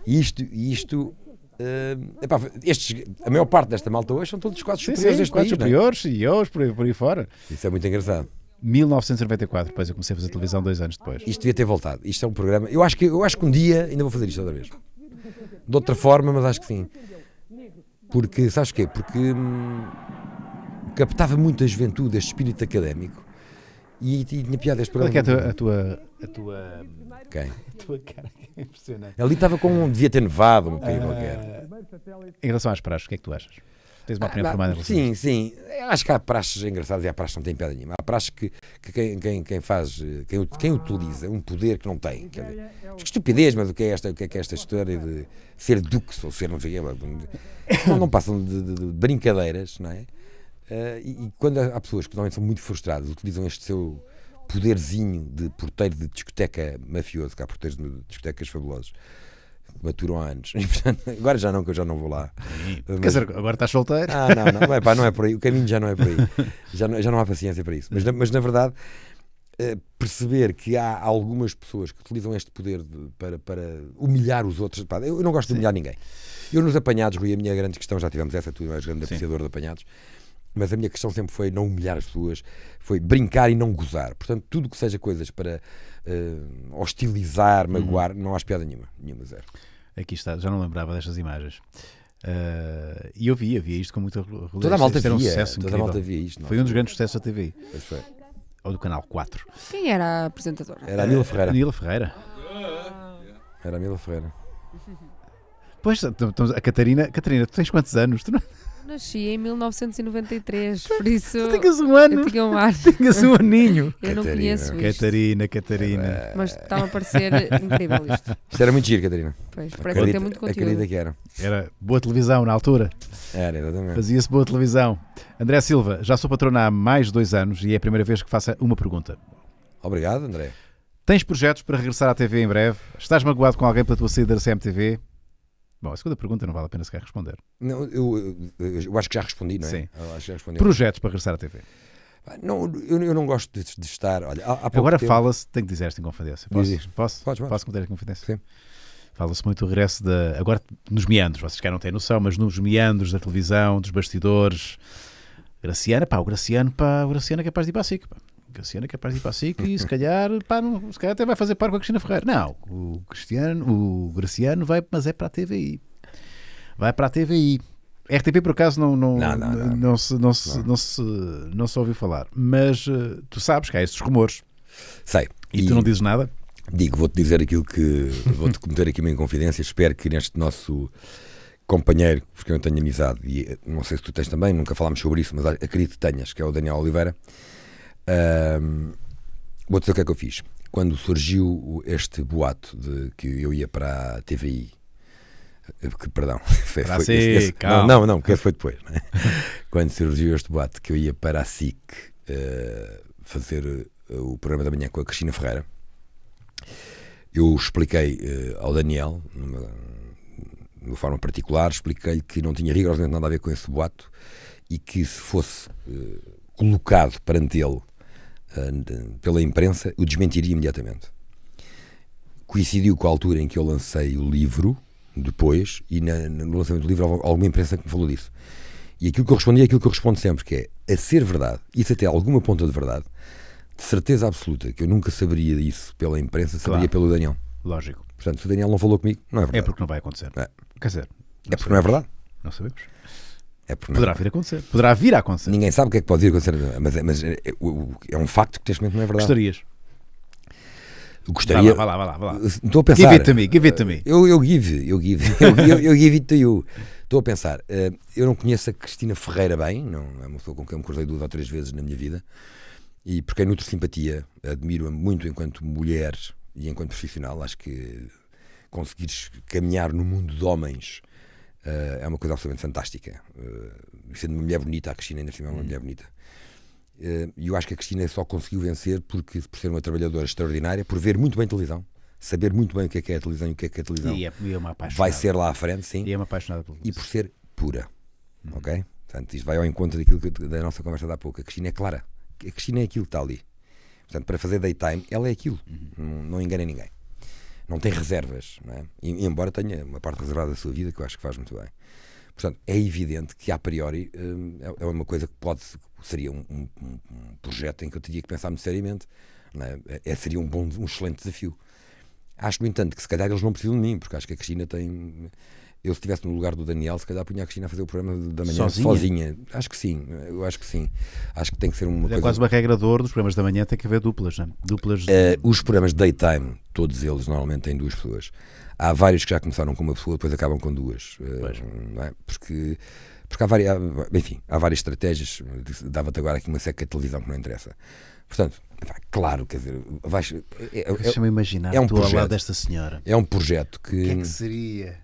E isto, isto Uh, eh, epá, é estes, a maior parte desta malta hoje são todos quase superiores sim, sim, país. superiores, CEOs, por, por aí fora. Isso é muito engraçado. 1994, depois eu comecei a fazer televisão dois anos depois. Isto devia ter voltado. Isto é um programa. Eu acho que, eu acho que um dia ainda vou fazer isto outra vez. De outra forma, mas acho que sim. Porque, sabes quê? Porque hum, captava muito a juventude, este espírito académico e, e tinha piada este programa. Qual é, é a tua. A tua, hum, Quem? A tua cara que é impressionante. Ali estava com. um devia ter nevado, um bocadinho uh, qualquer. Em relação às praxes, o que é que tu achas? Tens uma ah, opinião ah, formada em Sim, sim. Acho que há praxes engraçadas e há praxes que não têm pedra nenhuma. Há praxes que, que quem, quem, quem, faz, quem, quem utiliza um poder que não tem. É que estupidez, mas o que é esta, o é que é, esta história de ser duque ou ser não sei não, não passam de, de, de, brincadeiras, não é? Uh, e, e, quando há pessoas que normalmente são muito frustradas, utilizam este seu poderzinho de porteiro de discoteca mafioso, que há porteiros de discotecas fabulosos, maturam há anos. Portanto, agora já não, que eu já não vou lá. Mas... Quer dizer, agora estás solteiro? Ah, não, não, é, pá, não é por aí. O caminho já não é por aí. Já não, já não há paciência para isso. Mas, mas na verdade, eh, perceber que há algumas pessoas que utilizam este poder de, para, para humilhar os outros. Pá, eu, não gosto de humilhar ninguém. Eu nos apanhados, Rui, a minha grande questão, já tivemos essa, tu és grande Sim. apreciador de apanhados, mas a minha questão sempre foi não humilhar as pessoas, foi brincar e não gozar. Portanto, tudo que seja coisas para uh, hostilizar, hum. magoar, uhum. não há piada nenhuma, nenhuma zero. Aqui está, já não lembrava destas imagens. Uh, e eu via, via isto com muita relevância. Toda a malta via, um sucesso toda a malta via isto. Não. Foi é? um dos grandes sucessos da TV. Pois foi. Ou do Canal 4. Quem era a apresentadora? Era a Nila Ferreira. Nila Ferreira. Era a Nila Ferreira. Pois, a Catarina, Catarina, tu tens quantos anos? Tu não nasci em 1993, por isso. Tu tinhas um ano. Eu um Tinhas um aninho. Eu não Catarina. conheço isto. Catarina, Catarina. É Mas estava a parecer incrível isto. Isto era muito giro, Catarina. Pois, parece acredita, ter muito conteúdo. Acredita que era. Era boa televisão na altura. Era, exatamente. Fazia-se boa televisão. André Silva, já sou patrona há mais de dois anos e é a primeira vez que faço uma pergunta. Obrigado, André. Tens projetos para regressar à TV em breve? Estás magoado com alguém pela tua saída da CMTV? Bom, a segunda pergunta não vale a pena sequer responder. Não, eu, eu acho que já respondi, não é? Sim. Respondi. Projetos para regressar à TV. Ah, não, eu, eu não gosto de, de estar. Olha, há, há Agora fala-se, tenho que dizer esta em confidência. Posso? posso posso? pode posso contar esta confidência? Sim. Fala-se muito o regresso da. Agora nos meandros, vocês querem não têm noção, mas nos meandros da televisão, dos bastidores. Graciana pá, o Graciano, pá, o Graciano é capaz de ir para a SIC, pá. Graciano é capaz de ir para a SIC e se calhar, pá, não, se calhar até vai fazer par com a Cristina Ferreira. Não, o Cristiano, o Graciano vai, mas é para a TVI. Vai para a TVI. RTP por acaso não, não, não, não, se, não, se, não. se, não ouviu falar, mas eh, tu sabes que há estes rumores. Sei. E, e tu não dizes nada? Digo, vou-te dizer aquilo que vou-te cometer aqui uma inconfidência. Espero que neste nosso companheiro, porque eu tenho amizade, e eh, não sei se tu tens também, nunca falámos sobre isso, mas acredito que tenhas, que é o Daniel Oliveira. Um, vou dizer o que é que eu fiz. Quando surgiu este boato de que eu ia para a TVI, eh, que, perdão, foi, para foi, esse, esse, não, não, não, foi depois. Né? Quando surgiu este boato que eu ia para a SIC uh, fazer eh, o programa da manhã com a Cristina Ferreira, eu expliquei uh, ao Daniel, numa, de forma particular, expliquei-lhe que não tinha rigorosamente nada a ver com esse boato e que se fosse uh, colocado perante ele eh, pela imprensa, o desmentiria imediatamente. Coincidiu com a altura em que eu lancei o livro, depois, e na, no lançamento do livro alguma imprensa que me falou disso. E aquilo que eu respondi é aquilo que eu respondo sempre, que é, a ser verdade, isso até é alguma ponta de verdade, de certeza absoluta, que eu nunca saberia disso pela imprensa, saberia claro. pelo Daniel. Lógico. Portanto, se o Daniel não falou comigo, não é verdade. É porque não vai acontecer. É. Quer dizer, é porque sabemos. não é verdade. Não sabemos. É Poderá vir a acontecer. Poderá vir a acontecer. Ninguém sabe o que é que pode vir a acontecer, mas, é, mas é, é, é, um facto que neste momento não é verdade. Gostarias? Gostaria. Vá lá, vai lá, vai lá. Estou a pensar. Give it to me, give it to me. Eh, eu, eu give, eu give, eu, eu, eu give it to you. Estou a pensar. Eh, eu não conheço a Cristina Ferreira bem, não é uma pessoa com quem eu me cruzei duas ou três vezes na minha vida, e porque quem é nutro simpatia, admiro-a muito enquanto mulher e enquanto profissional. Acho que conseguires caminhar no mundo de homens eh, é uma coisa absolutamente fantástica. Eh, sendo uma mulher bonita, a Cristina ainda assim é uma hum. mulher bonita. Eh, e eu acho que a Cristina só conseguiu vencer porque, por ser uma trabalhadora extraordinária, por ver muito bem televisão, saber muito bem o que é que é a televisão e o que é que é a televisão e é, e é vai ser lá à frente, sim. E é uma apaixonada por E por ser pura, hum. ok? Portanto, isto vai ao encontro daquilo que, da nossa conversa de há pouco. A Cristina é clara. A Cristina é aquilo que está ali. Portanto, para fazer daytime, ela é aquilo. Uhum. Não, não engana ninguém não tem reservas, não é? e, embora tenha uma parte reservada da sua vida que eu acho que faz muito bem. Portanto, é evidente que a priori hum, é, é uma coisa que pode seria um, um, um projeto em que eu teria que pensar muito seriamente. É? é? É, seria um bom, um excelente desafio. Acho, no entanto, que se calhar eles não precisam de mim, porque acho que a Cristina tem eu se estivesse no lugar do Daniel, se calhar punha a Cristina a fazer o programa da manhã sozinha. sozinha. Acho que sim, eu acho que sim. Acho que tem que ser uma é coisa... quase uma regra de ouro dos programas da manhã, tem que haver duplas, não é? Duplas... De... Uh, os programas daytime, todos eles normalmente têm duas pessoas. Há vários que já começaram com uma pessoa, depois acabam com duas. Uh, é? Porque... Porque há várias, enfim, há várias estratégias. Dava-te agora aqui uma seca de televisão que não interessa. Portanto, claro, quer dizer, vais. É, é, Deixa-me é imaginar, é um projeto, desta senhora. É um projeto que. O que é que seria?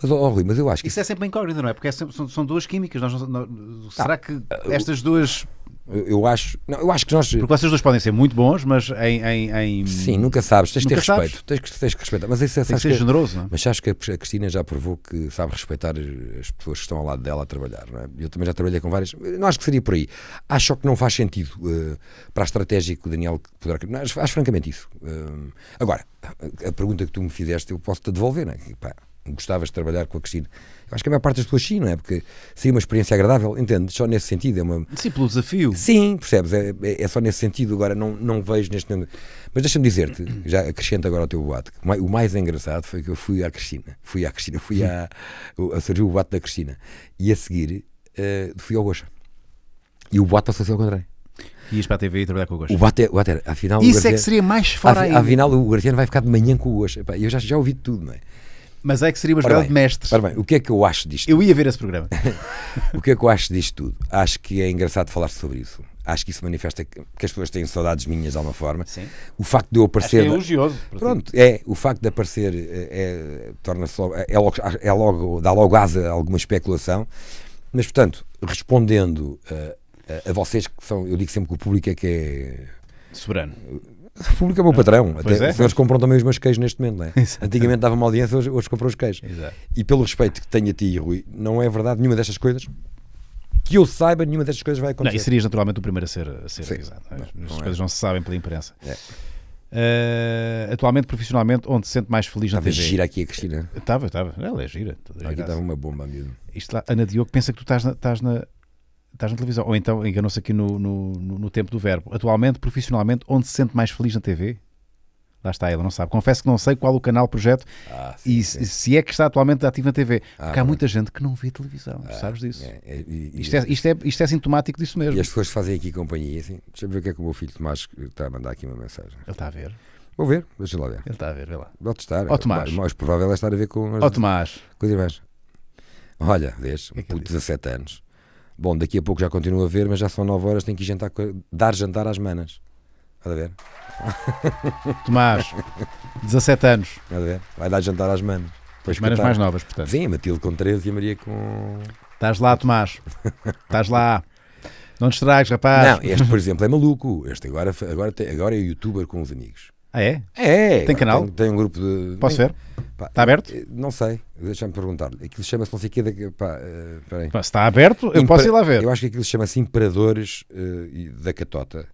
Mas, oh, Rui, mas eu acho que. Isso, isso... é sempre uma não é? Porque é sempre, são, são, duas químicas. Nós, nós, será ah, que estas duas. Eu, acho, não, eu acho que nós. Porque vocês dois podem ser muito bons, mas em. em, em... Sim, nunca sabes, tens de ter respeito. Tens, tens que respeitar. Mas isso é, Tem que ser que, é- generoso, não é? Mas acho que a Cristina já provou que sabe respeitar as pessoas que estão ao lado dela a trabalhar, não é? Eu também já trabalhei com várias. Não acho que seria por aí. Acho que não faz sentido uh, para a estratégia que o Daniel poderá. Não, acho, acho francamente isso. Uh, agora, a pergunta que tu me fizeste, eu posso te devolver, não é? Pá, gostavas de trabalhar com a Cristina. Eu acho que a maior parte das pessoas sim, não é? Porque seria uma experiência agradável, entende? Só nesse sentido. É uma... Sim, pelo desafio. Sim, percebes? É, é, é só nesse sentido. Agora não, não vejo neste momento. Mas deixa-me dizer-te, já acrescento agora ao teu boato, o mais engraçado foi que eu fui à Cristina. Fui à Cristina, fui à. a surgiu o boato da Cristina. E a seguir uh, fui ao Gocha. E o boato passou-se ao contrário. E ias para a TV e trabalhar com o Gosto. O Bater, é, o Bater afinal, Isso o é que seria mais fora af, Afinal, o Graciano vai ficar de manhã com o Gosto. Eu já, já ouvi tudo, não é? Mas é que seria uma jogada de mestres. Ora bem, o que é que eu acho disto? Eu ia ver esse programa. o que é que eu acho disto tudo? Acho que é engraçado falar sobre isso. Acho que isso manifesta que as pessoas têm saudades minhas de alguma forma. Sim. O facto de eu aparecer. Acho que é elogioso. Pronto, é. O facto de aparecer é, é torna-se logo, é, é logo, é logo. dá logo asa a alguma especulação. Mas, portanto, respondendo a, eh, a, a vocês que são. Eu digo sempre que o público é que é. Soberano o público é o meu patrão. Até, é. Eles compram também os meus queijos neste momento, não é? Antigamente dava uma audiência, hoje, hoje compram os queijos. Exato. E pelo respeito que tenho a ti, Rui, não é verdade nenhuma destas coisas. Que eu saiba, nenhuma destas coisas vai acontecer. Não, e serias naturalmente o primeiro a ser, a ser avisado. É? Não, As não é. coisas é. não se sabem pela imprensa. É. Uh, atualmente, profissionalmente, onde se sente mais feliz tava na TV? gira aqui a Cristina. Estava, estava. Ela é gira. aqui estava uma bomba, mesmo. Isto lá, Ana Diogo pensa que tu estás na, estás na estás na televisão. Ou então, enganou-se aqui no, no, no, tempo do verbo. Atualmente, profissionalmente, onde se sente mais feliz na TV? Lá está, ela não sabe. Confesso que não sei qual o canal, projeto ah, sim, e sim. se é que está atualmente ativo na TV. Ah, porque há muita gente que não vê televisão, ah, sabes disso? É, é, isto, é, isto, é, isto é sintomático disso mesmo. E as pessoas fazem aqui companhia, assim. Deixa eu ver o que é que o meu filho Tomás está a mandar aqui uma mensagem. Ele está a ver. Vou ver, deixa lá ver. Ele está a ver, vê lá. Pode testar Ó Tomás. O é mais provável é estar a ver com. Ó Tomás. Com Olha, vês, um é puto de 17 anos Bom, daqui a pouco já continuo a ver, mas já são 9 horas, tenho que jantar, dar jantar às manas. Estás a ver? Tomás, 17 anos. a ver? Vai dar jantar às manas. As manas mais novas, portanto. Sim, a Matilde com 13 e a Maria com. Estás lá, Tomás. Estás lá. Não te estragues, rapaz. Não, este, por exemplo, é maluco. Este agora, agora, agora é youtuber com os amigos. Ah, é? é? É. Tem canal? Tem, tem um grupo de. Posso ver? Pá, está aberto? Eh, não sei, deixa-me perguntar-lhe. Aquilo chama-se não sei o quê. De, pá, eh, peraí. se está aberto, eu posso ir lá ver. Eu acho que aquilo chama-se Imperadores uh, da Catota.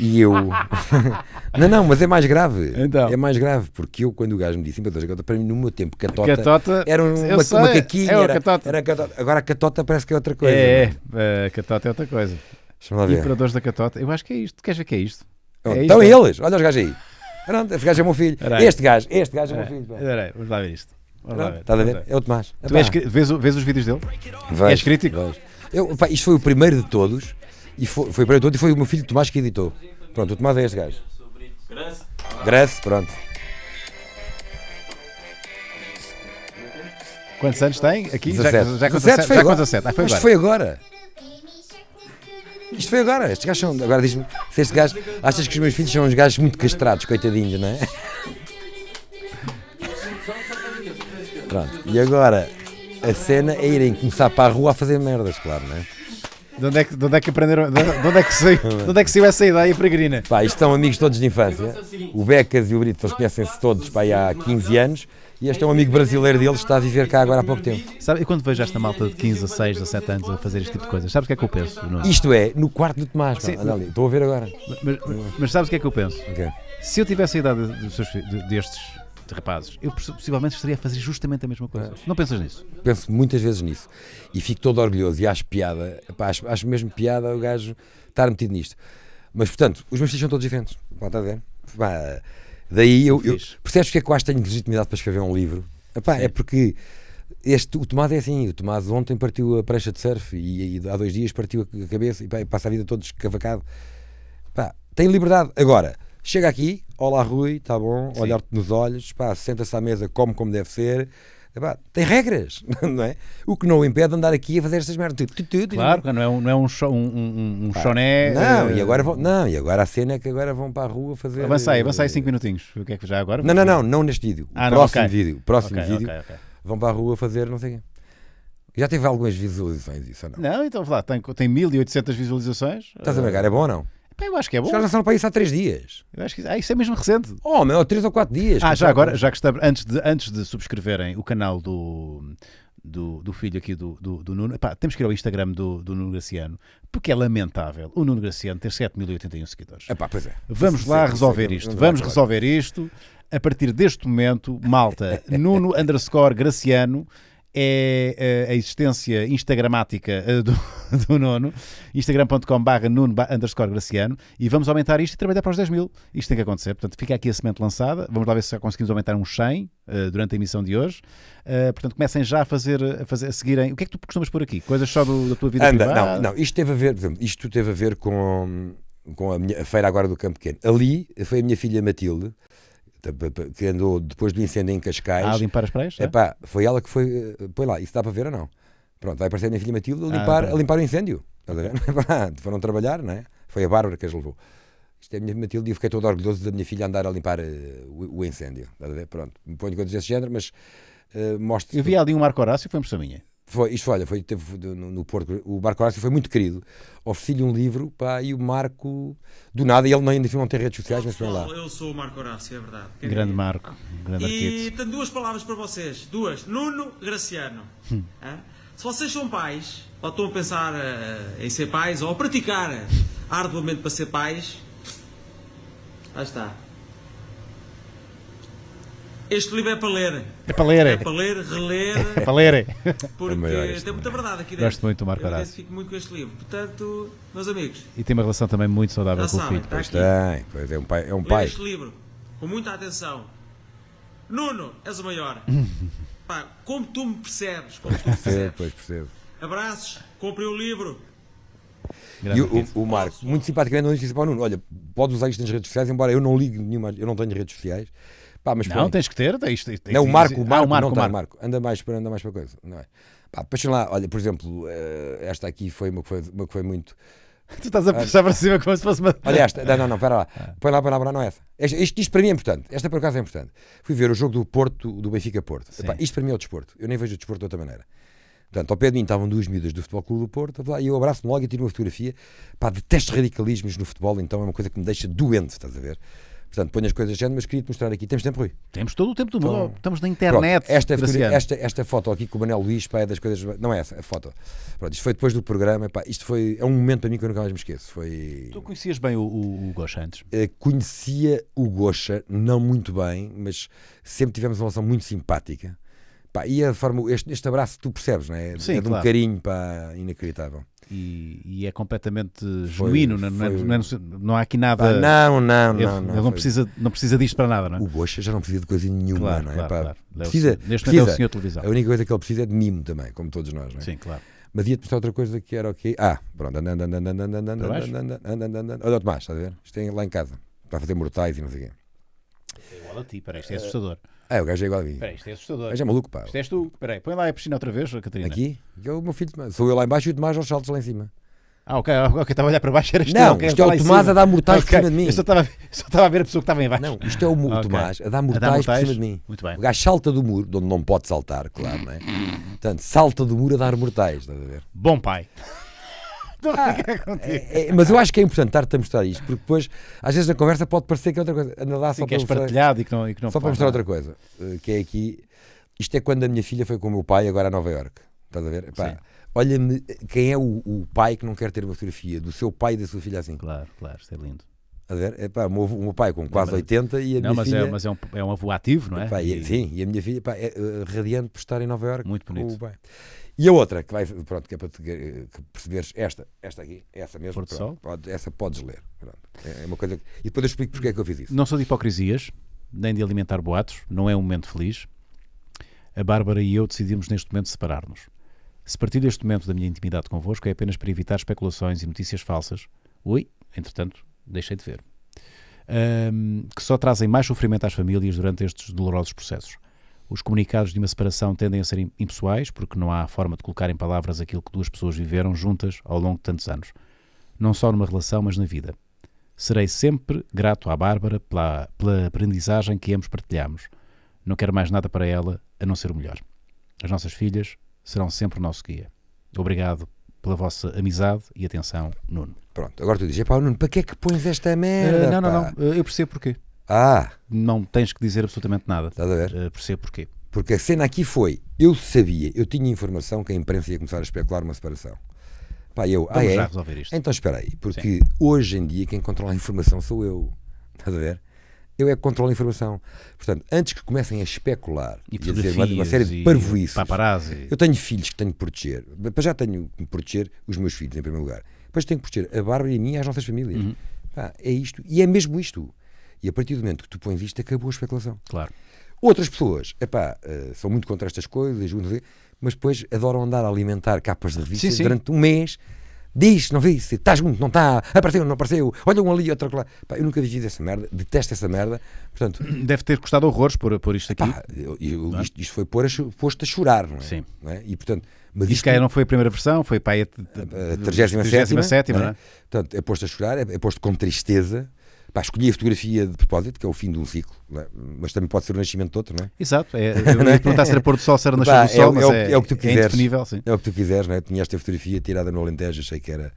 E eu. não, não, mas é mais grave. Então. É mais grave, porque eu, quando o gajo me disse Imperadores da Catota, para mim, no meu tempo, Catota, catota era uma, uma, caquinha. É era, catota. Era catota. Agora a Catota parece que é outra coisa. É, é? é a Catota é outra coisa. Imperadores da Catota. Eu acho que é isto. Queres ver que é isto? Oh, é, então é eles, olha os gajos aí. Pronto, este gajo é meu filho. Este gajo, este gajo é meu é, filho. vamos lá ver isto. Estás a ver? É o Tomás. Tu és, vês, vês os vídeos dele? Vejo, és crítico? Eu, pá, isto foi o primeiro de todos, e foi, foi o primeiro de todos, e foi o meu filho Tomás que editou. Pronto, o Tomás é este gajo. graças pronto. Quantos anos tem? Aqui? 17. Já, já, já, 17 já, já, já, já, já, já, foi agora já, isto foi agora, estes gajos são. Agora diz-me, se este gajo. Achas que os meus filhos são uns gajos muito castrados, coitadinhos, não é? Pronto, e agora a cena é irem começar para a rua a fazer merdas, claro, não é? De onde é que, de onde é que aprenderam? De onde é que saiu, de onde é que saiu essa ideia peregrina? Pá, isto são amigos todos de infância. O Becas e o Brito, eles conhecem-se todos pá, há 15 anos. E este é um amigo brasileiro deles que está a viver cá agora há pouco tempo. Sabe, e quando vejo esta malta de 15, a 16, 17 anos a fazer este tipo de coisas, sabes o que é que eu penso? Não? Isto é, no quarto do Tomás, Sim, ali, estou a ver agora. Mas, mas, mas sabes o que é que eu penso? Okay. Se eu tivesse a idade dos destes rapazes, eu possivelmente estaria a fazer justamente a mesma coisa. Não pensas nisso? Penso muitas vezes nisso. E fico todo orgulhoso e acho piada, Epá, acho, acho mesmo piada o gajo estar metido nisto. Mas, portanto, os meus filhos são todos diferentes. Pá, está a ver? daí eu, eu. Percebes que é que quase tenho legitimidade para escrever um livro? Epá, é porque este, o Tomás é assim, o Tomás ontem partiu a prancha de surf e, e há dois dias partiu a cabeça e passa a vida todo escavacado. Pá, tem liberdade. Agora, Chega aqui, olá Rui, está bom, olhar-te nos olhos, senta-se à mesa, come como deve ser. Epá, tem regras, não é? O que não o impede de andar aqui a fazer estas merdas. Tipo, claro, não é um, não é um, show, um, um, um choné. Não, e eh, agora vão, não, e agora a cena é que agora vão para a rua fazer. Avancei, avancei eh, 5 minutinhos. O que é que já agora? Não, não, não, não neste vídeo. Ah, próximo okay. vídeo. Próximo okay, vídeo. Okay, vão para a rua fazer não sei o quê. Já teve algumas visualizações isso ou não? Não, então lá, tem, tem 1800 visualizações. Estás a eh, brincar, é bom ou não? Eu acho que é bom. Os caras já estão para isso há três dias. Eu acho que ah, isso é mesmo recente. Oh, meu, três ou quatro dias. Ah, já agora, já que estamos, antes de, antes de subscreverem o canal do, do, do filho aqui do, do, do Nuno, Epá, temos que ir ao Instagram do, do Nuno Graciano, porque é lamentável o Nuno Graciano ter 7.081 seguidores. Epá, pois é. Vamos lá resolver isto. Vamos resolver isto. A partir deste momento, malta, Nuno underscore Graciano. É, é a existência instagramática eh, do, do instagram.com.br Nuno underscore Graciano, e vamos aumentar isto e trabalhar para os 10 mil. Isto tem que acontecer. Portanto, fica aqui a semente lançada. Vamos lá ver se já conseguimos aumentar uns 100 eh, durante a emissão de hoje. Eh, portanto, comecem já a fazer, a fazer, a seguirem. O que é que tu costumas por aqui? Coisas só do, da tua vida Anda, privada? Não, não, isto teve a ver, isto teve a ver com, com a, minha, a feira agora do Campo Pequeno. Ali foi a minha filha Matilde que andou depois do incêndio em Cascais. Ah, a limpar as praias? É? Epá, é? foi ela que foi. Eh, põe lá, isso dá para ver ou não? Pronto, vai aparecer a minha filha Matilde a ah, limpar, ah, a limpar o incêndio. foram trabalhar, não é? Foi a Bárbara que as levou. Isto é a minha Matilde e eu fiquei todo orgulhoso da minha filha andar a limpar uh, o, o, incêndio. Pronto, me ponho coisas desse género, mas uh, eh, mostro. Eu vi ali um Marco Horácio, foi impressão minha. Foi, isto, olha, foi, teve, no, no, Porto, o Marco Horácio foi muito querido. Ofereci-lhe um livro, pá, e o Marco, do nada, e ele ainda não tem redes sociais, mas lá. Eu sou o Marco Horácio, é verdade. Quem grande é? Marco, grande E arquiteto. tenho duas palavras para vocês, duas. Nuno Graciano. Hum. Se vocês são pais, ou estão a pensar uh, em ser pais, ou a praticar arduamente para ser pais, lá está. Este livro é para ler. É para ler. É para ler, reler. É para ler. É porque é tem muita verdade aqui dentro. Gosto muito do Marco Arado. Eu fico muito com este livro. Portanto, meus amigos. E tem uma relação também muito saudável com o filho. Pois tem, pois é um pai. É um pai. este livro com muita atenção. Nuno, és o maior. Pá, como tu me percebes. Como tu me percebes. pois percebo. Abraços, comprei o livro. E o, o, o Marco, muito simpaticamente, não disse para o Nuno: olha, pode usar isto nas redes sociais, embora eu não ligue nenhuma, eu não tenho redes sociais. Pá, mas não, tens que ter. Tens, tens, não, o Marco, o Marco, ah, o Marco, não o Marco. Marco. Anda mais para, anda mais para coisa. Não é? Pá, deixa lá, olha, por exemplo, eh, esta aqui foi uma que foi, uma que foi muito. Tu estás a puxar para cima como se fosse uma. Olha esta, não, não, não, espera lá. Ah. Põe lá, para lá, não é essa. Isto, isto para mim é importante. Esta por acaso é importante. Fui ver o jogo do Porto, do Benfica-Porto. Isto para mim é o desporto. Eu nem vejo o desporto de outra maneira. Portanto, ao pé de mim estavam duas miúdas do Futebol Clube do Porto, lá, e eu abraço-me logo e tiro uma fotografia. Pá, detesto radicalismos no futebol, então é uma coisa que me deixa doente, estás a ver? Portanto, ponho as coisas de mas queria-te mostrar aqui. Temos tempo, Rui? Temos todo o tempo do então, mundo. Estamos na internet. esta, esta, esta foto aqui com o Manel Luís, pá, é das coisas. Não é essa, a foto. Pronto, isto foi depois do programa. Pá, isto foi. É um momento para mim que eu nunca mais me esqueço. Foi... Tu conhecias bem o, o, o antes? Uh, conhecia o Gosha, não muito bem, mas sempre tivemos uma relação muito simpática. Pá, e a forma, este, este abraço tu percebes, não é? Sim, é de um carinho pá, inacreditável e, e é completamente foi, genuíno, foi, não, é, não, é, é não, há aqui nada. Ah, não, não, ele, não. ele não precisa, não precisa disto para nada, não é? O Bocha já não precisa de coisa nenhuma, claro, não é? Claro, claro. É precisa, Neste precisa, momento é o senhor televisão. A única coisa que ele precisa é de mimo também, como todos nós, não é? Sim, claro. Mas ia-te mostrar outra coisa que era ok Ah, pronto, anda, anda, anda, anda, anda, anda, anda, anda, anda, Olha o Tomás, estás a ver? Isto tem é lá em casa, para fazer mortais e não sei o quê. É igual a ti, para isto é assustador. Uh, ah, é, o gajo é igual a mim. Peraí, isto é assustador. O gajo é maluco, pá. Isto és tu. Peraí, põe lá a piscina outra vez, Catarina. Aqui? Eu, meu filho, sou eu lá embaixo e o Tomás aos saltos lá em cima. Ah, ok, ah, ok, estava a olhar para baixo, eras Não, tu, isto é o Tomás a dar mortais okay. por cima de mim. Eu só estava, só estava a ver a pessoa que estava em baixo. Não, isto é o okay. Tomás a dar mortais por cima de mim. Muito bem. O gajo salta do muro, de onde não pode saltar, claro, não é? Portanto, salta do muro a dar mortais, estás a ver? Bom pai ah, é contigo. É, é, mas eu acho que é importante estar-te a mostrar isto, porque depois, às vezes na conversa pode parecer que é outra coisa. Anda lá Sim, só que para és mostrar, partilhado e que não, e que não Só para mostrar outra coisa, eh, que é aqui. Isto é quando a minha filha foi com o meu pai agora a Nova York. Estás a ver? Epá, olha-me quem é o, o, pai que não quer ter uma fotografia do seu pai e da sua filha assim. Claro, claro, isto é lindo. A ver, epá, o, meu, o meu pai com quase não, 80 e a não, minha mas é- filha... É, mas é um, é um avô ativo, não é? Epá, e, sim, e a minha filha epá, é, é, radiante por estar em Nova York Muito bonito. E a outra, que, vai, pronto, que é para te, que perceberes, esta, esta aqui, essa mesmo, pronto, pode, essa podes ler. Pronto. É, é uma coisa que, e depois eu explico porque é que eu fiz isso. Não sou de hipocrisias, nem de alimentar boatos, não é um momento feliz. A Bárbara e eu decidimos neste momento separar-nos. Se partilho este momento da minha intimidade convosco é apenas para evitar especulações e notícias falsas. Ui, entretanto, deixei de ver. Um, que só trazem mais sofrimento às famílias durante estes dolorosos processos. Os comunicados de uma separação tendem a ser impessoais, porque não há forma de colocar em palavras aquilo que duas pessoas viveram juntas ao longo de tantos anos. Não só numa relação, mas na vida. Serei sempre grato à Bárbara pela, pela aprendizagem que ambos partilhamos. Não quero mais nada para ela a não ser o melhor. As nossas filhas serão sempre o nosso guia. Obrigado pela vossa amizade e atenção, Nuno. Pronto, agora tu dizes, pá, Nuno, para que é que pões esta merda? Uh, não, não, não, eh, eu percebo porquê. Ah! Não tens que dizer absolutamente nada. Estás a ver? Uh, eh, ser porquê. Porque a cena aqui foi, eu sabia, eu tinha informação que a imprensa ia começar a especular uma separação. Pá, eu, ah, Vamos ah, é? já resolver isto. Então espera aí, porque Sim. hoje em dia quem controla a informação sou eu. Estás a ver? Eu é que controlo a informação. Portanto, antes que comecem a especular e, e a dizer uma, uma série de parvoíces, paparazzi. eu tenho filhos que tenho que proteger. Para já tenho que proteger os meus filhos, em primeiro lugar. Depois tenho que proteger a Bárbara e a mim e as nossas famílias. Uhum. Pá, é isto. E é mesmo isto. E a partir do momento que tu pões isto, acabou a especulação. Claro. Outras pessoas, epá, uh, são muito contra estas coisas, mas depois adoram andar a alimentar capas de revistas durante um mês. Diz, não viste, estás junto, não está, apareceu, não apareceu, olha um ali, outro lá. Pá, eu nunca vi essa merda, detesto essa merda. Portanto, Deve ter custado horrores por, por isto aqui. Pá, eu, eu, é? isto, isto, foi pôr a, posto a chorar, não é? Sim. Não é? E portanto, mas isto, cá que não foi a primeira versão, foi pá, a, 37, é? não é? Portanto, é posto a chorar, é, é posto com tristeza. Pá, escolhi a fotografia de propósito, que é o fim de um ciclo, é? mas também pode ser o nascimento de outro, não é? Exato, é, eu ia perguntar se era pôr do sol, se era nascer Pá, do é sol, é, mas é, o, é, o que tu é quiseres. É, o que tu quiseres, não é? tinha esta fotografia tirada no Alentejo, achei que era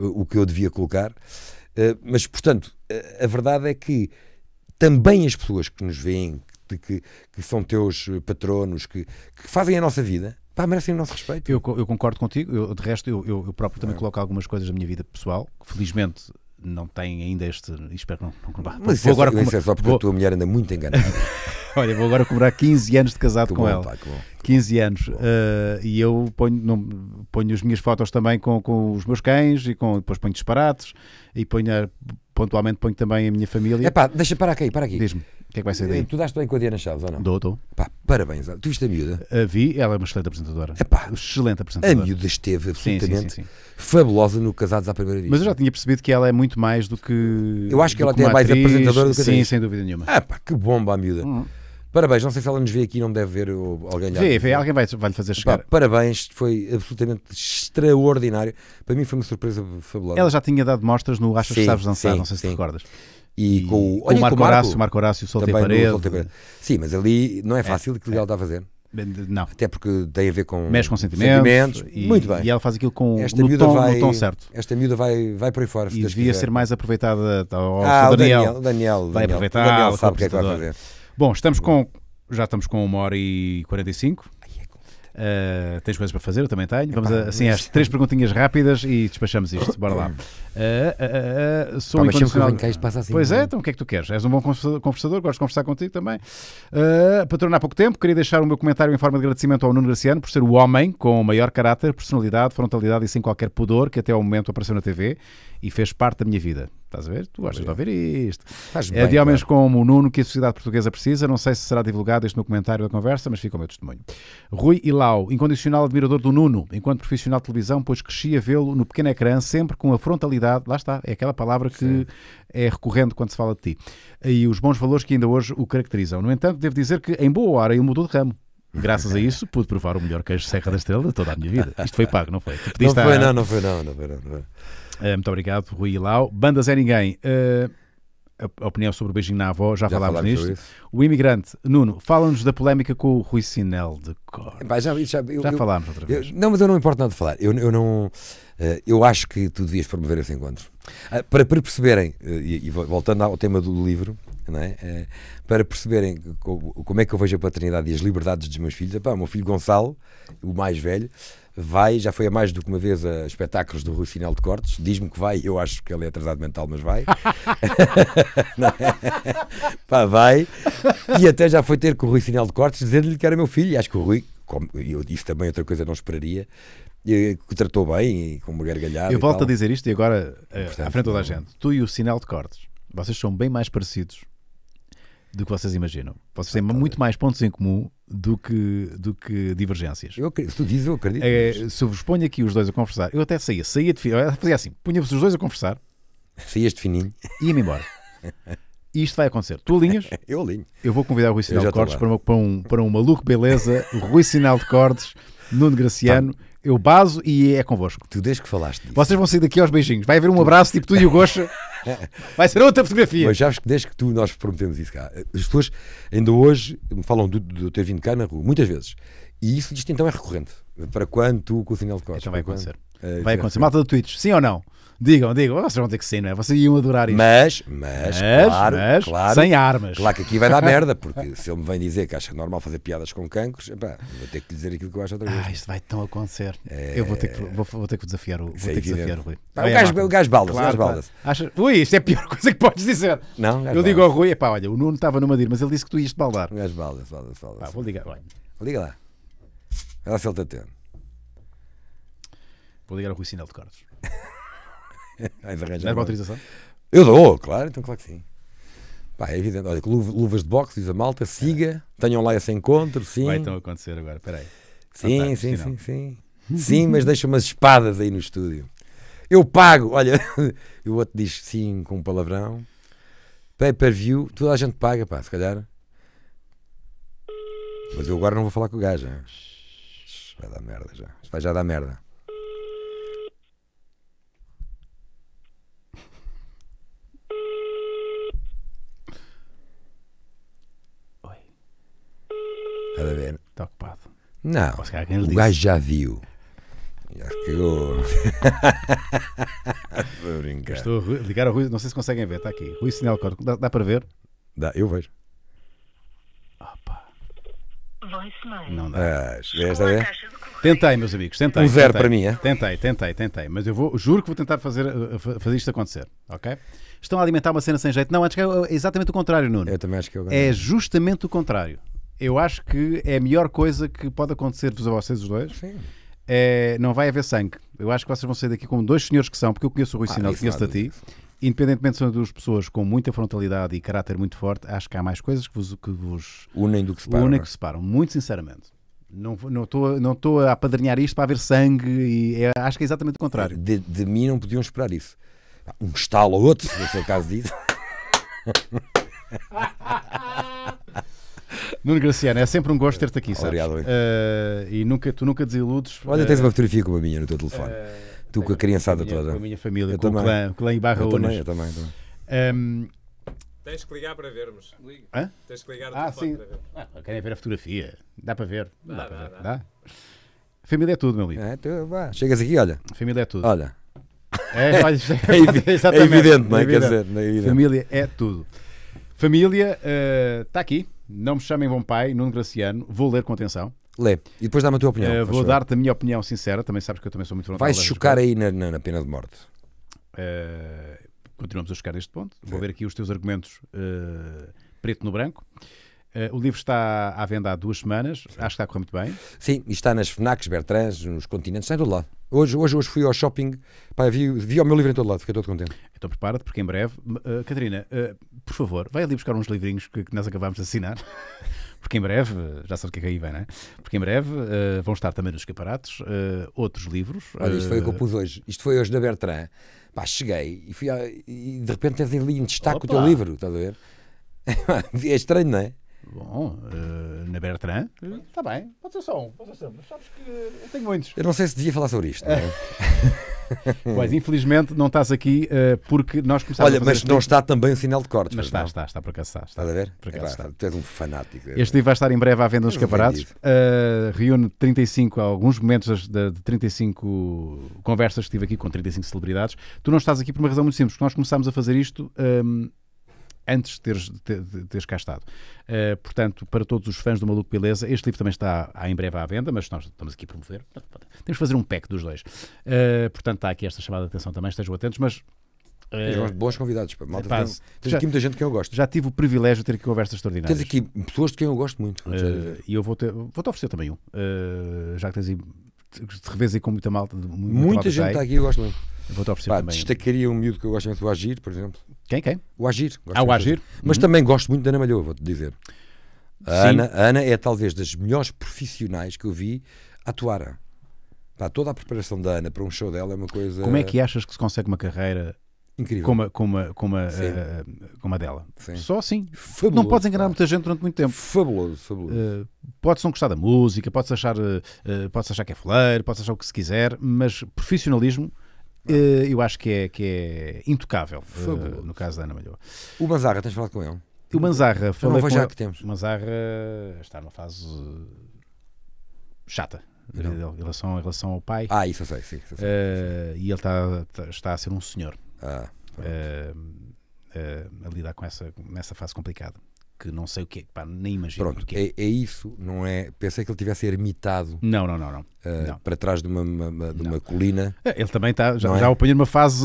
uh, o que eu devia colocar. Uh, mas, portanto, uh, a verdade é que também as pessoas que nos veem, que, que são teus patronos, que, que fazem a nossa vida, pá, merecem o nosso respeito. Eu, eu concordo contigo, eu, de resto, eu, eu próprio também é. coloco algumas coisas da minha vida pessoal, que felizmente não tem ainda este. Espero que não, não, Mas vou agora isso é só porque vou... a tua mulher anda muito enganada. Olha, vou agora comemorar 15 anos de casado com bom, ela. Pai, que bom, 15 anos. Uh, e eu ponho, não, ponho as minhas fotos também com, com os meus cães e com, depois ponho disparates e ponho, pontualmente ponho também a minha família. É pá, deixa para aqui, para aqui. Diz-me, o que é que vai ser daí? Tu daste bem com a Diana Chaves ou não? Dou, dou. Pá, parabéns. Tu viste a miúda? A vi, ela é uma excelente apresentadora. É pá, excelente apresentadora. A miúda esteve absolutamente sim, sim, sim, fabulosa no Casados à Primeira Vista. Mas eu já tinha percebido que ela é muito mais do que. Eu acho que ela tem é mais apresentadora do que a Sim, sem dúvida nenhuma. Ah pá, que bomba a miúda. Hum. Parabéns, não sei se ela nos vê aqui, não deve ver alguém Vê, vê, alguém vai, vai lhe fazer chegar. Pá, parabéns, foi absolutamente extraordinário. Para mim foi uma surpresa fabulosa. Ela já tinha dado mostras no Achas sim, que Sabes Dançar, sim, não sei se sim. te recordas. E, e com, olha, o Marco, com Marco Horácio, o Marco Horácio, Soltei Parede. Sim, mas ali não é, é fácil o é, que ele é. está a fazer. Não. Até porque tem a ver com. Mexe com sentimentos. sentimentos e, Muito bem. E ela faz aquilo com esta no, tom, vai, no tom certo. Esta miúda vai, vai por aí fora. Se e devia quiser. ser mais aproveitada tá, ao ah, Daniel. Daniel. Daniel, Daniel. Vai aproveitar. O Daniel sabe o que é, é que vai fazer. Bom, estamos com. Já estamos com uma hora e 45. Uh, é ah, tens coisas para fazer, eu também tenho. Vamos assim às três perguntinhas rápidas e despachamos isto. Bora lá. Uh, uh, uh, sou Pá, incondicional. Assim, pois é, é, então o que é que tu queres? És um bom conversador, gosto de conversar contigo também. Uh, ah, patrona há pouco tempo, queria deixar o meu comentário em forma de agradecimento ao Nuno Graciano por ser o homem com o maior caráter, personalidade, frontalidade e sem qualquer pudor que até ao momento apareceu na TV e fez parte da minha vida. Estás a ver? Tu gostas de ouvir isto. Faz é bem, de homens claro. como o Nuno que a sociedade portuguesa precisa. Não sei se será divulgado este no comentário da conversa, mas fica o meu testemunho. Rui Ilau, incondicional admirador do Nuno, enquanto profissional de televisão, pois cresci a vê-lo no pequeno ecrã, sempre com a frontalidade. Lá está, é aquela palavra que Sim. é recorrente quando se fala de ti. E os bons valores que ainda hoje o caracterizam. No entanto, devo dizer que em boa hora ele mudou de ramo. Graças a isso, pude provar o melhor queijo Serra da Estrela de toda a minha vida. Isto foi pago, não foi? Não foi, a... não, não foi, não, não foi, não, não foi. Eh, muito obrigado, Rui Ilau. Bandas é Ninguém. Eh, a opinião sobre o beijinho na avó, já, já falámos, nisto. O imigrante, Nuno, fala-nos da polémica com o Rui Sinel de Cor. Já, já, eu, já eu, falámos outra vez. Eu, não, mas eu não importo nada de falar. Eu, eu não. Eh, eu acho que tu devias promover esse encontro. para, ah, para perceberem, e, e, voltando ao tema do livro, é? para perceberem como é que eu vejo a paternidade e as liberdades dos meus filhos, epá, o meu filho Gonçalo, o mais velho, vai, já foi a mais do que uma vez a espetáculos do Rui Final de Cortes, diz-me que vai, eu acho que ele é atrasado mental, mas vai. é? Pá, vai. E até já foi ter com o Rui Final de Cortes dizendo-lhe que era meu filho, e acho que o Rui, como, eu, isso também outra coisa não esperaria, eh, que tratou bem, com uma gargalhada. Eu volto tal. a dizer isto e agora, Portanto, eh, à frente de toda a gente, tu e o Sinal de Cortes, vocês são bem mais parecidos do que vocês imaginam. Vocês têm tá muito mais pontos em comum do que, do que divergências. Eu, se tu dizes, eu acredito. É, se eu vos ponho aqui os dois a conversar, eu até saía, saía de fininho, fazia assim, punha-vos os dois a conversar. Saías de fininho. Ia-me embora. E isto vai acontecer. Tu alinhas? eu alinho. Eu vou convidar o Rui Sinal de Cortes para, para, um, para um maluco beleza, Rui Sinal de Cortes, Nuno tá Graciano. Tá eu baso e é convosco. Tu desde que falaste disso. Vocês vão sair daqui aos beijinhos. Vai haver um abraço tipo tu e o Gosto. Vai ser outra fotografia. Mas já desde que tu nós prometemos isso cá. As pessoas ainda hoje me falam de eu ter vindo cá na rua, muitas vezes. E isso disto então é recorrente. Para quando tu com o sinal de costas? Então vai acontecer. Quando... É, vai é acontecer. Assim. Malta do Twitch, sim ou não? Digam, digam, vocês vão ter que sim, não é? Vocês iam adorar isso. Mas, mas, mas, claro, mas claro, sem armas. Claro que aqui vai dar merda, porque se ele me vem dizer que acha normal fazer piadas com cancros, epá, vou ter que lhe dizer aquilo que eu acho outra vez. Ah, isto vai tão acontecer. É... Eu vou ter que, vou, vou ter que desafiar o, vou é ter que desafiar o Rui. Pá, o, gajo, o gajo baldas, claro, o gajo baldas. Acha... Rui, isto é a pior coisa que podes dizer. Não, Eu digo ao Rui, epá, olha, o Nuno estava numa dir, mas ele disse que tu ias te baldar. O gajo baldas, baldas, Pá, ah, vou ligar, vai Liga lá. Olha se ele te atende. Vou ligar ao Rui Sinel de Cortes. é me autorização? Eu dou, claro, então claro que sim. Pá, é evidente. Olha, luvas de boxe, diz a malta, siga, tenham lá esse encontro, sim. Vai então acontecer agora, espera aí. Sim, sim, sim, sim. Sim, mas deixa umas espadas aí no estúdio. Eu pago, olha, e o outro diz sim com um palavrão. Pay per view, toda a gente paga, pá, se calhar. Mas eu agora não vou falar com o gajo. Vai dar merda já. vai já dar merda. Estás a ver? Está ocupado. Não, o disse. gajo já viu. Já chegou. Estou a brincar. Estou a ligar ao Rui, não sei se conseguem ver, está aqui. Rui Sinal Código, dá, dá para ver? Dá, eu vejo. Opa. Não dá. Ah, Tentei, meus amigos, tentei. Um zero para mim, é? Tentei, tentei, tentei. Mas eu vou, juro que vou tentar fazer, eh, eh, fazer isto acontecer, ok? Estão a alimentar uma cena sem jeito. Não, acho que é exatamente o contrário, Nuno. Eu também acho que eu É, é justamente o contrário eu acho que é a melhor coisa que pode acontecer-vos a vocês os dois. Sim. É, não vai haver sangue. Eu acho que vocês vão sair daqui como dois senhores que são, porque eu conheço o Rui ah, Sinal, conheço-te a ti. Independentemente são duas pessoas com muita frontalidade e caráter muito forte, acho que há mais coisas que vos, que vos unem do que separam. Unem é? que separam, muito sinceramente. Não estou não a apadrinhar isto para haver sangue e é, acho que é exatamente o contrário. De, de mim não podiam esperar isso. Um estalo ou outro, se for o caso disso. Nuno Graciano, é sempre um gosto ter-te aqui, sabes? Obrigado. Uh, e nunca, tu nunca desiludes. Olha, tens eh, uma fotografia com a minha no teu telefone. Uh, tu com a criançada minha, toda. Com a minha família, eu com também. o clã, o clã e barra eu também, eu também, também. Ehm, um, Tens que ligar para vermos. Liga. Hã? Tens que ligar ah, sim. para ver. Ah, querem ver a fotografia? Dá para ver. Dá, dá, para dá, ver. dá. Família é tudo, meu amigo. É, tu, vá. Chegas aqui, olha. Família é tudo. Olha. É, é, é, é evidente, não é? é Quer dizer, é evidente. Família é tudo. Família está uh, aqui. Não me chamem bom pai, Nuno Graciano. Vou ler com atenção. Lê. E depois dá-me a tua opinião. Uh, vou dar-te a minha opinião sincera. Também sabes que eu também sou muito Vais chocar aí na, na, na, pena de morte. Uh, continuamos a chocar neste ponto. Vou ver aqui os teus argumentos uh, preto no branco. Uh, o livro está à venda há duas semanas, acho que está a correr muito bem. Sim, e está nas FNACs, Bertrands, nos continentes, está em todo lado. Hoje, hoje, hoje fui ao shopping, pá, vi, vi o meu livro em todo lado, fiquei todo contente. Então prepara-te, porque em breve. Uh, Catarina, uh, por favor, vai ali buscar uns livrinhos que, que nós acabámos de assinar, porque em breve, já sabes o que é que aí vem, não é? Porque em breve vão estar também nos escaparates outros livros. Olha, isto foi o que eu pus hoje, isto foi hoje na Bertrand. Pá, cheguei e, fui a, e de repente tens ali em destaque Opa. o teu livro, estás a ver? é estranho, não é? Bom, uh, na Bertrand, está bem, pode ser só um, pode ser só um, mas sabes que eu tenho muitos. Eu não sei se devia falar sobre isto, não é? pois, infelizmente não estás aqui uh, porque nós começámos Olha, a mas não está também o sinal de cortes. Mas está, está, está, por acaso está. Estás a ver? Por acaso é, está. Tu és um fanático. É este livro vai estar em breve à venda nos escaparados. Uh, eh, reúne 35, alguns momentos de, de 35 conversas que tive aqui com 35 celebridades. Tu não estás aqui por uma razão muito simples, porque nós começámos a fazer isto. Ehm, antes de teres, de, teres cá estado. Uh, portanto, para todos os fãs do Maluco Beleza, este livro também está em breve à venda, mas nós estamos aqui a promover. Temos que fazer um pack dos dois. Uh, portanto, está aqui esta chamada de atenção também, estejam atentos, mas é... Bons convidados. Malta, Pá, tens, aqui muita gente de quem eu gosto. Já tive o privilégio de ter aqui conversas extraordinárias. Tens aqui pessoas de quem eu gosto muito. Uh, e eu vou-te vou -te oferecer também um. Uh, já que tens aí te revês aí com muita malta. Muita, muita gente está aqui, eu gosto muito Vou-te oferecer Pá, também. Destacaria um miúdo que eu gosto muito do Agir, por exemplo. Quem, quem? O Agir. Ah, o Agir. Mas uhum. também gosto muito da Ana Malhou, vou-te dizer. A Ana, a Ana, é talvez das melhores profissionais que eu vi atuar. Pá, toda a preparação da Ana para um show dela é uma coisa. Como é que achas que se consegue uma carreira Incrível. Como a, como a, como a, a, como a dela. Sim. Só assim. Fabuloso, não podes enganar claro. muita gente durante muito tempo. Fabuloso, fabuloso. Uh, eh, podes não gostar da música, podes achar, uh, eh, eh, podes achar que é fuleiro, podes achar o que se quiser, mas profissionalismo uh, eu acho que é, que é intocável fabuloso. no caso da Ana Melhor. O Manzarra, tens falado com ele? O Manzarra, falei com já que temos. O Manzarra está numa fase chata. Em relação, em relação ao pai, ah, isso eu sei, sim, isso eu sei. e ele está, está a ser um senhor ah, a, ah, ah, a lidar com essa nessa fase complicada que não sei o que é, nem imagino. Pronto, é. É, é. isso, não é? Pensei que ele tivesse ermitado. Não, não, não, não. Eh, para trás de uma, uma de uma colina. É, ele também está, já, não é? já apanhou numa fase.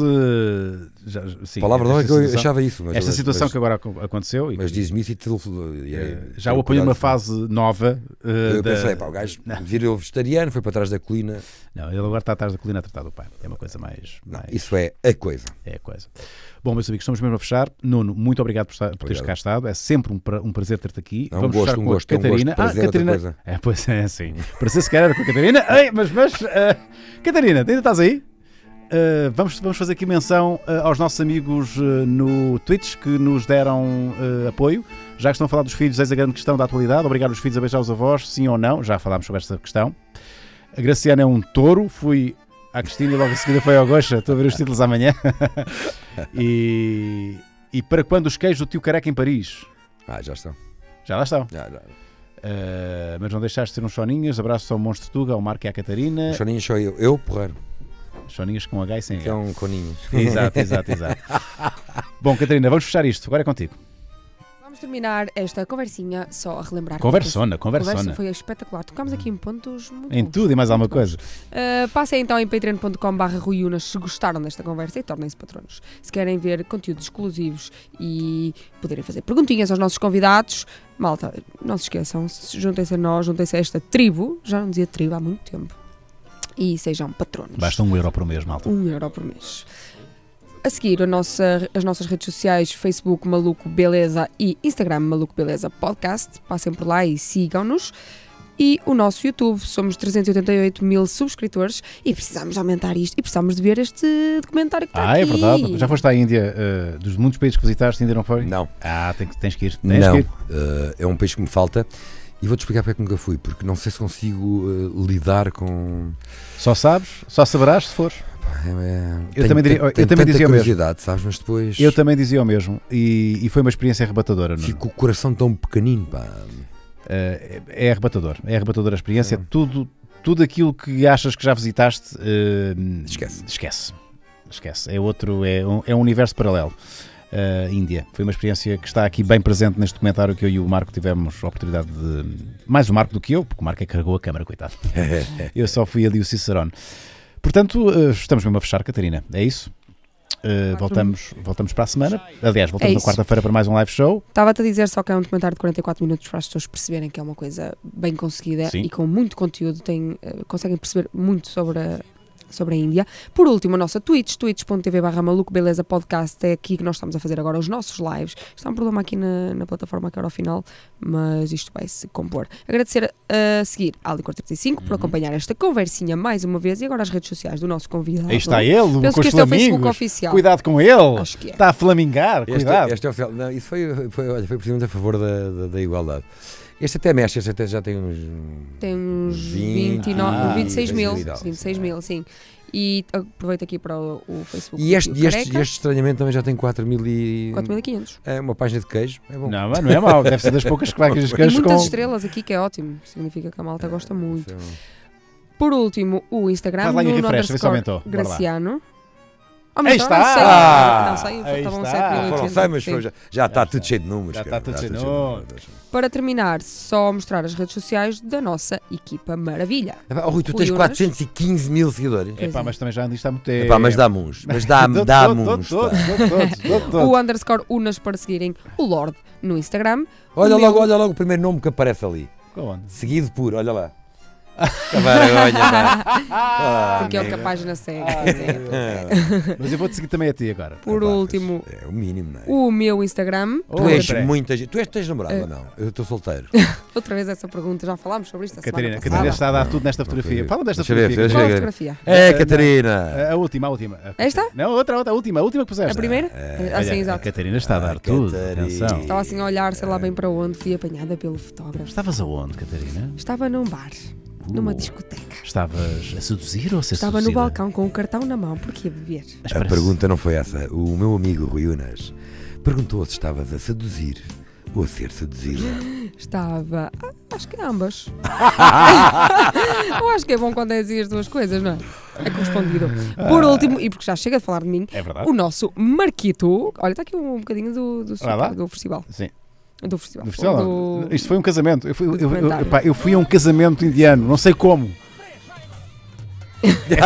Já, sim, Palavra não é que eu achava isso. Mas esta eu, situação mas, que agora aconteceu. E, mas diz-me isso e eh, Já o apanhou numa fase nova. Uh, eu da... pensei, pá, o gajo não. virou vegetariano, foi para trás da colina. Não, ele agora está atrás da colina a tratar do pai. É uma coisa mais. Não, mais... Isso é a coisa. É a coisa. Bom, meus amigos, estamos mesmo a fechar. Nuno, muito obrigado por, por teres cá estado. É sempre um, pra, um prazer ter-te aqui. É Vamos um gosto, fechar um com gosto, a é Catarina. Um gosto, ah, Catarina. É, pois é, sim. Prazer se era com a Catarina. Ei, mas, mas. Uh, Catarina, ainda estás aí? Uh, vamos, vamos fazer aqui menção uh, aos nossos amigos no Twitch que nos deram apoio. Já que estão a falar dos filhos, eis a grande questão da atualidade. Obrigar os filhos a beijar os avós, sim ou não? Já falámos sobre esta questão. A Graciana é um touro, fui à Cristina e logo em seguida foi ao Gocha. Estou a ver os títulos amanhã. e, e para quando os queijos do tio Careca em Paris? Ah, já estão. Já lá estão. Já, já. Uh, mas não deixaste de ser um Choninhas. Abraço ao Monstro Tuga, ao Marco e à Catarina. O sou eu, eu, porreiro. Choninhas com H e sem H. Que é um coninho. Exato, exato, exato. Bom, Catarina, vamos fechar isto. Agora é contigo terminar esta conversinha só a relembrar. Conversona, conversona. Conversa foi espetacular. Tocámos aqui em pontos muito Em bons, tudo e mais alguma coisa. Uh, passem então em patreon.com.br ruiunas se gostaram desta conversa e tornem-se patronos. Se querem ver conteúdos exclusivos e poderem fazer perguntinhas aos nossos convidados, malta, não se esqueçam, juntem-se a nós, juntem-se a esta tribo. Já não dizia tribo há muito tempo e sejam patronos. Basta um euro por mês, malta. Um euro por mês. A seguir, a nossa, as nossas redes sociais, Facebook Maluco Beleza e Instagram Maluco Beleza Podcast. Passem por lá e sigam-nos. E o nosso YouTube, somos 388 mil subscritores e precisamos aumentar isto e precisamos de ver este documentário que está ah, aqui. Ah, é verdade. Já foste à Índia, uh, dos muitos países que visitaste, ainda não foi? Não. Ah, tens, tens que ir. Tens não, que ir. Uh, é um país que me falta. E vou-te explicar porque é que nunca fui, porque não sei se consigo uh, lidar com. Só sabes, só saberás se fores. É, é, eu, também diria, eu também dizia o mesmo. Sabes, mas depois... Eu também dizia o mesmo e, e foi uma experiência arrebatadora. Fico com o coração tão pequenino, pá. Uh, é arrebatador, é arrebatador a experiência. É. Tudo, tudo aquilo que achas que já visitaste, uh, esquece. esquece. Esquece. É outro, é um, é um universo paralelo. Uh, Índia. Foi uma experiência que está aqui bem presente neste comentário que eu e o Marco tivemos a oportunidade de. Mais o Marco do que eu, porque o Marco é que carregou a câmara, coitado. eu só fui ali o Cicerone. Portanto, eh, estamos mesmo a fechar, Catarina. É isso? Uh, voltamos, voltamos para a semana. Aliás, voltamos é na quarta-feira para mais um live show. Estava-te a dizer só que é um documentário de 44 minutos para as pessoas perceberem que é uma coisa bem conseguida Sim. e com muito conteúdo. Tem, eh, conseguem perceber muito sobre a sobre a Índia. Por último, a nossa Twitch, twitch.tv barra maluco beleza podcast, é aqui que nós estamos a fazer agora os nossos lives. Está um problema aqui na, na plataforma que era ao final, mas isto vai se compor. Agradecer a, seguir à Licor35 uhum. por acompanhar esta conversinha mais uma vez e agora as redes sociais do nosso convidado. Aí está ele, Penso com que este é o Facebook oficial. Cuidado com ele, Acho que é. está a flamingar, é- cuidado. Este é o, não, isso foi, foi, foi precisamente a favor da, da, da igualdade. Este até mexe, este até já tem uns. Tem uns 20, 29, ah, 26 mil. 26 mil, sim. E aproveito aqui para o, o Facebook. E este, este, este, estranhamento também já tem 4 mil e. 4.500. É uma página de queijo. É bom. Não, não é mau. Deve ser das poucas que vai queijos queijos com. muitas estrelas aqui, que é ótimo. Significa que a malta é, gosta muito. Por último, o Instagram. Faz lá no refresh, Graciano. Aumentou, Aí está! Não sei, não sei, ah, não sei, aí está. Foram 100, mas já, já está tudo cheio de números. Já está tudo cheio de números. Para terminar, só mostrar as redes sociais da nossa equipa maravilha. Epá, é oh, Rui, tu Rui tens Unas. 415 mil seguidores. É mas também já andaste há muito é tempo. É mas dá-me uns. Mas dá-me dá uns. O underscore Unas para seguirem o Lorde no Instagram. Olha logo, meu... olha logo o primeiro nome que aparece ali. É Seguido por, olha lá. Que vergonha, pá. Porque é o que a página segue. Ah, é. Mas eu vou-te seguir também a ti agora. Por último, é, é o mínimo, não é? o meu Instagram. Oh, tu és Outra. muita gente. Tu és tens namorado ou eh. não? Eu estou solteiro. Outra vez essa pergunta, já falámos sobre isto a Catarina, semana Catarina está a dar tudo nesta fotografia. Fala desta Deixa ver, fotografia. Qual a fotografia? É, eh, Catarina! Eh, a última, a última. Esta? Não, outra, outra, a última, a última que puseste. A primeira? Ah, sim, Olha, A Catarina está a dar tudo. Atenção. Estava assim a olhar, sei lá bem para onde, fui apanhada pelo fotógrafo. Estavas aonde, Catarina? Estava num bar numa uh. discoteca. Estavas a seduzir ou se Estava seduzida? no balcão com o cartão na mão, porque ia beber. a pergunta não foi essa. O meu amigo Rui Unas perguntou se estavas a seduzir ou a ser seduzida. Estava. Ah, acho que ambas. Eu acho que é bom quando é assim as duas coisas, não é? É correspondido. Por ah. último, e porque já chega de falar de mim, é o nosso Marquito. Olha, está aqui um bocadinho do, do, do festival. Sim. Do festival. Do festival do... Isto foi um casamento. Eu fui, eu, eu, pá, eu fui a um casamento indiano, não sei como. Isto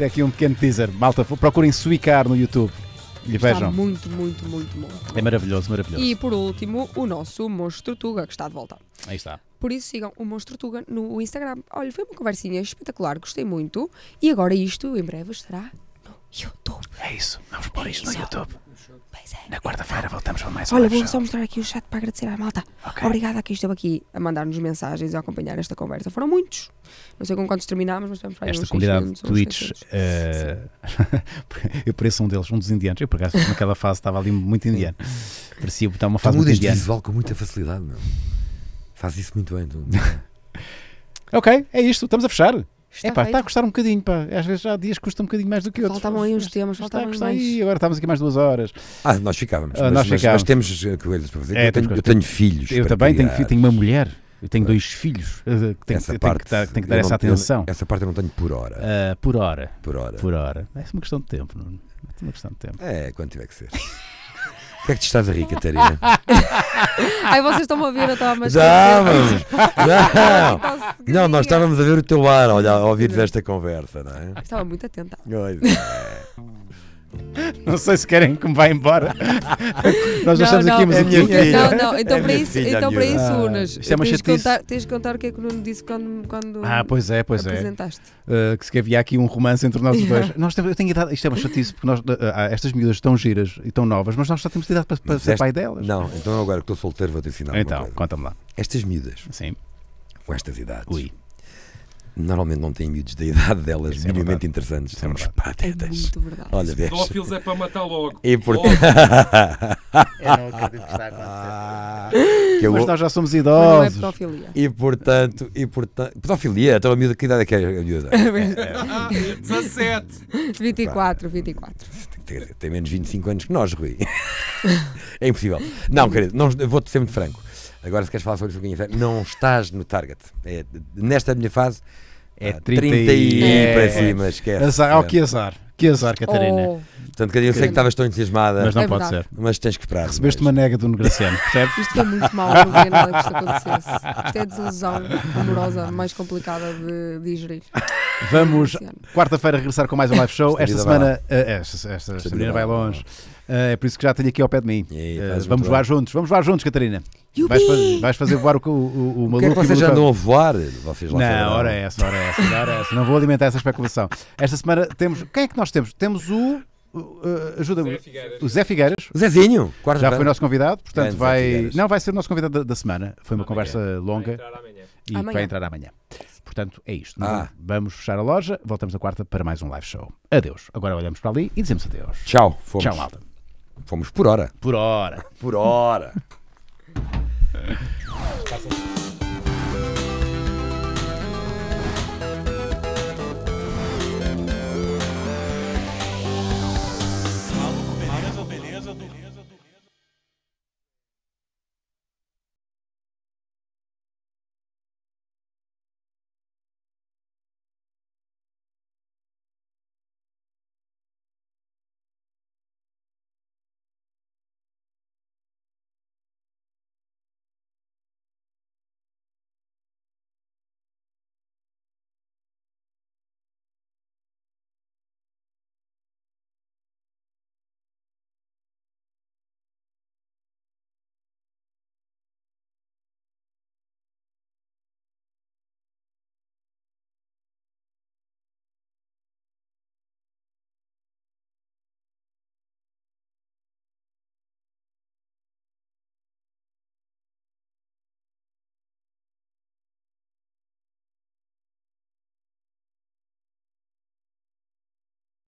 é aqui um pequeno teaser. Malta, procurem Suicar no YouTube. E vejam. muito, muito, muito muito. É maravilhoso, maravilhoso. E por último, o nosso Monstro Tuga, que está de volta. Aí está. Por isso sigam o Monstro Tuga no Instagram. Olha, foi uma conversinha espetacular, gostei muito. E agora isto, em breve, estará no YouTube. É isso, vamos pôr isto é no YouTube. Na quarta-feira voltamos para mais Olha, vou só mostrar aqui o chat para agradecer à malta. Okay. Obrigada a quem esteve aqui a mandar-nos mensagens e a acompanhar esta conversa. Foram muitos. Não sei com quantos terminámos, mas estamos para Esta comunidade de tweets. uh... Eh, eu pareço um deles, um dos indianos. Eu, por acaso, naquela fase estava ali muito indiano. Parecia botar uma fase tu muito indiana. visual com muita facilidade, não? É? Faz isso muito bem, tu. ok, é isto. Estamos a fechar. Está é pá, feito. está a custar um bocadinho, pá. Às vezes há dias que custa um bocadinho mais do que outros. Faltavam aí uns temas, está a custar mais. aí, agora estávamos aqui mais duas horas. Ah, nós ficávamos. Ah, mas, nós ficávamos. mas temos eh, coelhos para fazer. É, eu, tenho, eu filhos. Eu também tenho, tenho uma mulher, eu tenho dois filhos, eh, que tenho, que- tenho que dar, tenho que dar essa atenção. essa parte eu não tenho por hora. Ah, por hora, Por hora. por hora. É uma questão de tempo, É uma questão de tempo. É, quando tiver que ser. Como é que te estás a rir, Catarina? Ai, vocês estão a ouvir, eu estava a matar. Tá não, não. não, nós estávamos a ver o teu ar, olha, a ouvir esta conversa, não é? Estava muito atenta. Olha. Não sei se querem que me vá embora. Nós não, estamos aqui é a musiquinha. Não, não, então é para isso, filha, então para isso ah, urnas. Isto é uma tens, contar, tens de contar o que é que o Nuno disse quando, quando ah, pois é, pois é. apresentaste. É. Uh, que se que havia aqui um romance entre nós dois. Nós temos, eu tenho idade, isto é uma chatice, porque nós, uh, estas miúdas estão giras e tão novas, mas nós só temos idade para, para ser pai delas. Não, então agora que estou solteiro vou te ensinar. Então, conta-me lá. Estas miúdas. Sim. Com estas idades. Ui Normalmente não têm miúdos da idade delas Isso é minimamente é interessantes. são é uns patetas. É muito verdade. Olha, pedófilos é para matar logo. É importante. Eu não acredito que está a acontecer. Eu... Mas nós já somos idosos. não é pedofilia. E portanto, e portanto. Pedofilia? Então a miúda, que idade é que é a miúda? 17. 24, 24. Tem, tem menos 25 anos que nós, Rui. é impossível. Não, querido, não, vou-te ser muito franco. Agora, se queres falar sobre isso, não estás no target. É, nesta minha fase, é 30, ah, e, é, para cima, esquece. Azar, oh, que azar, que azar, oh. Catarina. Portanto, eu sei que estavas tão entusiasmada. Mas não é pode ser. Mas tens que esperar. Recebeste mas... É? uma nega do Negraciano, percebes? Isto foi muito mal, não havia nada que isto acontecesse. Isto é desilusão amorosa mais complicada de digerir. Vamos, quarta-feira, regressar com mais um live show. Esta semana, eh, eh, esta, esta, esta, esta vai longe. Eh, é por isso que já tenho aqui ao pé de mim. Eh, vamos voar bem. juntos, vamos voar juntos, Catarina. Vais, vais, fazer voar o, o, o, o maluco. É que vocês já andam a voar? Vocês lá não, ora é essa, ora é essa, hora é essa. Não vou alimentar essa especulação. Esta semana temos. Quem é que nós temos? Temos o. Uh, ajuda-me. O Zé Figueiras. O Zezinho. Já foi nosso convidado, portanto vai. Não, vai ser o nosso convidado da, da semana. Foi uma amanhã. conversa longa. Vai E amanhã. vai entrar amanhã. Portanto, é isto. Ah. Vamos fechar a loja. Voltamos à quarta para mais um live show. Adeus. Agora olhamos para ali e dizemos adeus. Tchau. Fomos. Tchau, malta. Fomos por hora. Por hora. Por hora.